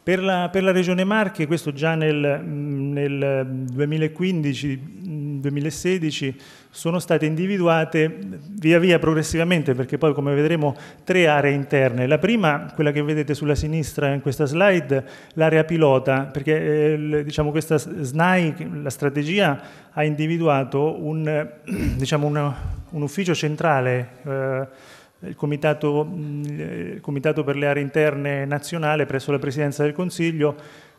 Per la, per la Regione Marche, questo già nel, mm, nel 2015-2016, sono state individuate via via progressivamente, perché poi come vedremo tre aree interne. La prima, quella che vedete sulla sinistra in questa slide, l'area pilota, perché eh, diciamo, questa SNAI, la strategia, ha individuato un, diciamo, un, un ufficio centrale. Eh, il comitato, mm, il comitato per le aree interne nazionale presso la Presidenza del Consiglio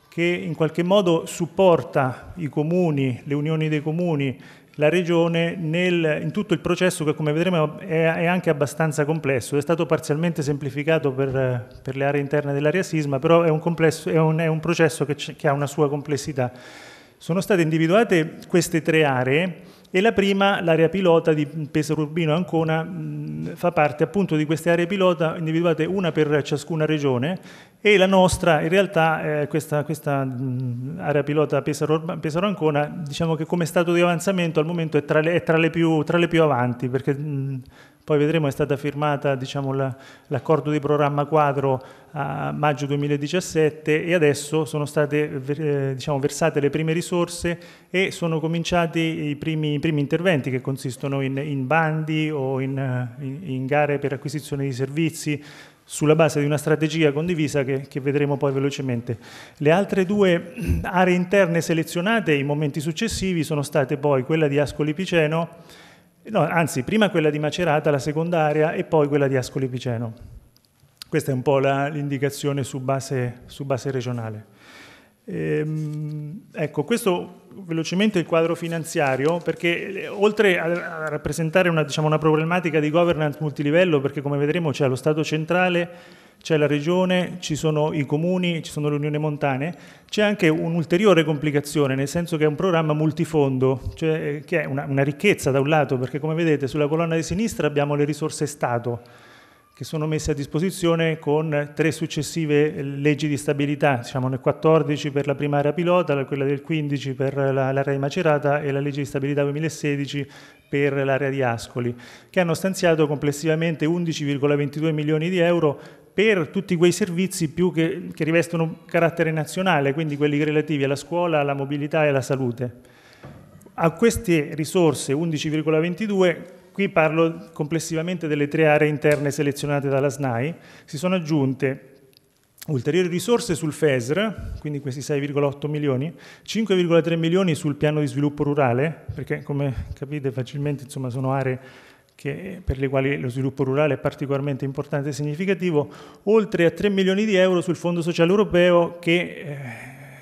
che in qualche modo supporta i comuni, le unioni dei comuni, la Regione nel, in tutto il processo che come vedremo è, è anche abbastanza complesso, è stato parzialmente semplificato per, per le aree interne dell'area sisma, però è un, complesso, è un, è un processo che, che ha una sua complessità. Sono state individuate queste tre aree e la prima, l'area pilota di Pesaro Urbino Ancona, mm, fa parte appunto di queste aree pilota individuate una per ciascuna regione e la nostra in realtà questa, questa mm, area pilota Pesaro, Pesaro, Ancona diciamo che come stato di avanzamento al momento è tra le, è tra le, più, tra le più, avanti perché mh, mm, poi vedremo, è stata firmata diciamo, l'accordo di programma quadro a maggio 2017 e adesso sono state eh, diciamo, versate le prime risorse e sono cominciati i primi, i primi interventi che consistono in, in bandi o in, in, in gare per acquisizione di servizi sulla base di una strategia condivisa che, che, vedremo poi velocemente. Le altre due aree interne selezionate in momenti successivi sono state poi quella di Ascoli Piceno No, anzi, prima quella di Macerata, la seconda area, e poi quella di Ascoli Piceno. Questa è un po' la, l'indicazione su base, su base regionale. Ehm, ecco, questo velocemente il quadro finanziario, perché eh, oltre a, rappresentare una, diciamo, una problematica di governance multilivello, perché come vedremo c'è lo Stato centrale, c'è la regione, ci sono i comuni, ci sono le unioni montane, c'è anche un'ulteriore complicazione, nel senso che è un programma multifondo, cioè eh, che è una, una, ricchezza da un lato, perché come vedete sulla colonna di sinistra abbiamo le risorse Stato, che sono messe a disposizione con tre successive leggi di stabilità, diciamo nel 14 per la prima area pilota, quella del 15 per l'area di Macerata e la legge di stabilità 2016 per l'area di Ascoli, che hanno stanziato complessivamente 11,22 milioni di euro per tutti quei servizi più che, che rivestono carattere nazionale, quindi quelli relativi alla scuola, alla mobilità e alla salute. A queste risorse 11,22, qui parlo complessivamente delle tre aree interne selezionate dalla SNAI, si sono aggiunte ulteriori risorse sul FESR, quindi questi 6,8 milioni, 5,3 milioni sul piano di sviluppo rurale, perché come capite facilmente insomma, sono aree che, per le quali lo sviluppo rurale è particolarmente importante e significativo, oltre a 3 milioni di euro sul Fondo Sociale Europeo che eh,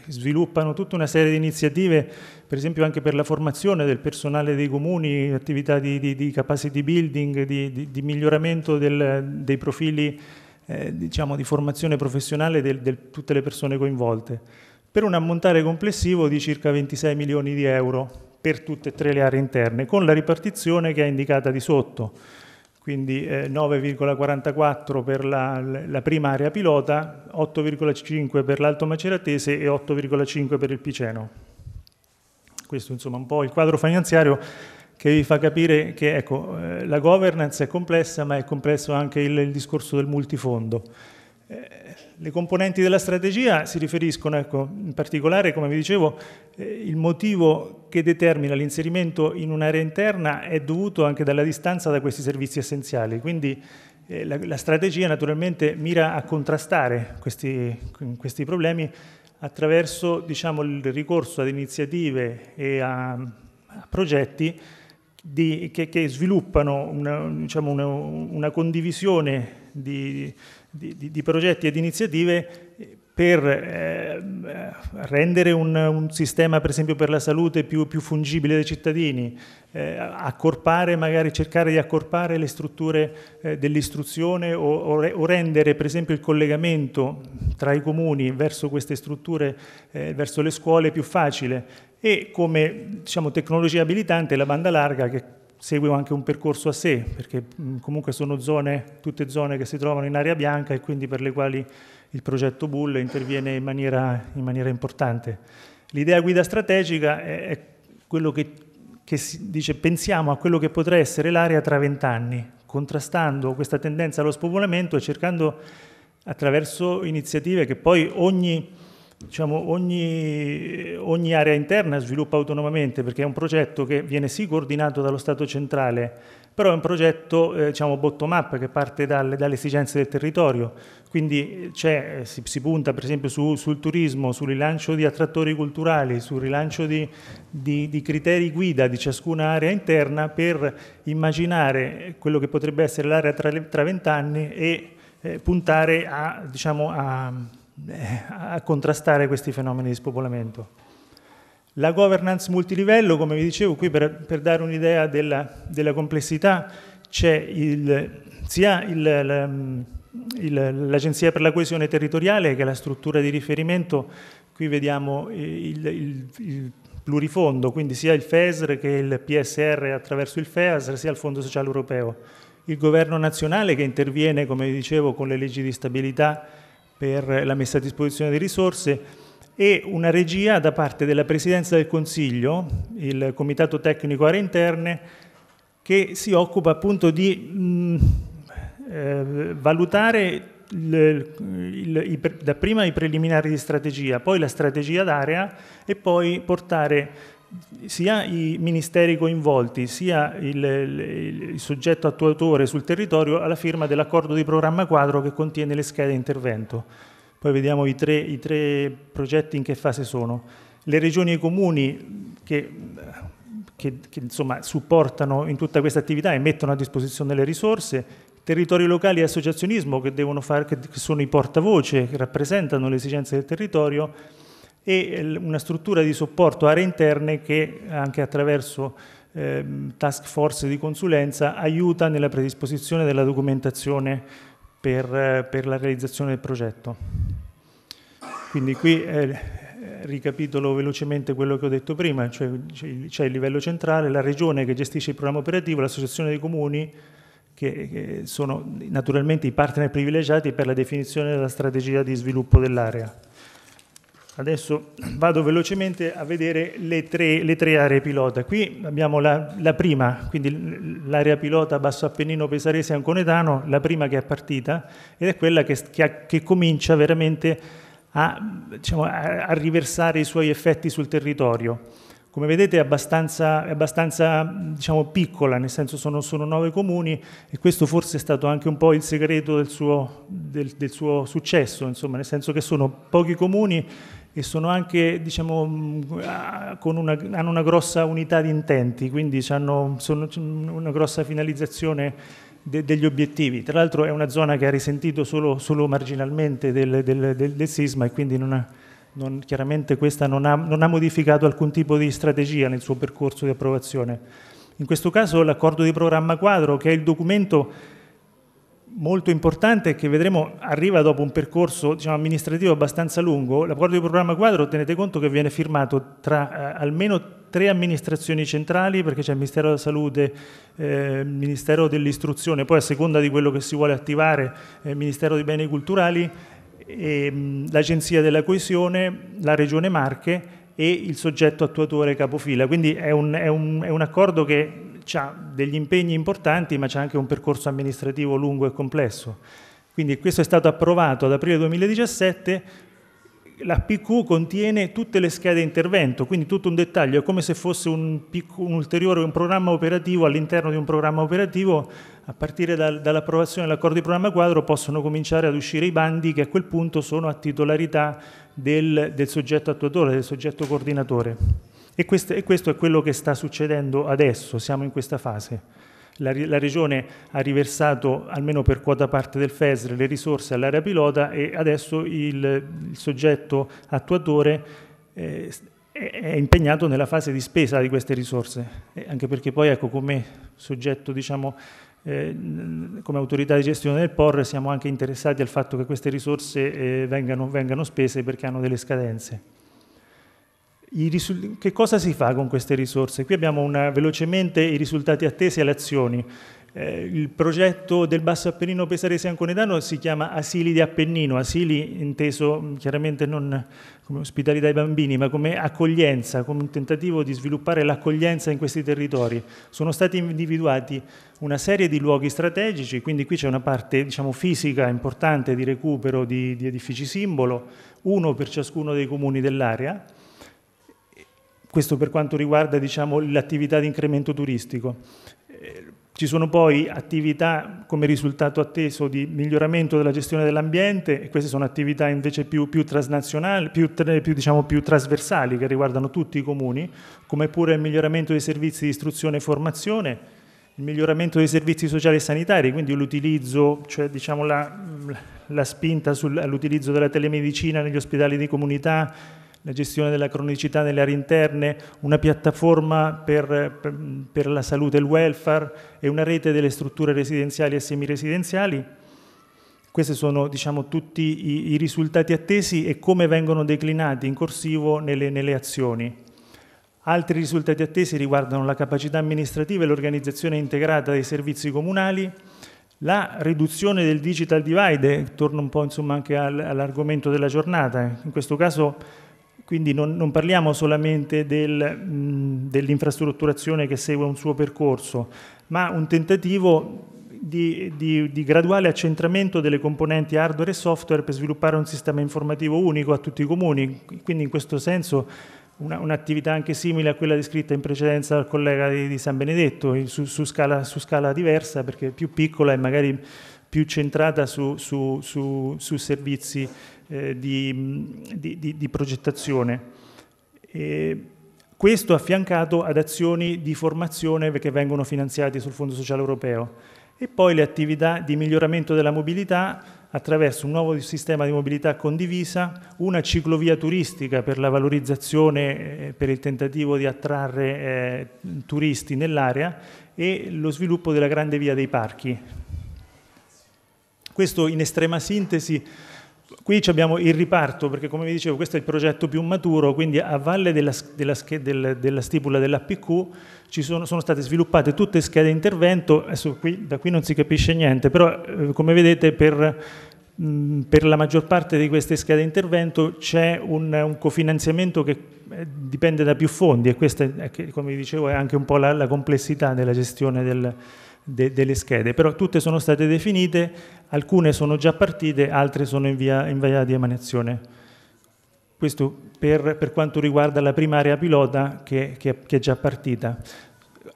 sviluppano tutta una serie di iniziative, per esempio anche per la formazione del personale dei comuni, attività di, di, di capacity building, di, di miglioramento del, dei profili eh, diciamo, di formazione professionale di tutte le persone coinvolte, per un ammontare complessivo di circa 26 milioni di euro per tutte e tre le aree interne, con la ripartizione che è indicata di sotto, quindi eh, 9,44 per la, la, prima area pilota, 8,5 per l'Alto Maceratese e 8,5 per il Piceno. Questo insomma è un po' il quadro finanziario che vi fa capire che ecco, eh, la governance è complessa, ma è complesso anche il, il discorso del multifondo. Eh, le componenti della strategia si riferiscono, ecco, in particolare, come vi dicevo, eh, il motivo che determina l'inserimento in un'area interna è dovuto anche dalla distanza da questi servizi essenziali. Quindi eh, la, la, strategia naturalmente mira a contrastare questi, questi problemi attraverso diciamo, il ricorso ad iniziative e a, a progetti di, che, che, sviluppano una, diciamo, una, una condivisione di, di, di, di progetti ed iniziative eh, per eh, eh, rendere un, un, sistema, per esempio, per la salute più, più fungibile dai cittadini, eh, accorpare, magari cercare di accorpare le strutture eh, dell'istruzione o, o, o, rendere, per esempio, il collegamento tra i comuni verso queste strutture, eh, verso le scuole più facile. E come diciamo, tecnologia abilitante la banda larga che segue anche un percorso a sé, perché mh, mm, comunque sono zone, tutte zone che si trovano in area bianca e quindi per le quali il progetto Bull interviene in maniera, in maniera importante. L'idea guida strategica è, è quello che, che dice pensiamo a quello che potrà essere l'area tra vent'anni, contrastando questa tendenza allo spopolamento e cercando attraverso iniziative che poi ogni diciamo, ogni, ogni, area interna sviluppa autonomamente perché è un progetto che viene sì coordinato dallo Stato centrale, però è un progetto eh, diciamo, bottom-up che parte dalle, dalle, esigenze del territorio. Quindi eh, eh, si, si, punta per esempio su, sul turismo, sul rilancio di attrattori culturali, sul rilancio di, di, di criteri guida di ciascuna area interna per immaginare quello che potrebbe essere l'area tra vent'anni e eh, puntare a, diciamo, a eh, a contrastare questi fenomeni di spopolamento. La governance multilivello, come vi dicevo, qui per, per dare un'idea della, della, complessità, c'è il, sia il, il, l'Agenzia per la coesione territoriale, che è la struttura di riferimento, qui vediamo il plurifondo, quindi sia il FESR che il PSR attraverso il FEASR, sia il Fondo Sociale Europeo. Il governo nazionale che interviene, come vi dicevo, con le leggi di stabilità per la messa a disposizione di risorse e una regia da parte della Presidenza del Consiglio, il Comitato Tecnico Aree Interne, che si occupa appunto di mh, eh, valutare il, il, i, da i preliminari di strategia, poi la strategia d'area e poi portare sia i ministeri coinvolti sia il, il, il, soggetto attuatore sul territorio alla firma dell'accordo di programma quadro che contiene le schede di intervento. Poi vediamo i tre, i tre progetti in che fase sono. Le regioni e i comuni che, che, che insomma, supportano in tutta questa attività e mettono a disposizione le risorse, territori locali e associazionismo che, far, che sono i portavoce, che rappresentano le esigenze del territorio, e eh, una struttura di supporto aree interne che anche attraverso eh, task force di consulenza aiuta nella predisposizione della documentazione per, eh, per la realizzazione del progetto. Quindi qui eh, ricapitolo velocemente quello che ho detto prima, cioè c'è il livello centrale, la regione che gestisce il programma operativo, l'associazione dei comuni che, che sono naturalmente i partner privilegiati per la definizione della strategia di sviluppo dell'area. Adesso vado velocemente a vedere le tre, le tre aree pilota. Qui abbiamo la, la prima, quindi l'area pilota Basso Appennino Pesarese Anconetano, la prima che è partita ed è quella che, che, che comincia veramente a, diciamo, a, a, riversare i suoi effetti sul territorio. Come vedete è abbastanza, è abbastanza diciamo, piccola, nel senso sono, sono nove comuni e questo forse è stato anche un po' il segreto del suo, del, del suo successo, insomma, nel senso che sono pochi comuni e sono anche, diciamo, mm, una, hanno una grossa unità di intenti, quindi hanno una grossa finalizzazione de, degli obiettivi. Tra l'altro è una zona che ha risentito solo, solo marginalmente del, del, del, del, sisma e quindi non ha, non, chiaramente questa non ha, non ha modificato alcun tipo di strategia nel suo percorso di approvazione. In questo caso l'accordo di programma quadro, che è il documento molto importante che vedremo arriva dopo un percorso diciamo, amministrativo abbastanza lungo. L'accordo di programma quadro tenete conto che viene firmato tra eh, almeno tre amministrazioni centrali perché c'è il Ministero della Salute, eh, il Ministero dell'Istruzione, poi a seconda di quello che si vuole attivare eh, il Ministero dei Beni Culturali, l'Agenzia della Coesione, la Regione Marche e il soggetto attuatore capofila. Quindi è un, è un, è un accordo che ha degli impegni importanti, ma c'è anche un percorso amministrativo lungo e complesso. Quindi questo è stato approvato ad aprile 2017, la PQ contiene tutte le schede intervento, quindi tutto un dettaglio, è come se fosse un, un ulteriore un programma operativo all'interno di un programma operativo, a partire dal, dall'approvazione dell'accordo di programma quadro possono cominciare ad uscire i bandi che a quel punto sono a titolarità del, del soggetto attuatore, del soggetto coordinatore. E questo, e questo, è quello che sta succedendo adesso, siamo in questa fase. La, la Regione ha riversato, almeno per quota parte del FESR, le risorse all'area pilota e adesso il, il soggetto attuatore eh, è impegnato nella fase di spesa di queste risorse, eh, anche perché poi ecco, come soggetto diciamo, eh, come autorità di gestione del POR siamo anche interessati al fatto che queste risorse eh, vengano, vengano, spese perché hanno delle scadenze che cosa si fa con queste risorse? Qui abbiamo una, velocemente i risultati attesi alle azioni. Eh, il progetto del Basso Appennino Pesarese Anconetano si chiama Asili di Appennino, asili inteso chiaramente non come ospitali dai bambini, ma come accoglienza, come un tentativo di sviluppare l'accoglienza in questi territori. Sono stati individuati una serie di luoghi strategici, quindi qui c'è una parte diciamo, fisica importante di recupero di, di edifici simbolo, uno per ciascuno dei comuni dell'area questo per quanto riguarda diciamo, l'attività di incremento turistico. Eh, ci sono poi attività come risultato atteso di miglioramento della gestione dell'ambiente e queste sono attività invece più, più, più, più, diciamo, più trasversali che riguardano tutti i comuni, come pure il miglioramento dei servizi di istruzione e formazione, il miglioramento dei servizi sociali e sanitari, quindi l'utilizzo, cioè diciamo la, la spinta all'utilizzo della telemedicina negli ospedali di comunità, la gestione della cronicità nelle aree interne, una piattaforma per, per, per la salute e il welfare e una rete delle strutture residenziali e semiresidenziali. Questi sono diciamo, tutti i, i, risultati attesi e come vengono declinati in corsivo nelle, nelle azioni. Altri risultati attesi riguardano la capacità amministrativa e l'organizzazione integrata dei servizi comunali, la riduzione del digital divide, torno un po' insomma, anche all'argomento della giornata, in questo caso quindi non, non parliamo solamente del, dell'infrastrutturazione che segue un suo percorso, ma un tentativo di, di, di, graduale accentramento delle componenti hardware e software per sviluppare un sistema informativo unico a tutti i comuni. Quindi in questo senso un'attività anche simile a quella descritta in precedenza dal collega di, di San Benedetto, su, su, scala, su, scala, diversa perché più piccola e magari più centrata su, su servizi eh, di, di, di, di, progettazione. E questo affiancato ad azioni di formazione che vengono finanziate sul Fondo Sociale Europeo e poi le attività di miglioramento della mobilità attraverso un nuovo sistema di mobilità condivisa, una ciclovia turistica per la valorizzazione, eh, per il tentativo di attrarre eh, turisti nell'area e lo sviluppo della grande via dei parchi. Questo in estrema sintesi Qui abbiamo il riparto, perché come vi dicevo questo è il progetto più maturo, quindi a valle della, della, del, della stipula dell'APQ ci sono, sono, state sviluppate tutte schede intervento, adesso qui, da qui non si capisce niente, però eh, come vedete per, mh, per, la maggior parte di queste schede intervento c'è un, un, cofinanziamento che eh, dipende da più fondi e questa, è, come vi dicevo, è anche un po' la, la complessità della gestione del progetto de, delle schede, però tutte sono state definite, alcune sono già partite, altre sono in via, in via di emanazione. Questo per, per, quanto riguarda la prima area pilota che, che, che è già partita.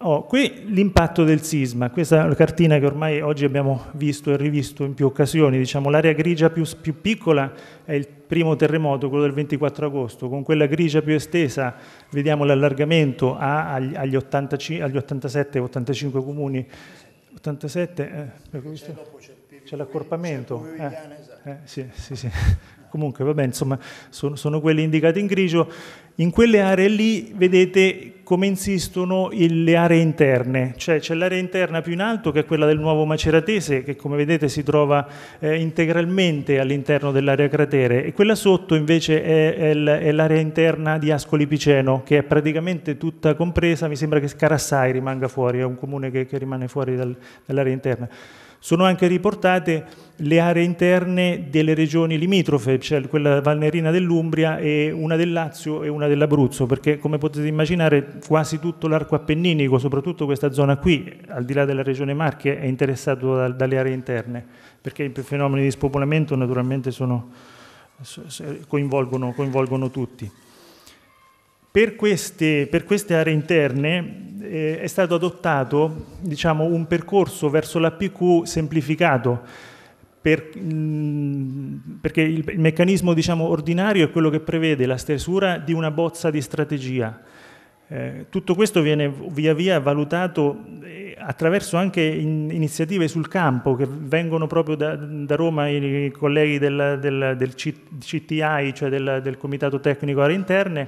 Oh, qui l'impatto del sisma, questa è una cartina che ormai oggi abbiamo visto e rivisto in più occasioni, diciamo, l'area grigia più, più, piccola è il primo terremoto, quello del 24 agosto, con quella grigia più estesa vediamo l'allargamento agli, agli 87-85 comuni 87, eh, cioè, c'è, l'accorpamento. Eh, esatto. eh, sì, sì, sì. Comunque, vabbè, insomma, sono, sono, quelli indicati in grigio in quelle aree lì vedete come insistono le aree interne, cioè c'è l'area interna più in alto che è quella del nuovo maceratese che come vedete si trova eh, integralmente all'interno dell'area cratere e quella sotto invece è, è l'area interna di Ascoli Piceno che è praticamente tutta compresa, mi sembra che Scarassai rimanga fuori, è un comune che, che rimane fuori dal, dall'area interna. Sono anche riportate le aree interne delle regioni limitrofe, cioè quella valnerina dell'Umbria e una del Lazio e una dell'Abruzzo, perché come potete immaginare quasi tutto l'arco appenninico, soprattutto questa zona qui, al di là della regione Marche, è interessato da, dalle aree interne, perché i fenomeni di spopolamento naturalmente sono, coinvolgono, coinvolgono tutti. Per queste, per queste aree interne eh, è stato adottato diciamo, un percorso verso l'APQ semplificato, per, mh, mm, perché il, il meccanismo diciamo, ordinario è quello che prevede la stesura di una bozza di strategia. Eh, tutto questo viene via via valutato eh, attraverso anche in, iniziative sul campo che vengono proprio da, da Roma i, i colleghi del, del, del, CTI, cioè del, del Comitato Tecnico Aree Interne,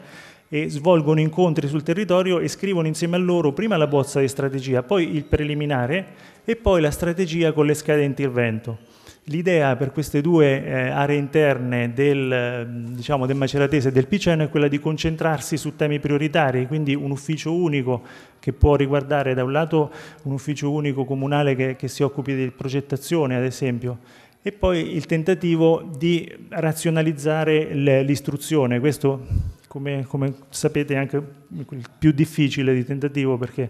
e svolgono incontri sul territorio e scrivono insieme a loro prima la bozza di strategia, poi il preliminare e poi la strategia con le schede di intervento. L'idea per queste due eh, aree interne del, eh, diciamo, del Maceratese e del Piceno è quella di concentrarsi su temi prioritari, quindi un ufficio unico che può riguardare da un lato un ufficio unico comunale che, che si occupi di progettazione, ad esempio, e poi il tentativo di razionalizzare l'istruzione. Questo come, come sapete è anche il più difficile di tentativo perché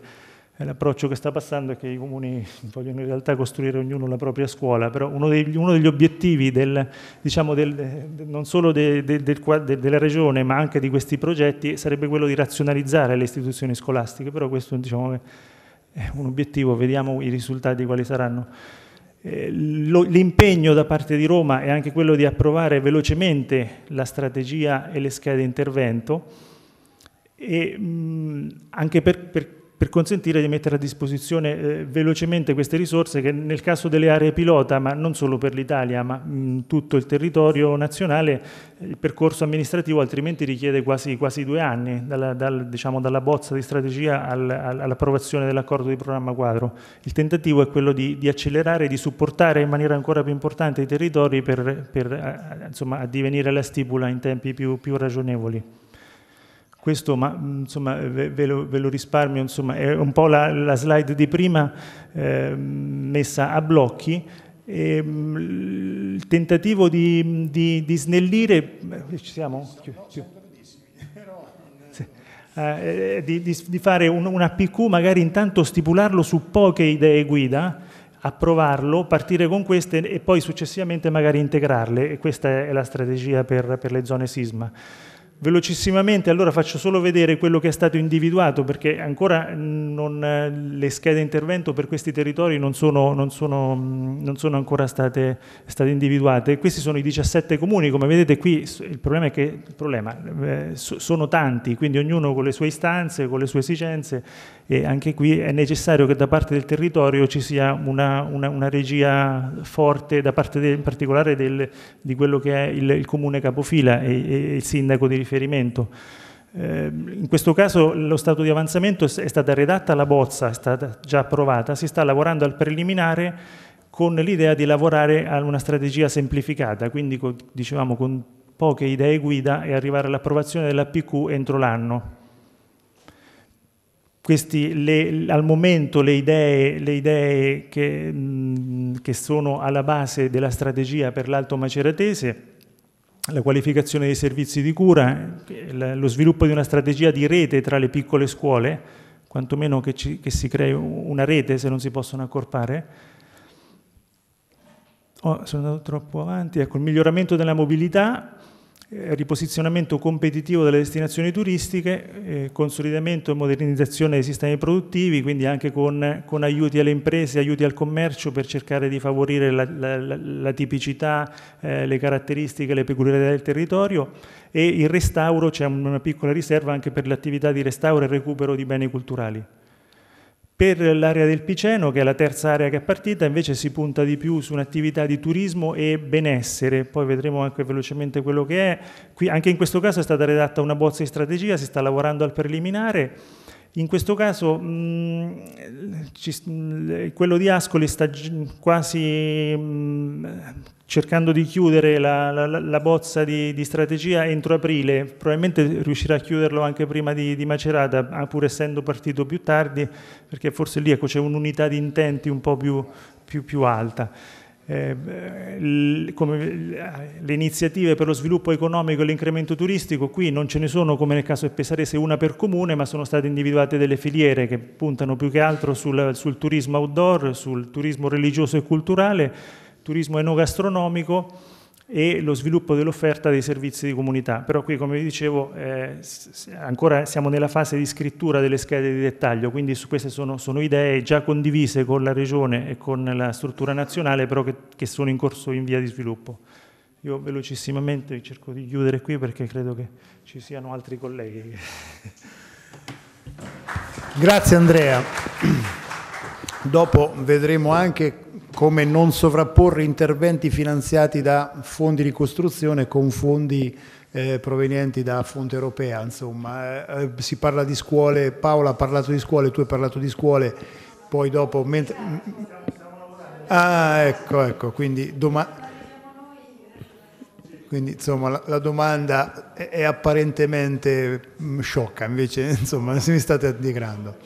eh, l'approccio che sta passando è che i comuni vogliono in realtà costruire ognuno la propria scuola, però uno degli, uno degli obiettivi del, diciamo del, non solo de, de, de, della regione ma anche di questi progetti sarebbe quello di razionalizzare le istituzioni scolastiche, però questo diciamo, è un obiettivo, vediamo i risultati quali saranno eh, lo, l'impegno da parte di Roma è anche quello di approvare velocemente la strategia e le schede di intervento, e, mh, anche per, per per consentire di mettere a disposizione eh, velocemente queste risorse che nel caso delle aree pilota, ma non solo per l'Italia, ma mh, tutto il territorio nazionale, eh, il percorso amministrativo altrimenti richiede quasi, quasi due anni, dalla, dal, diciamo, dalla, bozza di strategia al, all'approvazione dell'accordo di programma quadro. Il tentativo è quello di, di accelerare, di supportare in maniera ancora più importante i territori per, per eh, insomma, addivenire alla stipula in tempi più, più ragionevoli. Questo ma, insomma, ve, lo, ve, lo, risparmio, insomma, è un po' la, la slide di prima eh, messa a blocchi, e, ehm, il tentativo di, di, di snellire, eh, ci siamo? No, eh, eh, di, di, fare un, un APQ, magari intanto stipularlo su poche idee guida, approvarlo, partire con queste e poi successivamente magari integrarle e questa è la strategia per, per le zone sisma. Velocissimamente allora faccio solo vedere quello che è stato individuato perché ancora non, le schede intervento per questi territori non sono, non sono, non sono ancora state, state, individuate. Questi sono i 17 comuni, come vedete qui il problema è che il problema, eh, sono tanti, quindi ognuno con le sue istanze, con le sue esigenze e anche qui è necessario che da parte del territorio ci sia una, una, una regia forte da parte de, in particolare del, di quello che è il, il comune capofila e, e il sindaco di riferimento riferimento. Eh, in questo caso lo stato di avanzamento è stata redatta la bozza, è stata già approvata, si sta lavorando al preliminare con l'idea di lavorare a una strategia semplificata, quindi con, diciamo con poche idee guida e arrivare all'approvazione dell'APQ entro l'anno. Questi, le, al momento le idee, le idee che, mh, mm, che sono alla base della strategia per l'Alto Maceratese la qualificazione dei servizi di cura, lo sviluppo di una strategia di rete tra le piccole scuole, quantomeno che, ci, che si crei una rete se non si possono accorpare. Oh, sono andato troppo avanti, ecco, il miglioramento della mobilità, eh, riposizionamento competitivo delle destinazioni turistiche, eh, consolidamento e modernizzazione dei sistemi produttivi, quindi anche con, con, aiuti alle imprese, aiuti al commercio per cercare di favorire la, la, la tipicità, eh, le caratteristiche, le peculiarità del territorio e il restauro, c'è una piccola riserva anche per l'attività di restauro e recupero di beni culturali. Per l'area del Piceno, che è la terza area che è partita, invece si punta di più su un'attività di turismo e benessere, poi vedremo anche velocemente quello che è. Qui, anche in questo caso è stata redatta una bozza di strategia, si sta lavorando al preliminare in questo caso mh, mm, ci, quello di Ascoli sta quasi mh, mm, cercando di chiudere la, la, la bozza di, di, strategia entro aprile, probabilmente riuscirà a chiuderlo anche prima di, di Macerata, ah, pur essendo partito più tardi, perché forse lì ecco, c'è un'unità di intenti un po' più, più, più alta. Eh, come le iniziative per lo sviluppo economico e l'incremento turistico, qui non ce ne sono come nel caso di Pesarese una per comune, ma sono state individuate delle filiere che puntano più che altro sul, sul turismo outdoor, sul turismo religioso e culturale, turismo enogastronomico e lo sviluppo dell'offerta dei servizi di comunità. Però qui, come vi dicevo, eh, ancora siamo nella fase di scrittura delle schede di dettaglio, quindi su queste sono, sono, idee già condivise con la Regione e con la struttura nazionale, però che, che sono in corso in via di sviluppo. Io velocissimamente cerco di chiudere qui perché credo che ci siano altri colleghi. Grazie Andrea. Dopo vedremo anche come non sovrapporre interventi finanziati da fondi di costruzione con fondi eh, provenienti da fonte europea, insomma, eh, eh, si parla di scuole, Paola ha parlato di scuole, tu hai parlato di scuole, poi dopo... Mentre... Ah, ecco, ecco, quindi domani... Quindi insomma la, la domanda è, è apparentemente mh, mm, sciocca, invece insomma se mi state addigrando.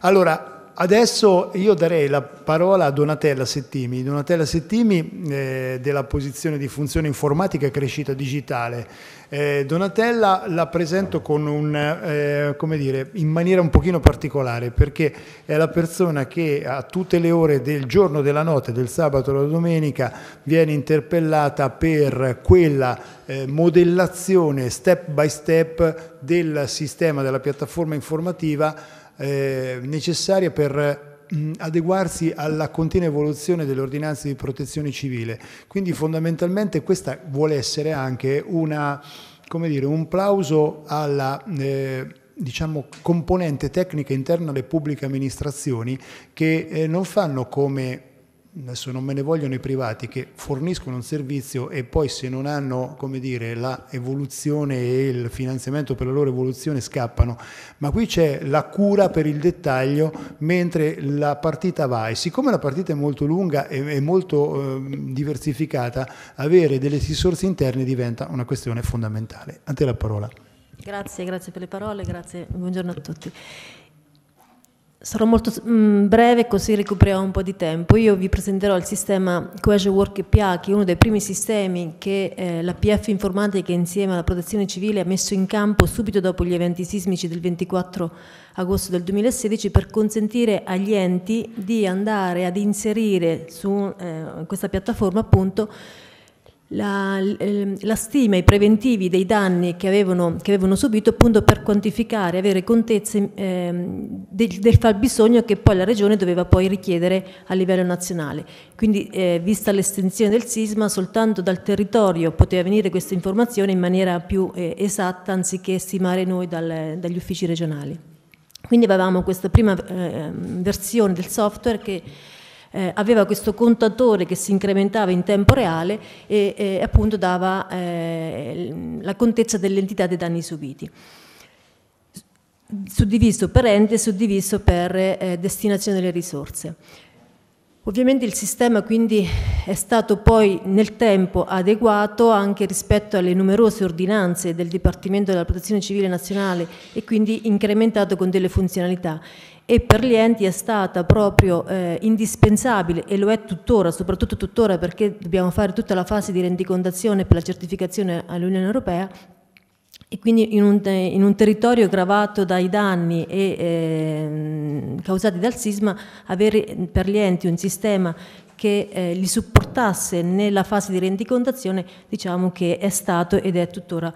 Allora, Adesso io darei la parola a Donatella Settimi. Donatella Settimi eh, della posizione di funzione informatica e crescita digitale. Eh, Donatella la presento un, eh, dire, in maniera un pochino particolare perché è la persona che a tutte le ore del giorno, della notte, del sabato e della domenica viene interpellata per quella eh, modellazione step by step del sistema, della piattaforma informativa eh, necessaria per mm, adeguarsi alla continua evoluzione delle ordinanze di protezione civile. Quindi fondamentalmente questa vuole essere anche una, dire, un plauso alla... Eh, diciamo, componente tecnica interna alle pubbliche amministrazioni che eh, non fanno come adesso non me ne vogliono i privati che forniscono un servizio e poi se non hanno come dire la evoluzione e il finanziamento per la loro evoluzione scappano ma qui c'è la cura per il dettaglio mentre la partita va e siccome la partita è molto lunga e molto eh, diversificata avere delle risorse interne diventa una questione fondamentale a te la parola grazie grazie per le parole grazie buongiorno a tutti Sarò molto mh, mm, breve così recuperiamo un po' di tempo. Io vi presenterò il sistema Coagio Work EPA, che è uno dei primi sistemi che eh, la PF Informatica insieme alla Protezione Civile ha messo in campo subito dopo gli eventi sismici del 24 agosto del 2016 per consentire agli enti di andare ad inserire su eh, questa piattaforma appunto la, ehm, la, stima, i preventivi dei danni che avevano, che avevano subito appunto per quantificare, avere contezze eh, del, del, fabbisogno che poi la Regione doveva poi richiedere a livello nazionale. Quindi eh, vista l'estensione del sisma soltanto dal territorio poteva venire questa informazione in maniera più eh, esatta anziché stimare noi dal, dagli uffici regionali. Quindi avevamo questa prima eh, ehm, versione del software che eh, aveva questo contatore che si incrementava in tempo reale e, e appunto dava eh, la contezza dell'entità dei danni subiti suddiviso per ente e suddiviso per eh, destinazione delle risorse. Ovviamente il sistema quindi è stato poi nel tempo adeguato anche rispetto alle numerose ordinanze del Dipartimento della Protezione Civile Nazionale e quindi incrementato con delle funzionalità e per gli enti è stata proprio eh, indispensabile e lo è tuttora, soprattutto tuttora perché dobbiamo fare tutta la fase di rendicondazione per la certificazione all'Unione Europea e quindi in un, in un, territorio gravato dai danni e, eh, causati dal sisma avere per gli enti un sistema che eh, li supportasse nella fase di rendicondazione diciamo che è stato ed è tuttora,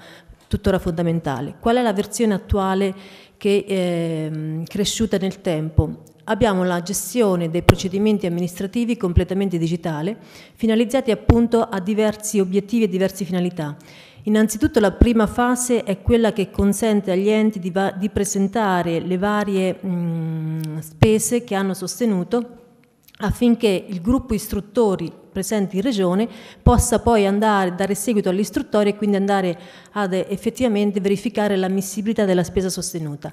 tuttora fondamentale. Qual è la versione attuale che è ehm, cresciuta nel tempo. Abbiamo la gestione dei procedimenti amministrativi completamente digitale, finalizzati appunto a diversi obiettivi e diverse finalità. Innanzitutto la prima fase è quella che consente agli enti di, di presentare le varie mh, mhmm, spese che hanno sostenuto affinché il gruppo istruttori presenti in regione possa poi andare, dare seguito all'istruttore e quindi andare ad effettivamente verificare l'ammissibilità della spesa sostenuta.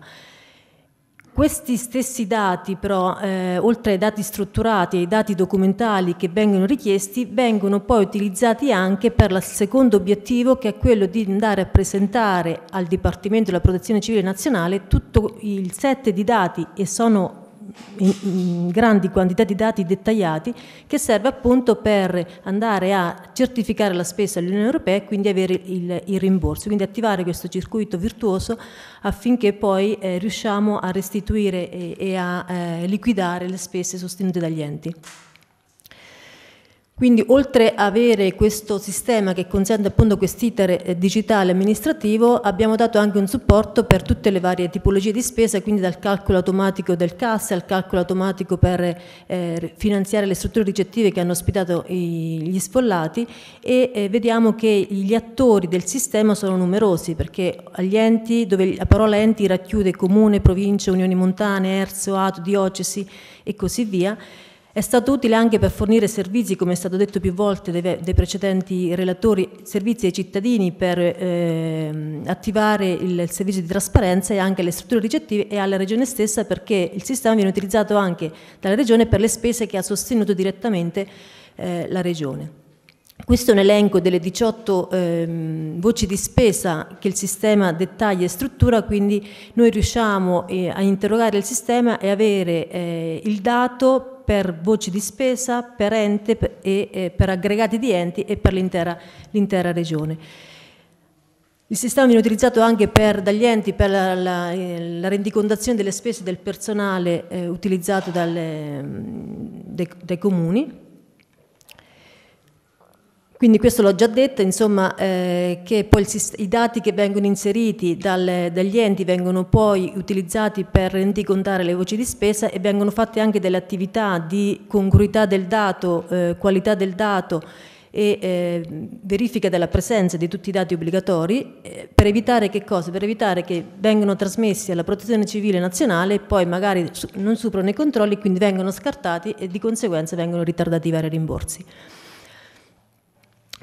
Questi stessi dati però, eh, oltre ai dati strutturati e ai dati documentali che vengono richiesti, vengono poi utilizzati anche per il secondo obiettivo che è quello di andare a presentare al Dipartimento della Protezione Civile Nazionale tutto il set di dati e sono in grandi quantità di dati dettagliati che serve appunto per andare a certificare la spesa all'Unione Europea e quindi avere il, il rimborso, quindi attivare questo circuito virtuoso affinché poi eh, riusciamo a restituire e, e a eh, liquidare le spese sostenute dagli enti. Quindi oltre ad avere questo sistema che consente appunto quest'iter eh, digitale amministrativo, abbiamo dato anche un supporto per tutte le varie tipologie di spesa, quindi dal calcolo automatico del CAS al calcolo automatico per eh, finanziare le strutture ricettive che hanno ospitato i, gli sfollati e eh, vediamo che gli attori del sistema sono numerosi perché agli enti, dove la parola enti racchiude comune, province, unioni montane, erzo, ato, diocesi e così via, è stato utile anche per fornire servizi, come è stato detto più volte dai, precedenti relatori, servizi ai cittadini per eh, attivare il, servizio di trasparenza e anche alle strutture ricettive e alla Regione stessa perché il sistema viene utilizzato anche dalla Regione per le spese che ha sostenuto direttamente eh, la Regione. Questo è un elenco delle 18 ehm, voci di spesa che il sistema dettaglia e struttura, quindi noi riusciamo eh, a interrogare il sistema e avere eh, il dato per voci di spesa, per ente per, e eh, per aggregati di enti e per l'intera, l'intera regione. Il sistema viene utilizzato anche per, dagli enti per la, la, la, rendicontazione delle spese del personale eh, utilizzato dalle, mm, dai, dai comuni quindi questo l'ho già detto, insomma, eh, che poi i dati che vengono inseriti dal, dagli enti vengono poi utilizzati per rendicontare le voci di spesa e vengono fatte anche delle attività di congruità del dato, eh, qualità del dato e eh, verifica della presenza di tutti i dati obbligatori eh, per evitare che cosa? Per evitare che vengano trasmessi alla protezione civile nazionale e poi magari su non superano i controlli, quindi vengono scartati e di conseguenza vengono ritardati i vari rimborsi.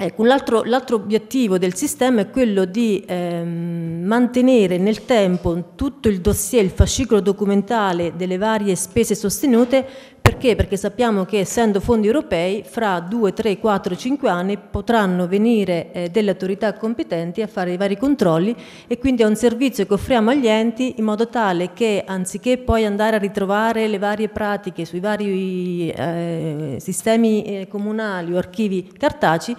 Ecco, l'altro, l'altro, obiettivo del sistema è quello di ehm, mantenere nel tempo tutto il dossier, il fascicolo documentale delle varie spese sostenute perché? Perché sappiamo che essendo fondi europei, fra 2, 3, 4, 5 anni potranno venire eh, delle autorità competenti a fare i vari controlli e quindi è un servizio che offriamo agli enti in modo tale che anziché poi andare a ritrovare le varie pratiche sui vari eh, sistemi eh, comunali o archivi cartacei,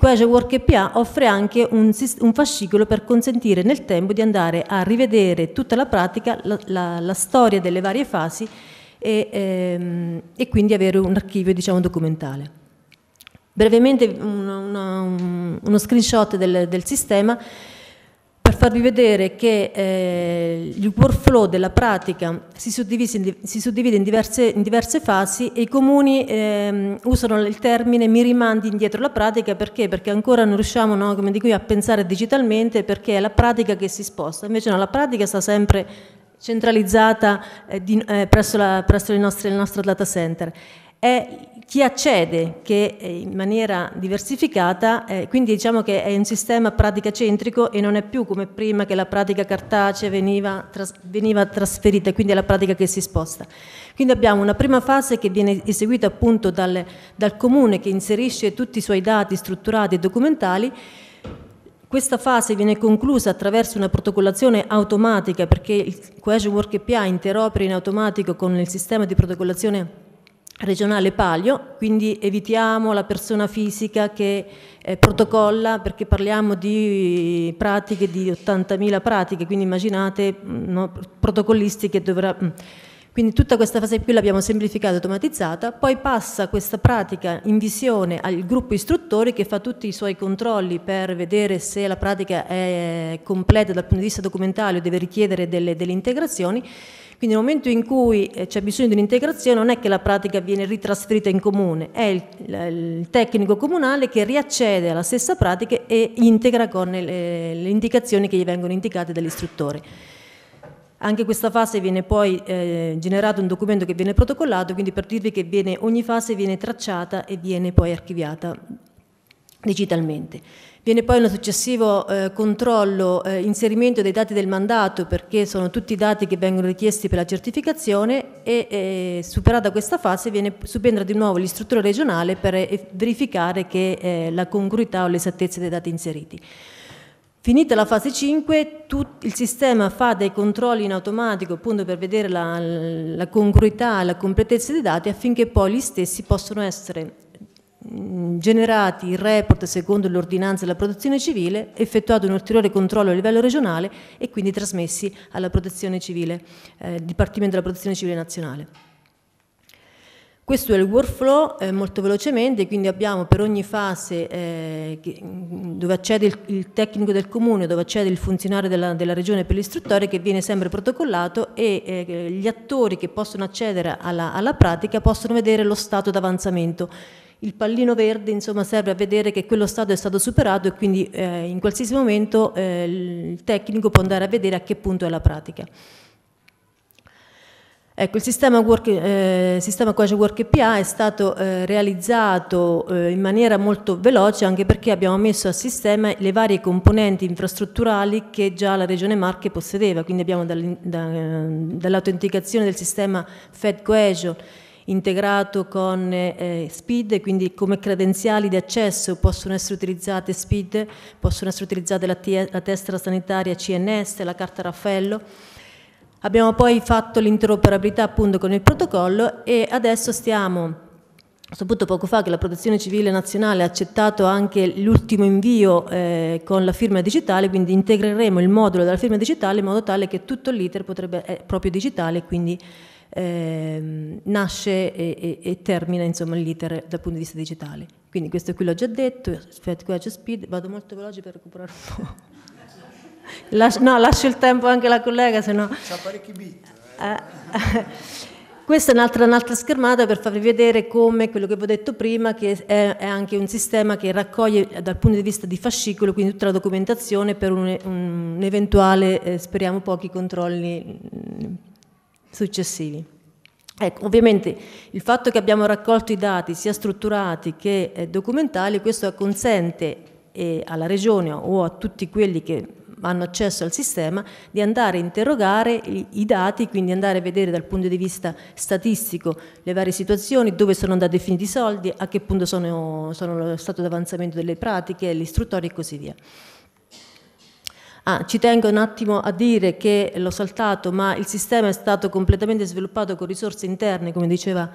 Work PA offre anche un, un, fascicolo per consentire nel tempo di andare a rivedere tutta la pratica, la, la, la storia delle varie fasi e, ehm, e quindi avere un archivio diciamo, documentale. Brevemente una, una, un, uno screenshot del, del, sistema per farvi vedere che eh, il workflow della pratica si, in, si suddivide in diverse, in diverse, fasi e i comuni ehm, usano il termine mi rimandi indietro la pratica perché? perché ancora non riusciamo no, dico, a pensare digitalmente perché è la pratica che si sposta, invece no, la pratica sta sempre centralizzata eh, di, eh, presso, la, presso nostre, il nostro data center. È chi accede che in maniera diversificata, eh, quindi diciamo che è un sistema pratica centrico e non è più come prima che la pratica cartacea veniva, tras veniva trasferita, quindi è la pratica che si sposta. Quindi abbiamo una prima fase che viene eseguita appunto dal, dal comune che inserisce tutti i suoi dati strutturati e documentali questa fase viene conclusa attraverso una protocollazione automatica perché il Cohesion Work API interopera in automatico con il sistema di protocollazione regionale Palio, quindi evitiamo la persona fisica che eh, protocolla perché parliamo di pratiche di 80.000 pratiche, quindi immaginate mm, no, protocollisti che dovrà mm, quindi tutta questa fase qui l'abbiamo semplificata e automatizzata, poi passa questa pratica in visione al gruppo istruttore che fa tutti i suoi controlli per vedere se la pratica è completa dal punto di vista documentale o deve richiedere delle, delle integrazioni. Quindi nel momento in cui eh, c'è bisogno di un'integrazione non è che la pratica viene ritrasferita in comune, è il, il tecnico comunale che riaccede alla stessa pratica e integra con le, le indicazioni che gli vengono indicate dall'istruttore. Anche questa fase viene poi eh, generato un documento che viene protocollato, quindi per dirvi che viene, ogni fase viene tracciata e viene poi archiviata digitalmente. Viene poi un successivo eh, controllo, eh, inserimento dei dati del mandato perché sono tutti i dati che vengono richiesti per la certificazione e eh, superata questa fase viene, subentra di nuovo l'istruttore regionale per eh, verificare che, eh, la congruità o l'esattezza dei dati inseriti. Finita la fase 5, tut, il sistema fa dei controlli in automatico appunto per vedere la, la congruità, la completezza dei dati affinché poi gli stessi possano essere mm, generati i report secondo l'ordinanza della protezione civile, effettuato un ulteriore controllo a livello regionale e quindi trasmessi alla protezione civile, eh, Dipartimento della Protezione Civile Nazionale. Questo è il workflow eh, molto velocemente, quindi abbiamo per ogni fase eh, mm, dove accede il, il, tecnico del comune, dove accede il funzionario della, della regione per l'istruttore che viene sempre protocollato e eh, gli attori che possono accedere alla, alla pratica possono vedere lo stato d'avanzamento il pallino verde insomma, serve a vedere che quello stato è stato superato e quindi eh, in qualsiasi momento eh, il tecnico può andare a vedere a che punto è la pratica. Ecco, il sistema, work, eh, sistema Work EPA è stato eh, realizzato eh, in maniera molto veloce anche perché abbiamo messo a sistema le varie componenti infrastrutturali che già la Regione Marche possedeva, quindi abbiamo dal, da, dall'autenticazione del sistema Fed Cohesion integrato con eh, SPID, quindi come credenziali di accesso possono essere utilizzate SPID, possono essere utilizzate la, la tessera sanitaria CNS, la carta Raffaello, Abbiamo poi fatto l'interoperabilità appunto con il protocollo e adesso stiamo ho saputo poco fa che la Protezione Civile Nazionale ha accettato anche l'ultimo invio eh, con la firma digitale, quindi integreremo il modulo della firma digitale in modo tale che tutto l'iter potrebbe, è proprio digitale, e quindi eh, nasce e, e, e termina l'iter dal punto di vista digitale. Quindi questo qui l'ho già detto, aspetta qua c'è speed, vado molto veloce per recuperare un po'. Las- no, lascio il tempo anche alla collega, se no... C'ha parecchi bit. Eh. eh questa è un'altra, un'altra, schermata per farvi vedere come quello che vi ho detto prima, che è, è, anche un sistema che raccoglie eh, dal punto di vista di fascicolo, quindi tutta la documentazione per un, un eventuale, eh, speriamo pochi, controlli mm, successivi. Ecco, ovviamente il fatto che abbiamo raccolto i dati sia strutturati che eh, documentali, questo consente alla Regione o a tutti quelli che hanno accesso al sistema, di andare a interrogare i dati, quindi andare a vedere dal punto di vista statistico le varie situazioni, dove sono andati finiti i soldi, a che punto sono, sono lo stato d'avanzamento delle pratiche, l'istruttorio e così via. Ah, ci tengo un attimo a dire che l'ho saltato, ma il sistema è stato completamente sviluppato con risorse interne, come diceva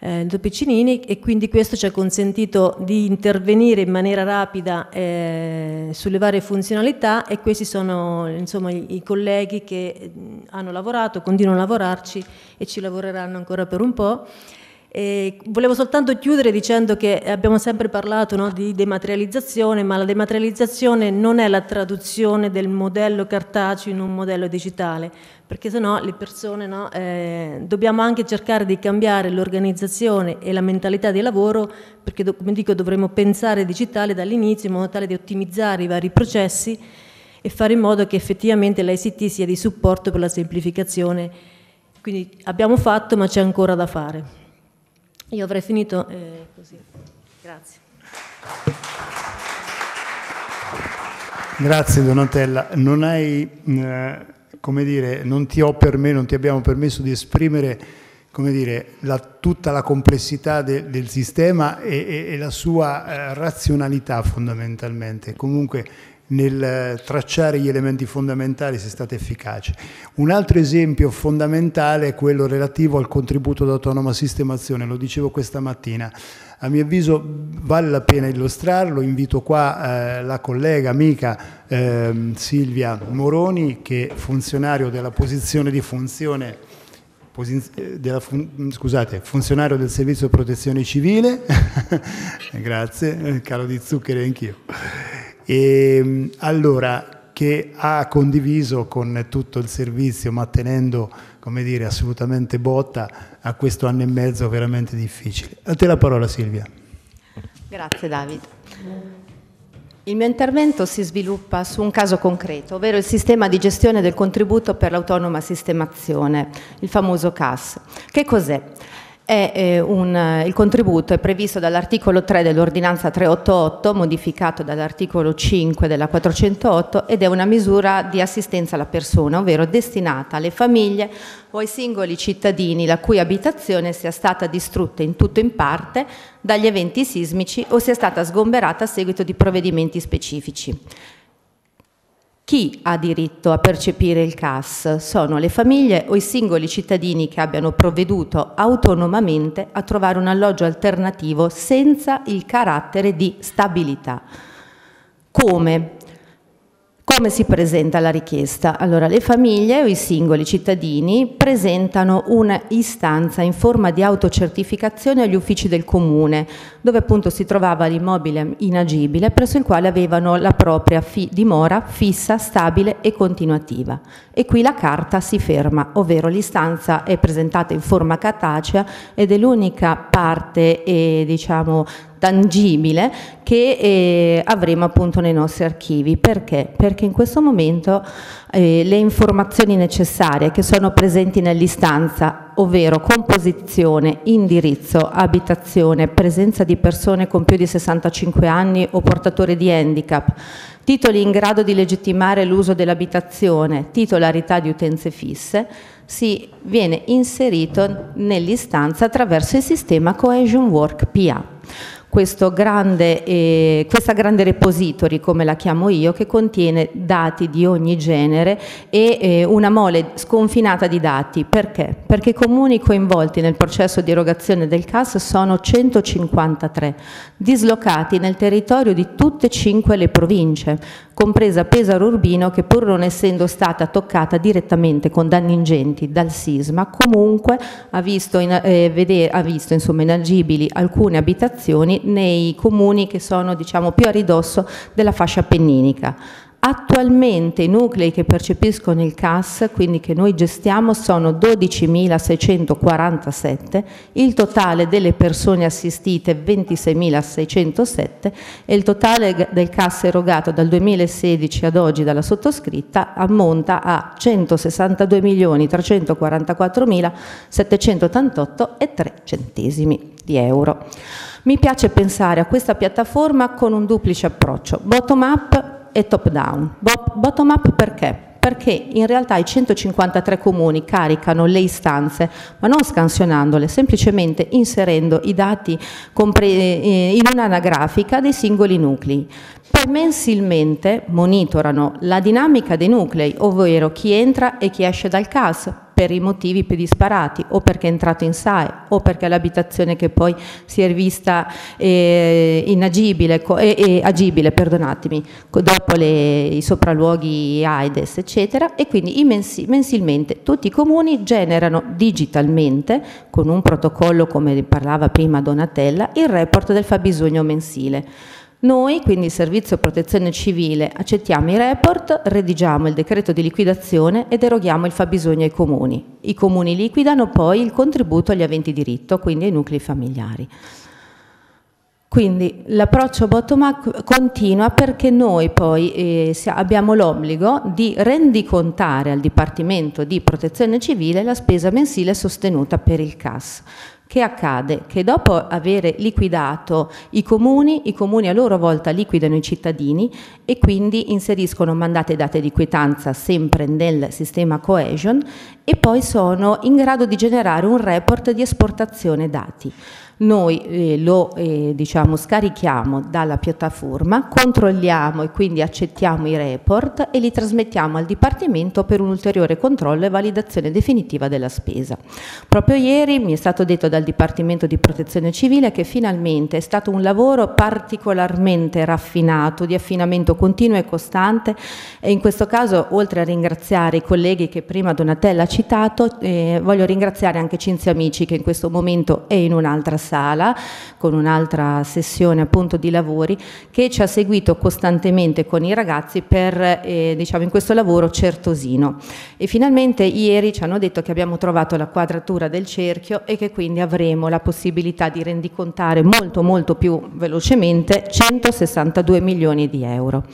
eh, Piccinini e quindi questo ci ha consentito di intervenire in maniera rapida eh, sulle varie funzionalità e questi sono insomma, i, colleghi che mm, hanno lavorato, continuano a lavorarci e ci lavoreranno ancora per un po'. E volevo soltanto chiudere dicendo che abbiamo sempre parlato no, di dematerializzazione, ma la dematerializzazione non è la traduzione del modello cartaceo in un modello digitale, perché sennò le persone no, eh, dobbiamo anche cercare di cambiare l'organizzazione e la mentalità di lavoro, perché come dico dovremmo pensare digitale dall'inizio in modo tale di ottimizzare i vari processi e fare in modo che effettivamente l'ICT sia di supporto per la semplificazione. Quindi abbiamo fatto, ma c'è ancora da fare. Io avrei finito eh, così. Grazie. Grazie Donatella. Non hai, eh, come dire, non ti ho per me, non ti abbiamo permesso di esprimere come dire, la, tutta la complessità de, del sistema e, e, e la sua eh, razionalità fondamentalmente. Comunque nel eh, tracciare gli elementi fondamentali sia stata efficace. Un altro esempio fondamentale è quello relativo al contributo d'autonoma sistemazione, lo dicevo questa mattina. A mio avviso vale la pena illustrarlo, invito qua eh, la collega amica eh, Silvia Moroni che è funzionario della posizione di funzione eh, della, scusate, funzionario del servizio protezione civile, grazie, eh, caro di zucchero anch'io e, ehm, allora, che ha condiviso con tutto il servizio, ma tenendo come dire, assolutamente botta a questo anno e mezzo veramente difficile. A te la parola Silvia. Grazie David. Il mio intervento si sviluppa su un caso concreto, ovvero il sistema di gestione del contributo per l'autonoma sistemazione, il famoso CAS. Che cos'è? Eh, un, il contributo è previsto dall'articolo 3 dell'ordinanza 388 modificato dall'articolo 5 della 408 ed è una misura di assistenza alla persona, ovvero destinata alle famiglie o ai singoli cittadini la cui abitazione sia stata distrutta in tutto o in parte dagli eventi sismici o sia stata sgomberata a seguito di provvedimenti specifici. Chi ha diritto a percepire il CAS? Sono le famiglie o i singoli cittadini che abbiano provveduto autonomamente a trovare un alloggio alternativo senza il carattere di stabilità. Come? Come si presenta la richiesta? Allora, le famiglie o i singoli cittadini presentano un'istanza in forma di autocertificazione agli uffici del comune, dove appunto si trovava l'immobile inagibile presso il quale avevano la propria fi dimora fissa, stabile e continuativa. E qui la carta si ferma, ovvero l'istanza è presentata in forma cartacea ed è l'unica parte eh, diciamo, tangibile che eh, avremo appunto nei nostri archivi. Perché? Perché in questo momento eh, le informazioni necessarie che sono presenti nell'istanza ovvero composizione, indirizzo, abitazione, presenza di persone con più di 65 anni o portatori di handicap, titoli in grado di legittimare l'uso dell'abitazione, titolarità di utenze fisse, si viene inserito nell'istanza attraverso il sistema Cohesion Work PA grande, eh, questa grande repository, come la chiamo io, che contiene dati di ogni genere e eh, una mole sconfinata di dati. Perché? Perché i comuni coinvolti nel processo di erogazione del CAS sono 153, dislocati nel territorio di tutte e cinque le province compresa Pesaro Urbino che pur non essendo stata toccata direttamente con danni ingenti dal sisma, comunque ha visto, in, eh, vede, ha visto insomma, inagibili alcune abitazioni nei comuni che sono diciamo, più a ridosso della fascia appenninica. Attualmente i nuclei che percepiscono il CAS, quindi che noi gestiamo, sono 12.647, il totale delle persone assistite 26.607 e il totale del CAS erogato dal 2016 ad oggi dalla sottoscritta ammonta a 162.344.788,3 centesimi di euro. Mi piace pensare a questa piattaforma con un duplice approccio, bottom up e top down. Bottom up perché? Perché in realtà i 153 comuni caricano le istanze, ma non scansionandole, semplicemente inserendo i dati eh, in un'anagrafica dei singoli nuclei. Poi mensilmente monitorano la dinamica dei nuclei, ovvero chi entra e chi esce dal CAS per i motivi più disparati, o perché è entrato in SAE, o perché l'abitazione che poi si è rivista eh, inagibile, eh, eh, agibile, perdonatemi, dopo le, i sopralluoghi AIDES, eccetera, e quindi mensi, mensilmente tutti i comuni generano digitalmente, con un protocollo come parlava prima Donatella, il report del fabbisogno mensile noi, quindi il Servizio Protezione Civile, accettiamo i report, redigiamo il decreto di liquidazione ed eroghiamo il fabbisogno ai comuni. I comuni liquidano poi il contributo agli aventi diritto, quindi ai nuclei familiari. Quindi l'approccio bottom-up continua perché noi poi eh, abbiamo l'obbligo di rendicontare al Dipartimento di Protezione Civile la spesa mensile sostenuta per il CAS. Che accade? Che dopo aver liquidato i comuni, i comuni a loro volta liquidano i cittadini e quindi inseriscono mandate e date di quietanza sempre nel sistema cohesion e poi sono in grado di generare un report di esportazione dati noi eh, lo eh, diciamo, scarichiamo dalla piattaforma, controlliamo e quindi accettiamo i report e li trasmettiamo al Dipartimento per un ulteriore controllo e validazione definitiva della spesa. Proprio ieri mi è stato detto dal Dipartimento di Protezione Civile che finalmente è stato un lavoro particolarmente raffinato di affinamento continuo e costante e in questo caso oltre a ringraziare i colleghi che prima Donatella ha citato eh, voglio ringraziare anche Cinzia Amici che in questo momento è in un'altra sede sala con un'altra sessione appunto di lavori che ci ha seguito costantemente con i ragazzi per eh, diciamo in questo lavoro certosino e finalmente ieri ci hanno detto che abbiamo trovato la quadratura del cerchio e che quindi avremo la possibilità di rendicontare molto molto più velocemente 162 milioni di euro.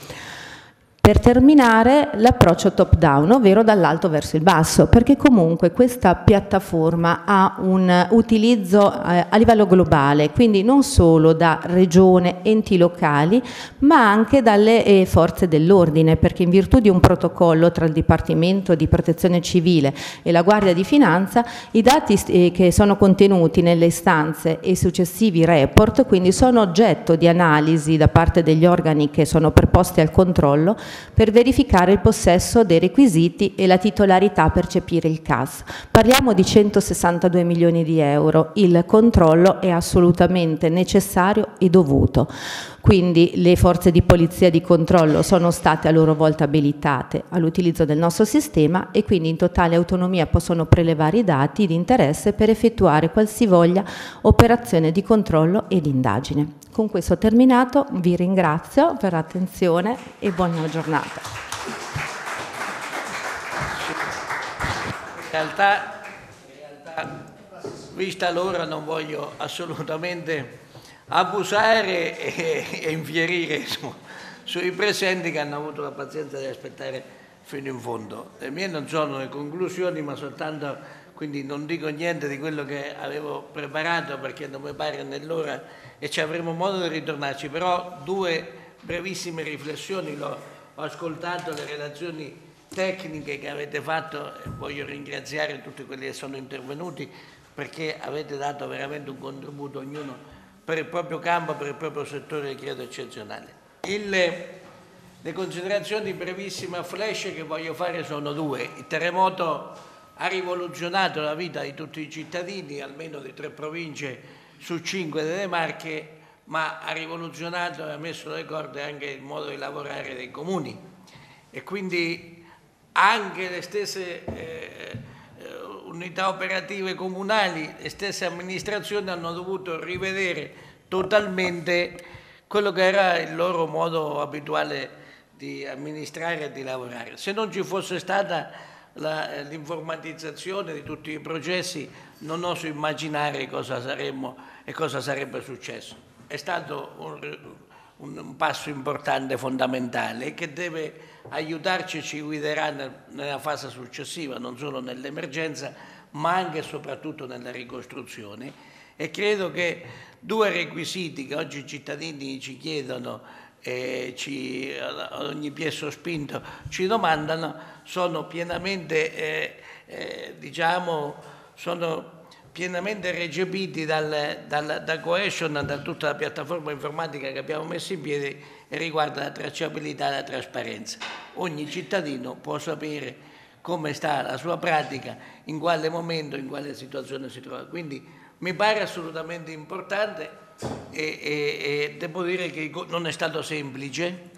Per terminare l'approccio top down, ovvero dall'alto verso il basso, perché comunque questa piattaforma ha un utilizzo eh, a livello globale, quindi non solo da regione, enti locali, ma anche dalle eh, forze dell'ordine, perché in virtù di un protocollo tra il Dipartimento di Protezione Civile e la Guardia di Finanza, i dati eh, che sono contenuti nelle istanze e successivi report, quindi sono oggetto di analisi da parte degli organi che sono preposti al controllo, per verificare il possesso dei requisiti e la titolarità a percepire il CAS. Parliamo di 162 milioni di euro, il controllo è assolutamente necessario e dovuto quindi le forze di polizia di controllo sono state a loro volta abilitate all'utilizzo del nostro sistema e quindi in totale autonomia possono prelevare i dati di interesse per effettuare qualsivoglia operazione di controllo e di indagine. Con questo ho terminato, vi ringrazio per l'attenzione e buona giornata. In realtà, in realtà vista l'ora non voglio assolutamente abusare e, e infierire insomma, sui presenti che hanno avuto la pazienza di aspettare fino in fondo. Le mie non sono le conclusioni, ma soltanto, quindi non dico niente di quello che avevo preparato perché non mi pare nell'ora e ci avremo modo di ritornarci, però due brevissime riflessioni, l'ho, ho ascoltato le relazioni tecniche che avete fatto e voglio ringraziare tutti quelli che sono intervenuti perché avete dato veramente un contributo ognuno per il proprio campo, per il proprio settore, credo eccezionale. Il, le considerazioni di brevissima flash che voglio fare sono due. Il terremoto ha rivoluzionato la vita di tutti i cittadini, almeno di tre province su cinque delle Marche, ma ha rivoluzionato e ha messo le corde anche il modo di lavorare dei comuni. E quindi anche le stesse... Eh, unità operative comunali e stesse amministrazioni hanno dovuto rivedere totalmente quello che era il loro modo abituale di amministrare e di lavorare. Se non ci fosse stata eh, l'informatizzazione di tutti i processi non oso immaginare cosa saremmo e cosa sarebbe successo. È stato un, un, un passo importante, fondamentale, che deve aiutarci e ci guiderà nel, nella fase successiva, non solo nell'emergenza, ma anche e soprattutto nella ricostruzione. E credo che due requisiti che oggi i cittadini ci chiedono e ci, ogni piesso spinto ci domandano sono pienamente, eh, eh, diciamo, sono pienamente recepiti dal, dal, da Cohesion, da tutta la piattaforma informatica che abbiamo messo in piedi e riguarda la tracciabilità e la trasparenza. Ogni cittadino può sapere come sta la sua pratica, in quale momento, in quale situazione si trova. Quindi mi pare assolutamente importante e, e, e devo dire che non è stato semplice,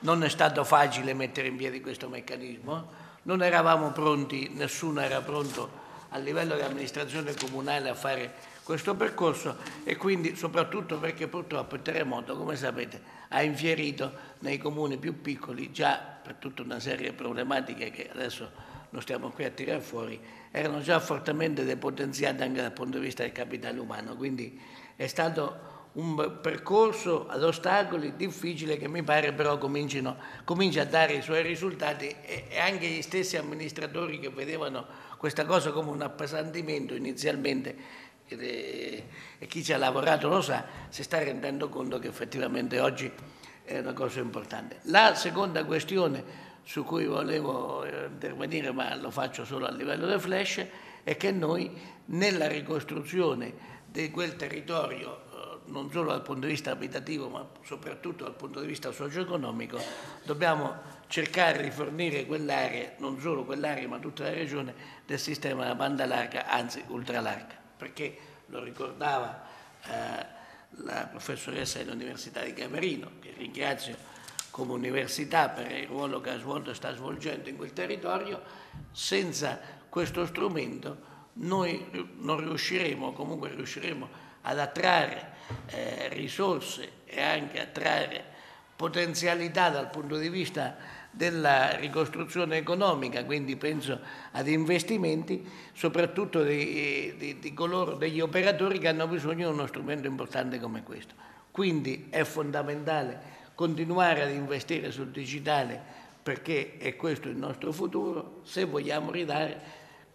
non è stato facile mettere in piedi questo meccanismo, non eravamo pronti, nessuno era pronto a livello di amministrazione comunale a fare questo percorso e quindi soprattutto perché purtroppo il terremoto, come sapete, ha infierito nei comuni più piccoli già per tutta una serie di problematiche che adesso non stiamo qui a tirare fuori, erano già fortemente depotenziate anche dal punto di vista del capitale umano, quindi è stato un percorso ad ostacoli difficile che mi pare però cominci a dare i suoi risultati e anche gli stessi amministratori che vedevano questa cosa come un appesantimento inizialmente e chi ci ha lavorato lo sa, si sta rendendo conto che effettivamente oggi è una cosa importante. La seconda questione su cui volevo eh, intervenire, ma lo faccio solo a livello del flash, è che noi nella ricostruzione di quel territorio eh, non solo dal punto di vista abitativo ma soprattutto dal punto di vista socio-economico, dobbiamo cercare di fornire quell'area, non solo quell'area ma tutta la regione, del sistema della banda larga, anzi ultralarga, perché lo ricordava eh, la professoressa dell'Università di Camerino, che ringrazio come università per il ruolo che ha svolto e sta svolgendo in quel territorio, senza questo strumento noi non riusciremo, comunque riusciremo ad attrarre eh, risorse e anche attrarre potenzialità dal punto di vista della ricostruzione economica, quindi penso ad investimenti soprattutto di, di, di coloro, degli operatori che hanno bisogno di uno strumento importante come questo. Quindi è fondamentale continuare ad investire sul digitale perché è questo il nostro futuro, se vogliamo ridare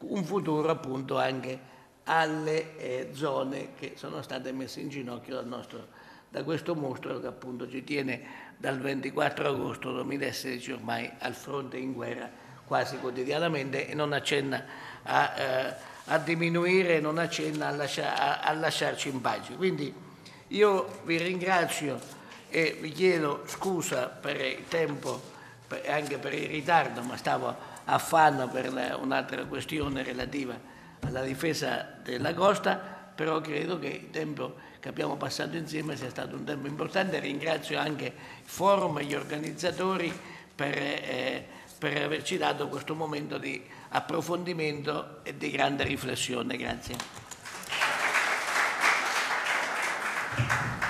un futuro appunto anche alle eh, zone che sono state messe in ginocchio nostro, da questo mostro che appunto ci tiene dal 24 agosto 2016 ormai al fronte in guerra quasi quotidianamente e non accenna a, eh, a diminuire, non accenna a, lascia, a, a, lasciarci in pace. Quindi io vi ringrazio e vi chiedo scusa per il tempo e anche per il ritardo, ma stavo a fanno per la, un'altra questione relativa alla difesa della costa, però credo che il tempo che abbiamo passato insieme sia stato un tempo importante. Ringrazio anche il forum e gli organizzatori per, eh, per averci dato questo momento di approfondimento e di grande riflessione. Grazie.